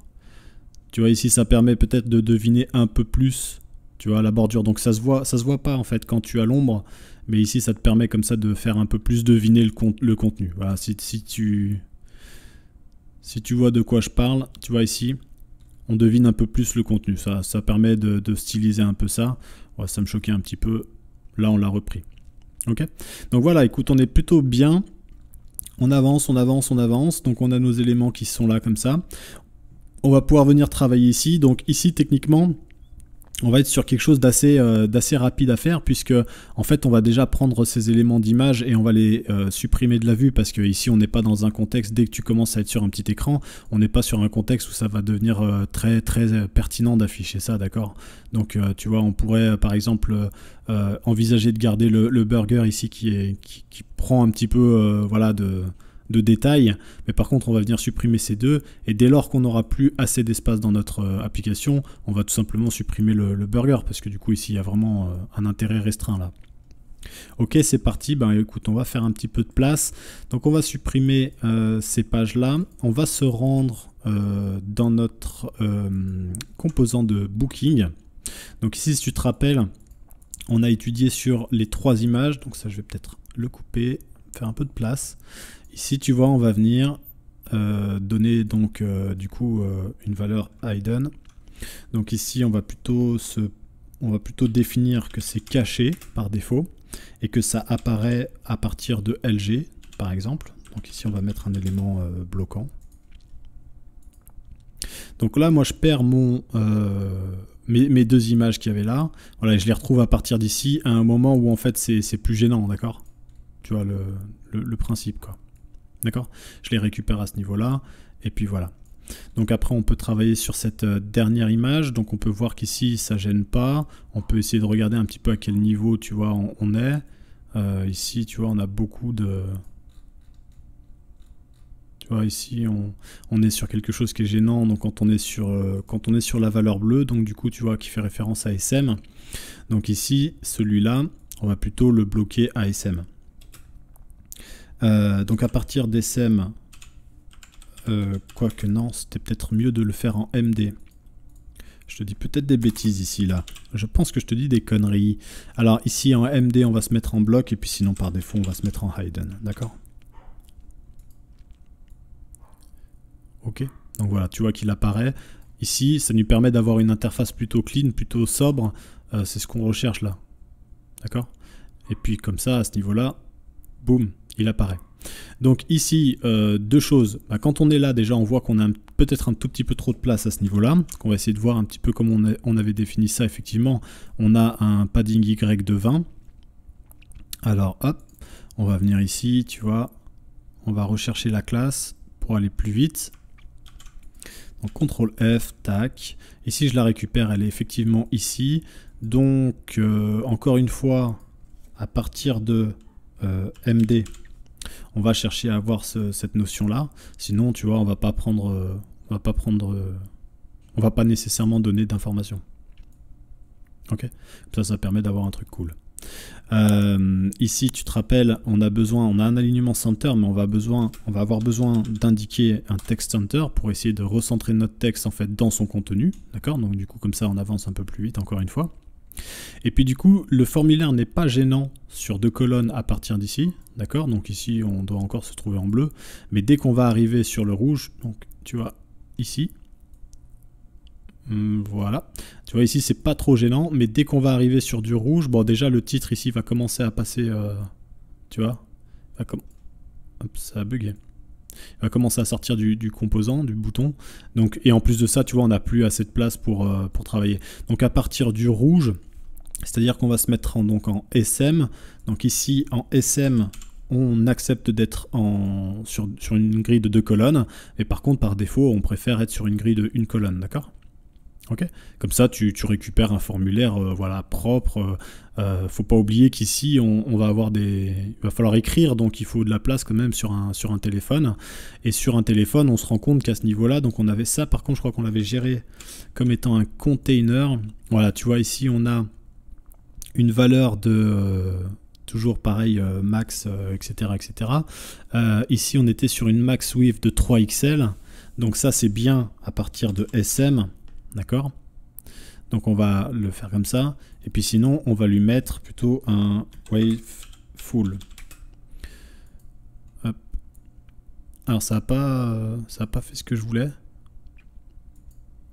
Tu vois ici, ça permet peut-être de deviner un peu plus tu vois, la bordure. Donc ça se voit, ça se voit pas en fait quand tu as l'ombre, mais ici ça te permet comme ça de faire un peu plus deviner le, contenu. Voilà, si, si, tu si tu vois de quoi je parle, tu vois ici, on devine un peu plus le contenu. Ça, ça permet de, styliser un peu ça. ça me choquait un petit peu. Là, on l'a repris. Ok. Donc voilà, écoute, on est plutôt bien. On avance, on avance, on avance. Donc on a nos éléments qui sont là comme ça. On va pouvoir venir travailler ici. Donc ici, techniquement, on va être sur quelque chose euh, d'assez rapide à faire puisque en fait on va déjà prendre ces éléments d'image et on va les euh, supprimer de la vue parce que ici on n'est pas dans un contexte dès que tu commences à être sur un petit écran on n'est pas sur un contexte où ça va devenir euh, très très pertinent d'afficher ça d'accord donc tu vois on pourrait par exemple envisager de garder le, burger ici qui est qui prend un petit peu voilà de de détails, mais par contre on va venir supprimer ces deux, et dès lors qu'on n'aura plus assez d'espace dans notre euh, application, on va tout simplement supprimer le, burger, parce que du coup ici il y a vraiment euh, un intérêt restreint là. Ok, c'est parti. Ben écoute, on va faire un petit peu de place. Donc on va supprimer euh, ces pages-là. On va se rendre dans notre composant de booking. Donc ici, si tu te rappelles, on a étudié sur les trois images. Donc ça, je vais peut-être le couper, faire un peu de place. Ici, tu vois, on va venir euh, donner donc euh, du coup euh, une valeur hidden. Donc ici, on va plutôt se, on va plutôt définir que c'est caché par défaut et que ça apparaît à partir de LG par exemple. Donc ici, on va mettre un élément bloquant. Donc là, moi, je perds mon mes, deux images qu'il y avait là. Voilà, je les retrouve à partir d'ici à un moment où en fait c'est plus gênant, d'accord Tu vois le principe quoi. D'accord Je les récupère à ce niveau-là. Et puis voilà. Donc après, on peut travailler sur cette euh, dernière image. Donc on peut voir qu'ici, ça gêne pas. On peut essayer de regarder un petit peu à quel niveau, tu vois, on, est. Euh, ici, tu vois, on a beaucoup de... Tu vois, ici, on, est sur quelque chose qui est gênant. Donc quand on est sur, euh, quand on est sur la valeur bleue, donc du coup, tu vois, qui fait référence à SM. Donc ici, celui-là, on va plutôt le bloquer à SM. Euh, donc à partir des SEM, euh, quoique non, c'était peut-être mieux de le faire en MD. Je te dis peut-être des bêtises ici, là. Je pense que je te dis des conneries. Alors ici, en MD, on va se mettre en bloc, et puis sinon, par défaut, on va se mettre en hidden. D'accord Ok. Donc voilà, tu vois qu'il apparaît. Ici, ça nous permet d'avoir une interface plutôt clean, plutôt sobre. Euh, c'est ce qu'on recherche là. D'accord Et puis comme ça, à ce niveau-là, boum, il apparaît. Donc ici, euh, deux choses. Bah, quand on est là, déjà, on voit qu'on a peut-être un tout petit peu trop de place à ce niveau-là. qu'on va essayer de voir un petit peu comment on, avait défini ça. Effectivement, on a un padding Y de 20. Alors, hop, on va venir ici, tu vois. On va rechercher la classe pour aller plus vite. Donc, CTRL F, tac. Ici, je la récupère, elle est effectivement ici. Donc, euh, encore une fois, à partir de euh, MD, on va chercher à avoir cette notion-là. Sinon, tu vois, on va pas prendre, euh, on va pas prendre, euh, on va pas nécessairement donner d'informations. Ok, ça, ça permet d'avoir un truc cool. Euh, ici, tu te rappelles, on a besoin, on a un alignement center, mais on va, besoin, on va avoir besoin d'indiquer un text center pour essayer de recentrer notre texte en fait dans son contenu, d'accord Donc du coup, comme ça, on avance un peu plus vite, encore une fois. Et puis du coup, le formulaire n'est pas gênant sur deux colonnes à partir d'ici, d'accord Donc ici, on doit encore se trouver en bleu, mais dès qu'on va arriver sur le rouge, donc tu vois, ici, hmm, voilà. Tu vois ici, c'est pas trop gênant, mais dès qu'on va arriver sur du rouge, bon déjà le titre ici va commencer à passer, euh, tu vois, ça a bugué il va commencer à sortir du, composant, du bouton. Donc, et en plus de ça, tu vois, on n'a plus assez de place pour, euh, pour travailler. Donc à partir du rouge, c'est-à-dire qu'on va se mettre en, donc en SM. Donc ici, en SM, on accepte d'être sur, sur une grille de deux colonnes. Et par contre, par défaut, on préfère être sur une grille de une colonne, d'accord ok Comme ça, tu, récupères un formulaire euh, voilà, propre. Euh, euh, faut pas oublier qu'ici, on, va avoir des. Il va falloir écrire, donc il faut de la place quand même sur un, sur un téléphone. Et sur un téléphone, on se rend compte qu'à ce niveau-là, donc on avait ça, par contre, je crois qu'on l'avait géré comme étant un container. Voilà, tu vois, ici, on a une valeur de. toujours pareil, max, etc. etc. ici, on était sur une max width de 3 XL. Donc ça, c'est bien à partir de SM. D'accord Donc on va le faire comme ça. Et puis sinon, on va lui mettre plutôt un wave full. Alors ça n'a pas, euh, ça pas fait ce que je voulais.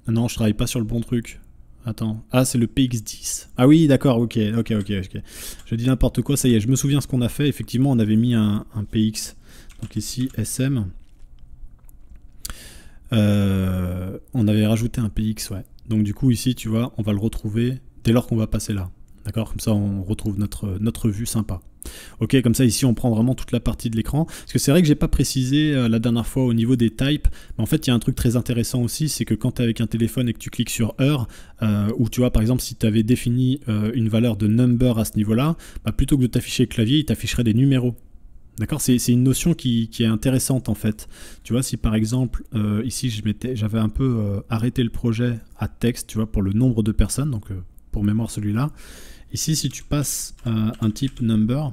Non, je travaille pas sur le bon truc. Attends. Ah, c'est le PX10. Ah oui, d'accord, ok, ok, ok, Je dis n'importe quoi, ça y est, je me souviens ce qu'on a fait. Effectivement, on avait mis un, un PX. Donc ici, SM. Euh, on avait rajouté un PX, ouais. Donc du coup, ici, tu vois, on va le retrouver dès lors qu'on va passer là. D'accord Comme ça, on retrouve notre, notre vue sympa. Ok, comme ça, ici, on prend vraiment toute la partie de l'écran. Parce que c'est vrai que j'ai pas précisé euh, la dernière fois au niveau des types, mais en fait, il y a un truc très intéressant aussi, c'est que quand tu es avec un téléphone et que tu cliques sur heure, euh, ou tu vois, par exemple, si tu avais défini euh, une valeur de number à ce niveau-là, bah, plutôt que de t'afficher clavier, il t'afficherait des numéros. D'accord c'est, une notion qui, est intéressante en fait. Tu vois, si par exemple, euh, ici j'avais un peu euh, arrêté le projet à texte, tu vois, pour le nombre de personnes, donc euh, pour mémoire celui-là. Ici, si tu passes un type number,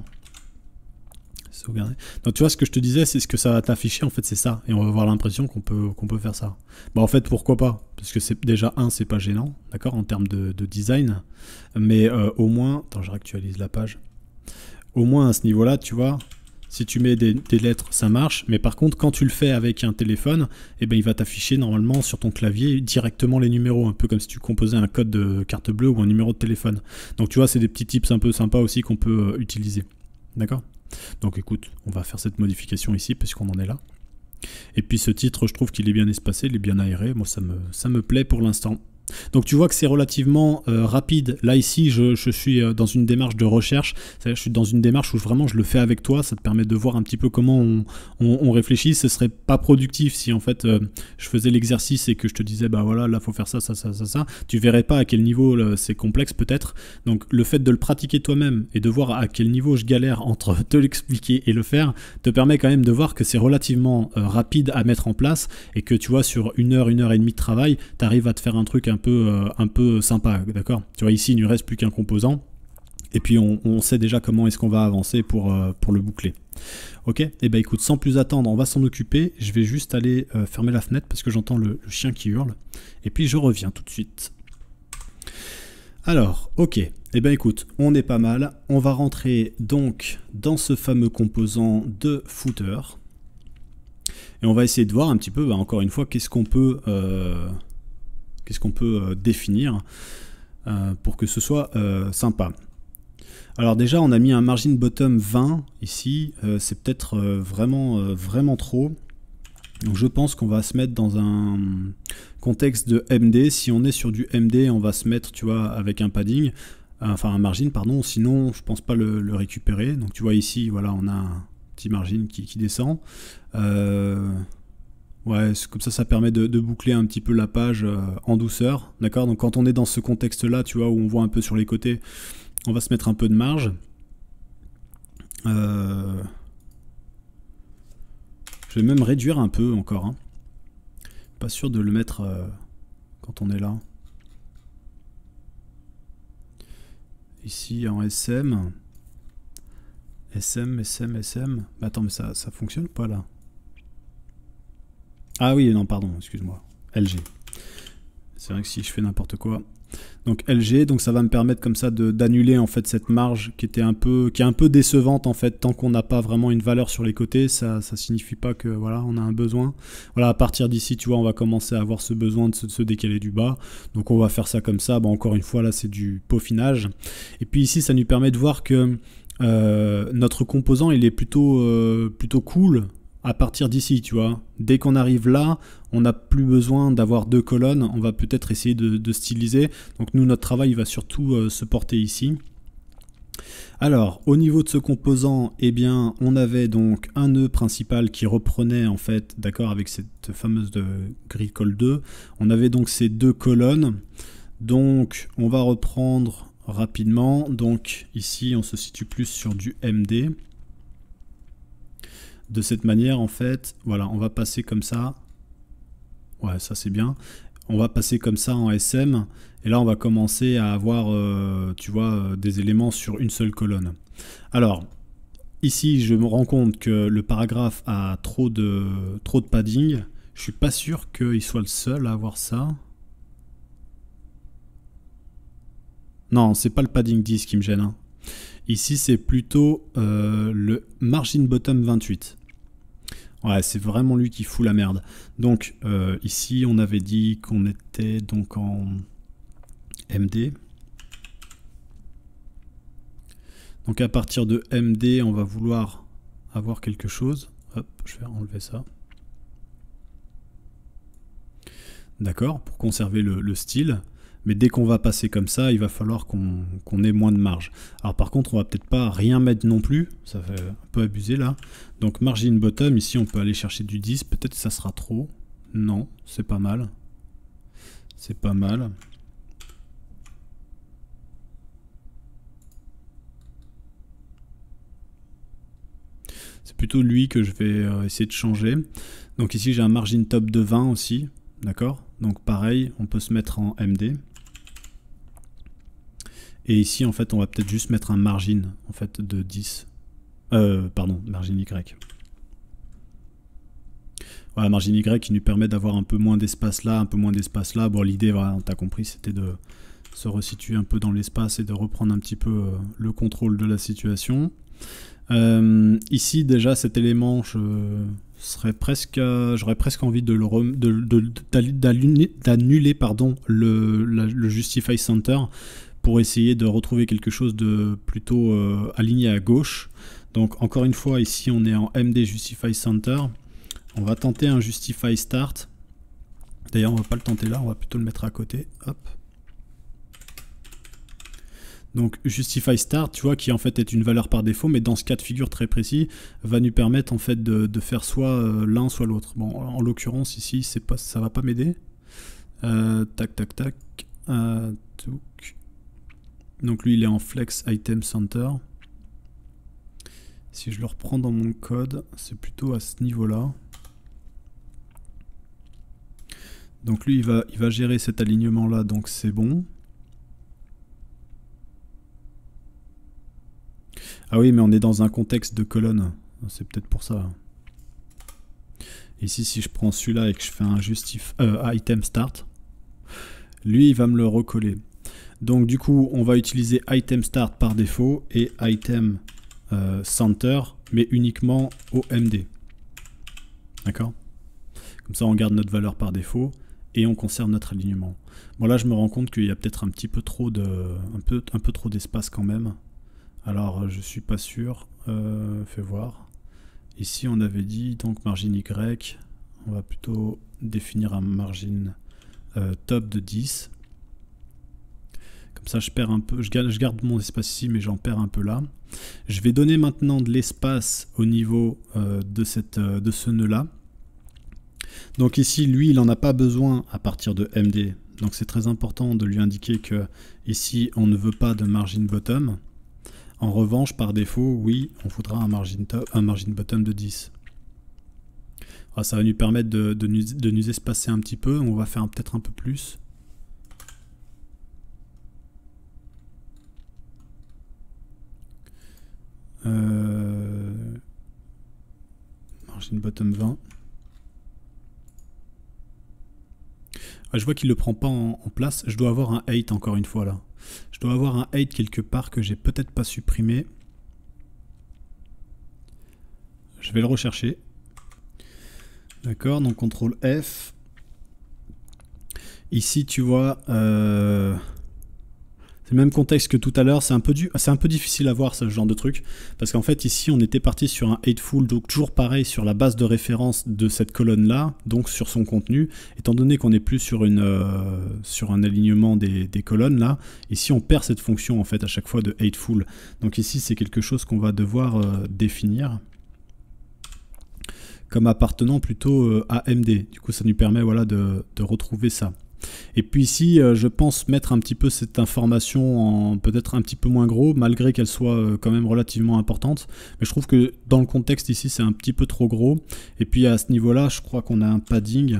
Donc tu vois, ce que je te disais, c'est ce que ça va t'afficher en fait, c'est ça. Et on va avoir l'impression qu'on peut, qu'on peut faire ça. Bah en fait, pourquoi pas Parce que c'est déjà un, c'est pas gênant, d'accord, en termes de, de design. Mais au moins, attends, je réactualise la page. Au moins à ce niveau-là, tu vois, si tu mets des, lettres, ça marche. Mais par contre, quand tu le fais avec un téléphone, eh ben, il va t'afficher normalement sur ton clavier directement les numéros, un peu comme si tu composais un code de carte bleue ou un numéro de téléphone. Donc tu vois, c'est des petits tips un peu sympas aussi qu'on peut euh, utiliser. D'accord Donc écoute, on va faire cette modification ici puisqu'on en est là. Et puis ce titre, je trouve qu'il est bien espacé, il est bien aéré. Moi, ça me, ça me plaît pour l'instant. Donc tu vois que c'est relativement euh, rapide. Là ici, je, suis euh, dans une démarche de recherche. Je suis dans une démarche où vraiment je le fais avec toi. Ça te permet de voir un petit peu comment on, réfléchit. Ce serait pas productif si en fait euh, je faisais l'exercice et que je te disais bah voilà là faut faire ça ça ça ça ça. Tu verrais pas à quel niveau c'est complexe peut-être. Donc le fait de le pratiquer toi-même et de voir à quel niveau je galère entre te l'expliquer et le faire te permet quand même de voir que c'est relativement rapide à mettre en place et que tu vois sur une heure une heure et demie de travail, tu arrives à te faire un truc un peu, euh, un peu sympa, d'accord Tu vois, ici, il ne reste plus qu'un composant. Et puis, on, sait déjà comment est-ce qu'on va avancer pour, euh, pour le boucler. Ok Et eh ben écoute, sans plus attendre, on va s'en occuper. Je vais juste aller euh, fermer la fenêtre parce que j'entends le, chien qui hurle. Et puis, je reviens tout de suite. Alors, ok. Et eh ben écoute, on est pas mal. On va rentrer donc dans ce fameux composant de footer. Et on va essayer de voir un petit peu, bah, encore une fois, qu'est-ce qu'on peut ce qu'on peut euh, définir euh, pour que ce soit euh, sympa alors déjà, on a mis un margin bottom 20 ici. c'est peut-être vraiment, vraiment trop. Donc je pense qu'on va se mettre dans un contexte de MD. Si on est sur du MD, on va se mettre, tu vois, avec un padding, enfin un margin, pardon. Sinon, je pense pas le, récupérer. Donc tu vois ici, voilà, on a un petit margin qui descend. Ouais, comme ça, ça permet de, boucler un petit peu la page euh, en douceur, d'accord Donc quand on est dans ce contexte-là, tu vois, où on voit un peu sur les côtés, on va se mettre un peu de marge. Euh, je vais même réduire un peu encore. Hein. Pas sûr de le mettre euh, quand on est là. Ici en SM. SM, SM, SM. Bah, attends, mais ça, ça fonctionne pas là ah oui, non, pardon, excuse-moi. LG. C'est vrai que si je fais n'importe quoi. Donc LG, donc ça va me permettre comme ça d'annuler en fait cette marge qui était un peu qui est un peu décevante en fait tant qu'on n'a pas vraiment une valeur sur les côtés, ça ne signifie pas que voilà, on a un besoin. Voilà, à partir d'ici, tu vois, on va commencer à avoir ce besoin de se, décaler du bas. Donc on va faire ça comme ça. encore une fois là, c'est du peaufinage. Et puis ici, ça nous permet de voir que euh, notre composant il est plutôt euh, plutôt cool à partir d'ici, tu vois. Dès qu'on arrive là, on n'a plus besoin d'avoir deux colonnes, on va peut-être essayer de, styliser. Donc nous, notre travail va surtout euh, se porter ici. Alors, au niveau de ce composant, eh bien, on avait donc un nœud principal qui reprenait, en fait, d'accord, avec cette fameuse de grille col 2. On avait donc ces deux colonnes. Donc, on va reprendre rapidement. Donc, ici, on se situe plus sur du MD de cette manière, en fait, voilà, on va passer comme ça. Ouais, ça c'est bien. On va passer comme ça en SM. Et là, on va commencer à avoir, euh, tu vois, euh, des éléments sur une seule colonne. Alors, ici, je me rends compte que le paragraphe a trop de, trop de padding. Je suis pas sûr qu'il soit le seul à avoir ça. Non, c'est pas le padding 10 qui me gêne. Hein. Ici, c'est plutôt euh, le margin bottom 28. Ouais, c'est vraiment lui qui fout la merde. Donc euh, ici, on avait dit qu'on était donc en MD. Donc à partir de MD, on va vouloir avoir quelque chose. Hop, je vais enlever ça. D'accord, pour conserver le style mais dès qu'on va passer comme ça, il va falloir qu'on ait moins de marge. Alors par contre, on va peut-être pas rien mettre non plus, ça fait un peu abusé là. Donc margin bottom, ici on peut aller chercher du 10, peut-être que ça sera trop. Non, c'est pas mal. C'est pas mal. C'est plutôt lui que je vais euh, essayer de changer. Donc ici j'ai un margin top de 20 aussi, d'accord Donc pareil, on peut se mettre en MD. Et ici, en fait, on va peut-être juste mettre un margin en fait, de 10. Euh, pardon, margin Y. Voilà, margin Y qui nous permet d'avoir un peu moins d'espace là, un peu moins d'espace là. Bon, l'idée, t'as compris, c'était de se resituer un peu dans l'espace et de reprendre un petit peu euh, le contrôle de la situation. Euh, ici, déjà, cet élément, presque, j'aurais presque envie de d'annuler pardon le, le justify center pour essayer de retrouver quelque chose de plutôt euh, aligné à gauche. Donc encore une fois, ici on est en MD Justify Center. On va tenter un Justify Start. D'ailleurs, on va pas le tenter là, on va plutôt le mettre à côté. Donc Justify Start, tu vois, qui en fait est une valeur par défaut, mais dans ce cas de figure très précis, va nous permettre en fait de, faire soit euh, l'un, soit l'autre. Bon, en l'occurrence ici, ça pas, ça va pas m'aider. Euh, tac, tac, tac. Donc lui, il est en Flex Item Center. Si je le reprends dans mon code, c'est plutôt à ce niveau-là. Donc lui, il va, il va gérer cet alignement-là, donc c'est bon. Ah oui, mais on est dans un contexte de colonne. C'est peut-être pour ça. Ici, si je prends celui-là et que je fais un justif euh, item start, lui, il va me le recoller. Donc du coup, on va utiliser item start par défaut et item euh, center, mais uniquement au MD. D'accord Comme ça, on garde notre valeur par défaut et on conserve notre alignement. Bon là, je me rends compte qu'il y a peut-être un petit peu trop de, un peu, un peu trop d'espace quand même. Alors, euh, je suis pas sûr. Euh, fais voir. Ici, on avait dit donc margin Y. On va plutôt définir un margin top de 10 ça, je perds peu, je garde, mon espace ici, mais j'en perds un peu là. Je vais donner maintenant de l'espace au niveau euh, euh, de, ce nœud-là. Donc ici, lui, il n'en a pas besoin à partir de MD. Donc c'est très important de lui indiquer que ici, on ne veut pas de margin bottom. En revanche, par défaut, oui, on voudra un margin, un margin bottom de 10. Ah, ça va nous permettre de, nous, espacer un petit peu. On va faire peut-être un peu plus. Euh... Margin bottom 20. Ah, je vois qu'il ne le prend pas en, place. Je dois avoir un 8 encore une fois là. Je dois avoir un 8 quelque part que j'ai peut-être pas supprimé. Je vais le rechercher. D'accord, donc CTRL F. Ici tu vois... Euh le même contexte que tout à l'heure, c'est un, peu du, un peu difficile à voir ce genre de truc, parce qu'en fait ici on était parti sur un hateful, donc toujours pareil sur la base de référence de cette colonne-là, donc sur son contenu, étant donné qu'on n'est plus sur, une, euh, sur un alignement des, colonnes là, ici on perd cette fonction en fait à chaque fois de hateful. Donc ici c'est quelque chose qu'on va devoir euh, définir comme appartenant plutôt euh, à MD. Du coup, ça nous permet voilà, de retrouver ça. Et puis ici, euh, je pense mettre un petit peu cette information en peut-être un petit peu moins gros, malgré qu'elle soit euh, quand même relativement importante. Mais je trouve que dans le contexte ici, c'est un petit peu trop gros. Et puis à ce niveau-là, je crois qu'on a un padding.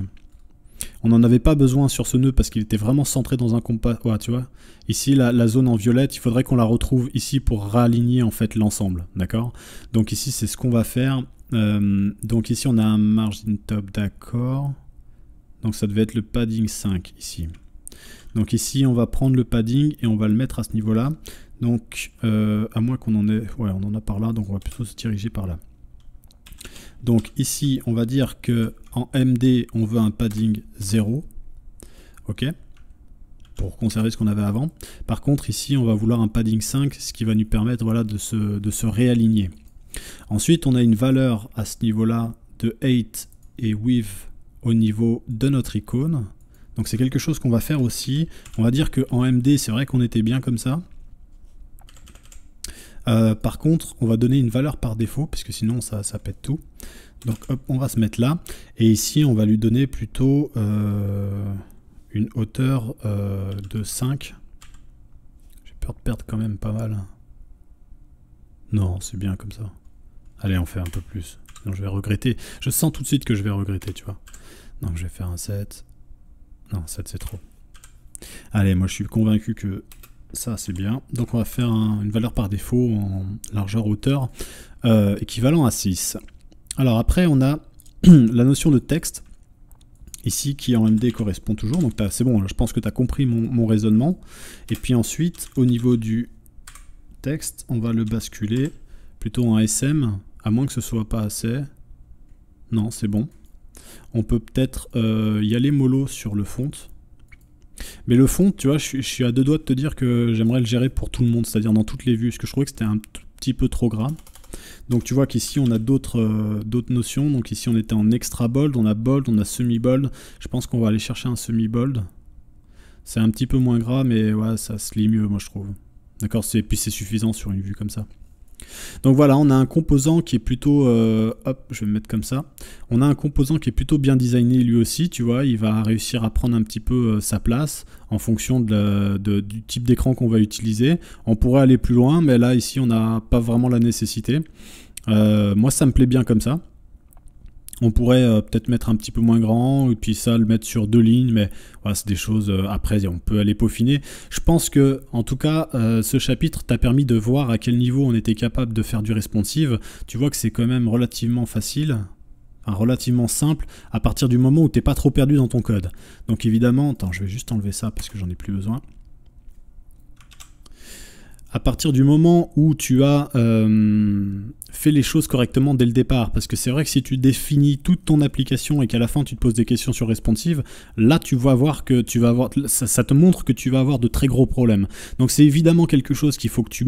On n'en avait pas besoin sur ce nœud parce qu'il était vraiment centré dans un compas. tu vois Ici, la, zone en violette, il faudrait qu'on la retrouve ici pour réaligner en fait l'ensemble. D'accord Donc ici, c'est ce qu'on va faire. Euh, donc ici, on a un margin top, d'accord. Donc ça devait être le padding 5 ici. Donc ici, on va prendre le padding et on va le mettre à ce niveau-là. Donc, euh, à moins qu'on en ait... Ouais, on en a par là, donc on va plutôt se diriger par là. Donc ici, on va dire que en MD, on veut un padding 0. OK pour conserver ce qu'on avait avant. Par contre, ici, on va vouloir un padding 5, ce qui va nous permettre voilà, de, se, de se réaligner. Ensuite, on a une valeur à ce niveau-là de 8 et with au niveau de notre icône. Donc c'est quelque chose qu'on va faire aussi. On va dire que en MD, c'est vrai qu'on était bien comme ça. Euh, par contre, on va donner une valeur par défaut, parce que sinon ça, pète tout. Donc on va se mettre là. Et ici, on va lui donner plutôt euh, une hauteur euh, de 5. J'ai peur de perdre quand même pas mal. Non, c'est bien comme ça. Allez, on fait un peu plus. je vais regretter. Je sens tout de suite que je vais regretter, tu vois. Donc je vais faire un 7. Non, 7 c'est trop. Allez, moi je suis convaincu que ça c'est bien. Donc on va faire une valeur par défaut en largeur hauteur euh, équivalent à 6. Alors après on a la notion de texte ici qui en MD correspond toujours. Donc c'est bon, je pense que tu as compris mon, mon, raisonnement. Et puis ensuite au niveau du texte, on va le basculer plutôt en SM, à moins que ce soit pas assez. Non, c'est bon on peut peut-être euh, y aller mollo sur le font. Mais le font, tu vois, je, suis à deux doigts de te dire que j'aimerais le gérer pour tout le monde, c'est-à-dire dans toutes les vues, parce que je trouvais que c'était un petit peu trop gras. Donc tu vois qu'ici on a euh, d'autres notions, donc ici on était en extra bold, on a bold, on a semi-bold, je pense qu'on va aller chercher un semi-bold. C'est un petit peu moins gras, mais ouais, ça se lit mieux, moi je trouve. D'accord Et puis c'est suffisant sur une vue comme ça. Donc voilà, on a un composant qui est plutôt, euh, je vais mettre comme ça. On a un composant qui est plutôt bien designé lui aussi, tu vois, il va réussir à prendre un petit peu euh, sa place en fonction du type d'écran qu'on va utiliser. On pourrait aller plus loin, mais là ici on n'a pas vraiment la nécessité. Euh, moi ça me plaît bien comme ça. On pourrait euh, peut-être mettre un petit peu moins grand, et puis ça, le mettre sur deux lignes, mais c'est des choses, euh, après, on peut aller peaufiner. Je pense que, en tout cas, euh, ce chapitre t'a permis de voir à quel niveau on était capable de faire du responsive. Tu vois que c'est quand même relativement facile, relativement simple, à partir du moment où t'es pas trop perdu dans ton code. Donc évidemment, attends, je vais juste enlever ça parce que j'en ai plus besoin à partir du moment où tu as euh, fait les choses correctement dès le départ, parce que c'est vrai que si tu définis toute ton application et qu'à la fin tu te poses des questions sur responsive, là tu vas voir que tu vas avoir, ça, te montre que tu vas avoir de très gros problèmes. Donc c'est évidemment quelque chose qu'il faut que tu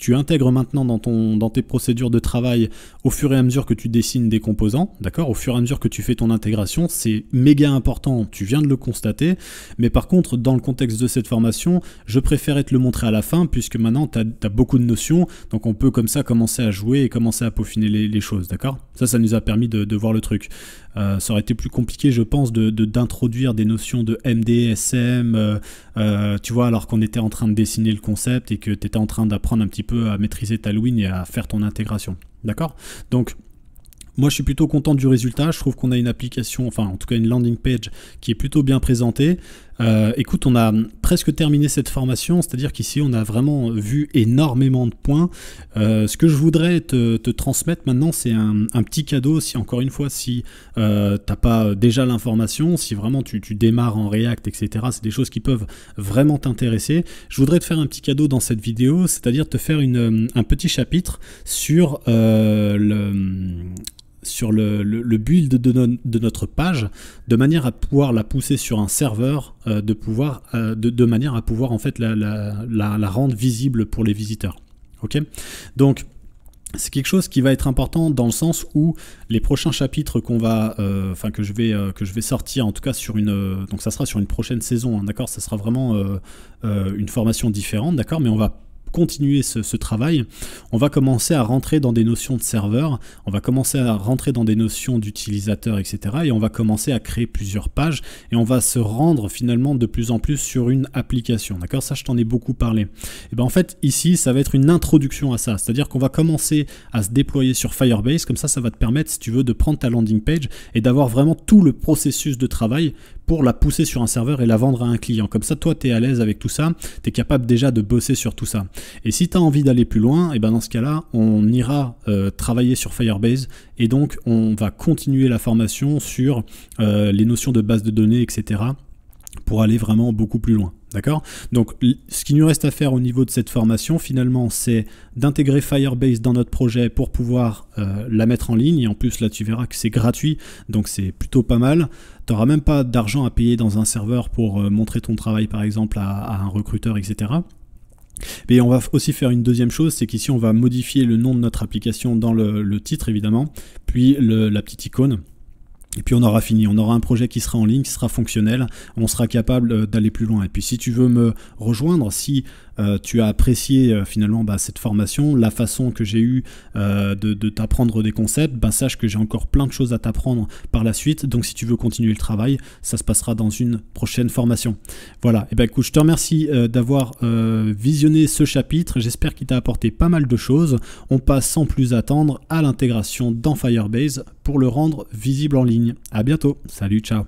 tu intègres maintenant dans, ton, dans tes procédures de travail au fur et à mesure que tu dessines des composants, d'accord Au fur et à mesure que tu fais ton intégration, c'est méga important, tu viens de le constater. Mais par contre, dans le contexte de cette formation, je préférais te le montrer à la fin, puisque maintenant, tu as, beaucoup de notions, donc on peut comme ça commencer à jouer et commencer à peaufiner les, choses, d'accord Ça, ça nous a permis de, de voir le truc. Euh, ça aurait été plus compliqué, je pense, d'introduire des notions de MDSM, euh, euh, tu vois, alors qu'on était en train de dessiner le concept et que tu étais en train d'apprendre un petit peu à maîtriser ta et à faire ton intégration. D'accord Donc, moi, je suis plutôt content du résultat. Je trouve qu'on a une application, enfin, en tout cas, une landing page qui est plutôt bien présentée. Euh, écoute, on a presque terminé cette formation, c'est-à-dire qu'ici on a vraiment vu énormément de points. Euh, ce que je voudrais te, transmettre maintenant, c'est un, petit cadeau, si encore une fois, si euh, t'as pas déjà l'information, si vraiment tu, démarres en React, etc., c'est des choses qui peuvent vraiment t'intéresser. Je voudrais te faire un petit cadeau dans cette vidéo, c'est-à-dire te faire un petit chapitre sur euh, le sur le, le, build de, de, notre page de manière à pouvoir la pousser sur un serveur euh, de pouvoir euh, de, de, manière à pouvoir en fait la, la, rendre visible pour les visiteurs ok donc c'est quelque chose qui va être important dans le sens où les prochains chapitres qu'on va, euh, enfin que je vais que je vais sortir, en tout cas sur une, donc ça sera sur une prochaine saison, hein, d'accord, ça sera vraiment une formation différente, d'accord, mais on va continuer ce, travail, on va commencer à rentrer dans des notions de serveur, on va commencer à rentrer dans des notions d'utilisateur, etc. Et on va commencer à créer plusieurs pages et on va se rendre finalement de plus en plus sur une application. D'accord Ça, je t'en ai beaucoup parlé. Et eh bien en fait, ici, ça va être une introduction à ça. C'est-à-dire qu'on va commencer à se déployer sur Firebase. Comme ça, ça va te permettre, si tu veux, de prendre ta landing page et d'avoir vraiment tout le processus de travail pour la pousser sur un serveur et la vendre à un client. Comme ça, toi, tu es à l'aise avec tout ça, tu es capable déjà de bosser sur tout ça. Et si tu as envie d'aller plus loin, et eh ben dans ce cas-là, on ira euh, travailler sur Firebase et donc on va continuer la formation sur euh, les notions de base de données, etc. pour aller vraiment beaucoup plus loin. D'accord Donc, ce qui nous reste à faire au niveau de cette formation, finalement, c'est d'intégrer Firebase dans notre projet pour pouvoir euh, la mettre en ligne. Et en plus, là, tu verras que c'est gratuit, donc c'est plutôt pas mal. Tu n'auras même pas d'argent à payer dans un serveur pour euh, montrer ton travail, par exemple, à, un recruteur, etc. Et on va aussi faire une deuxième chose, c'est qu'ici on va modifier le nom de notre application dans le, titre évidemment, puis la petite icône. Et puis on aura fini, on aura un projet qui sera en ligne, qui sera fonctionnel, on sera capable euh, d'aller plus loin. Et puis si tu veux me rejoindre, si euh, tu as apprécié euh, finalement bah, cette formation, la façon que j'ai eu euh, de, t'apprendre des concepts, bah, sache que j'ai encore plein de choses à t'apprendre par la suite. Donc si tu veux continuer le travail, ça se passera dans une prochaine formation. Voilà, et eh ben bah, écoute, je te remercie d'avoir visionné ce chapitre. J'espère qu'il t'a apporté pas mal de choses. On passe sans plus attendre à l'intégration dans Firebase pour le rendre visible en ligne. À bientôt. Salut, ciao.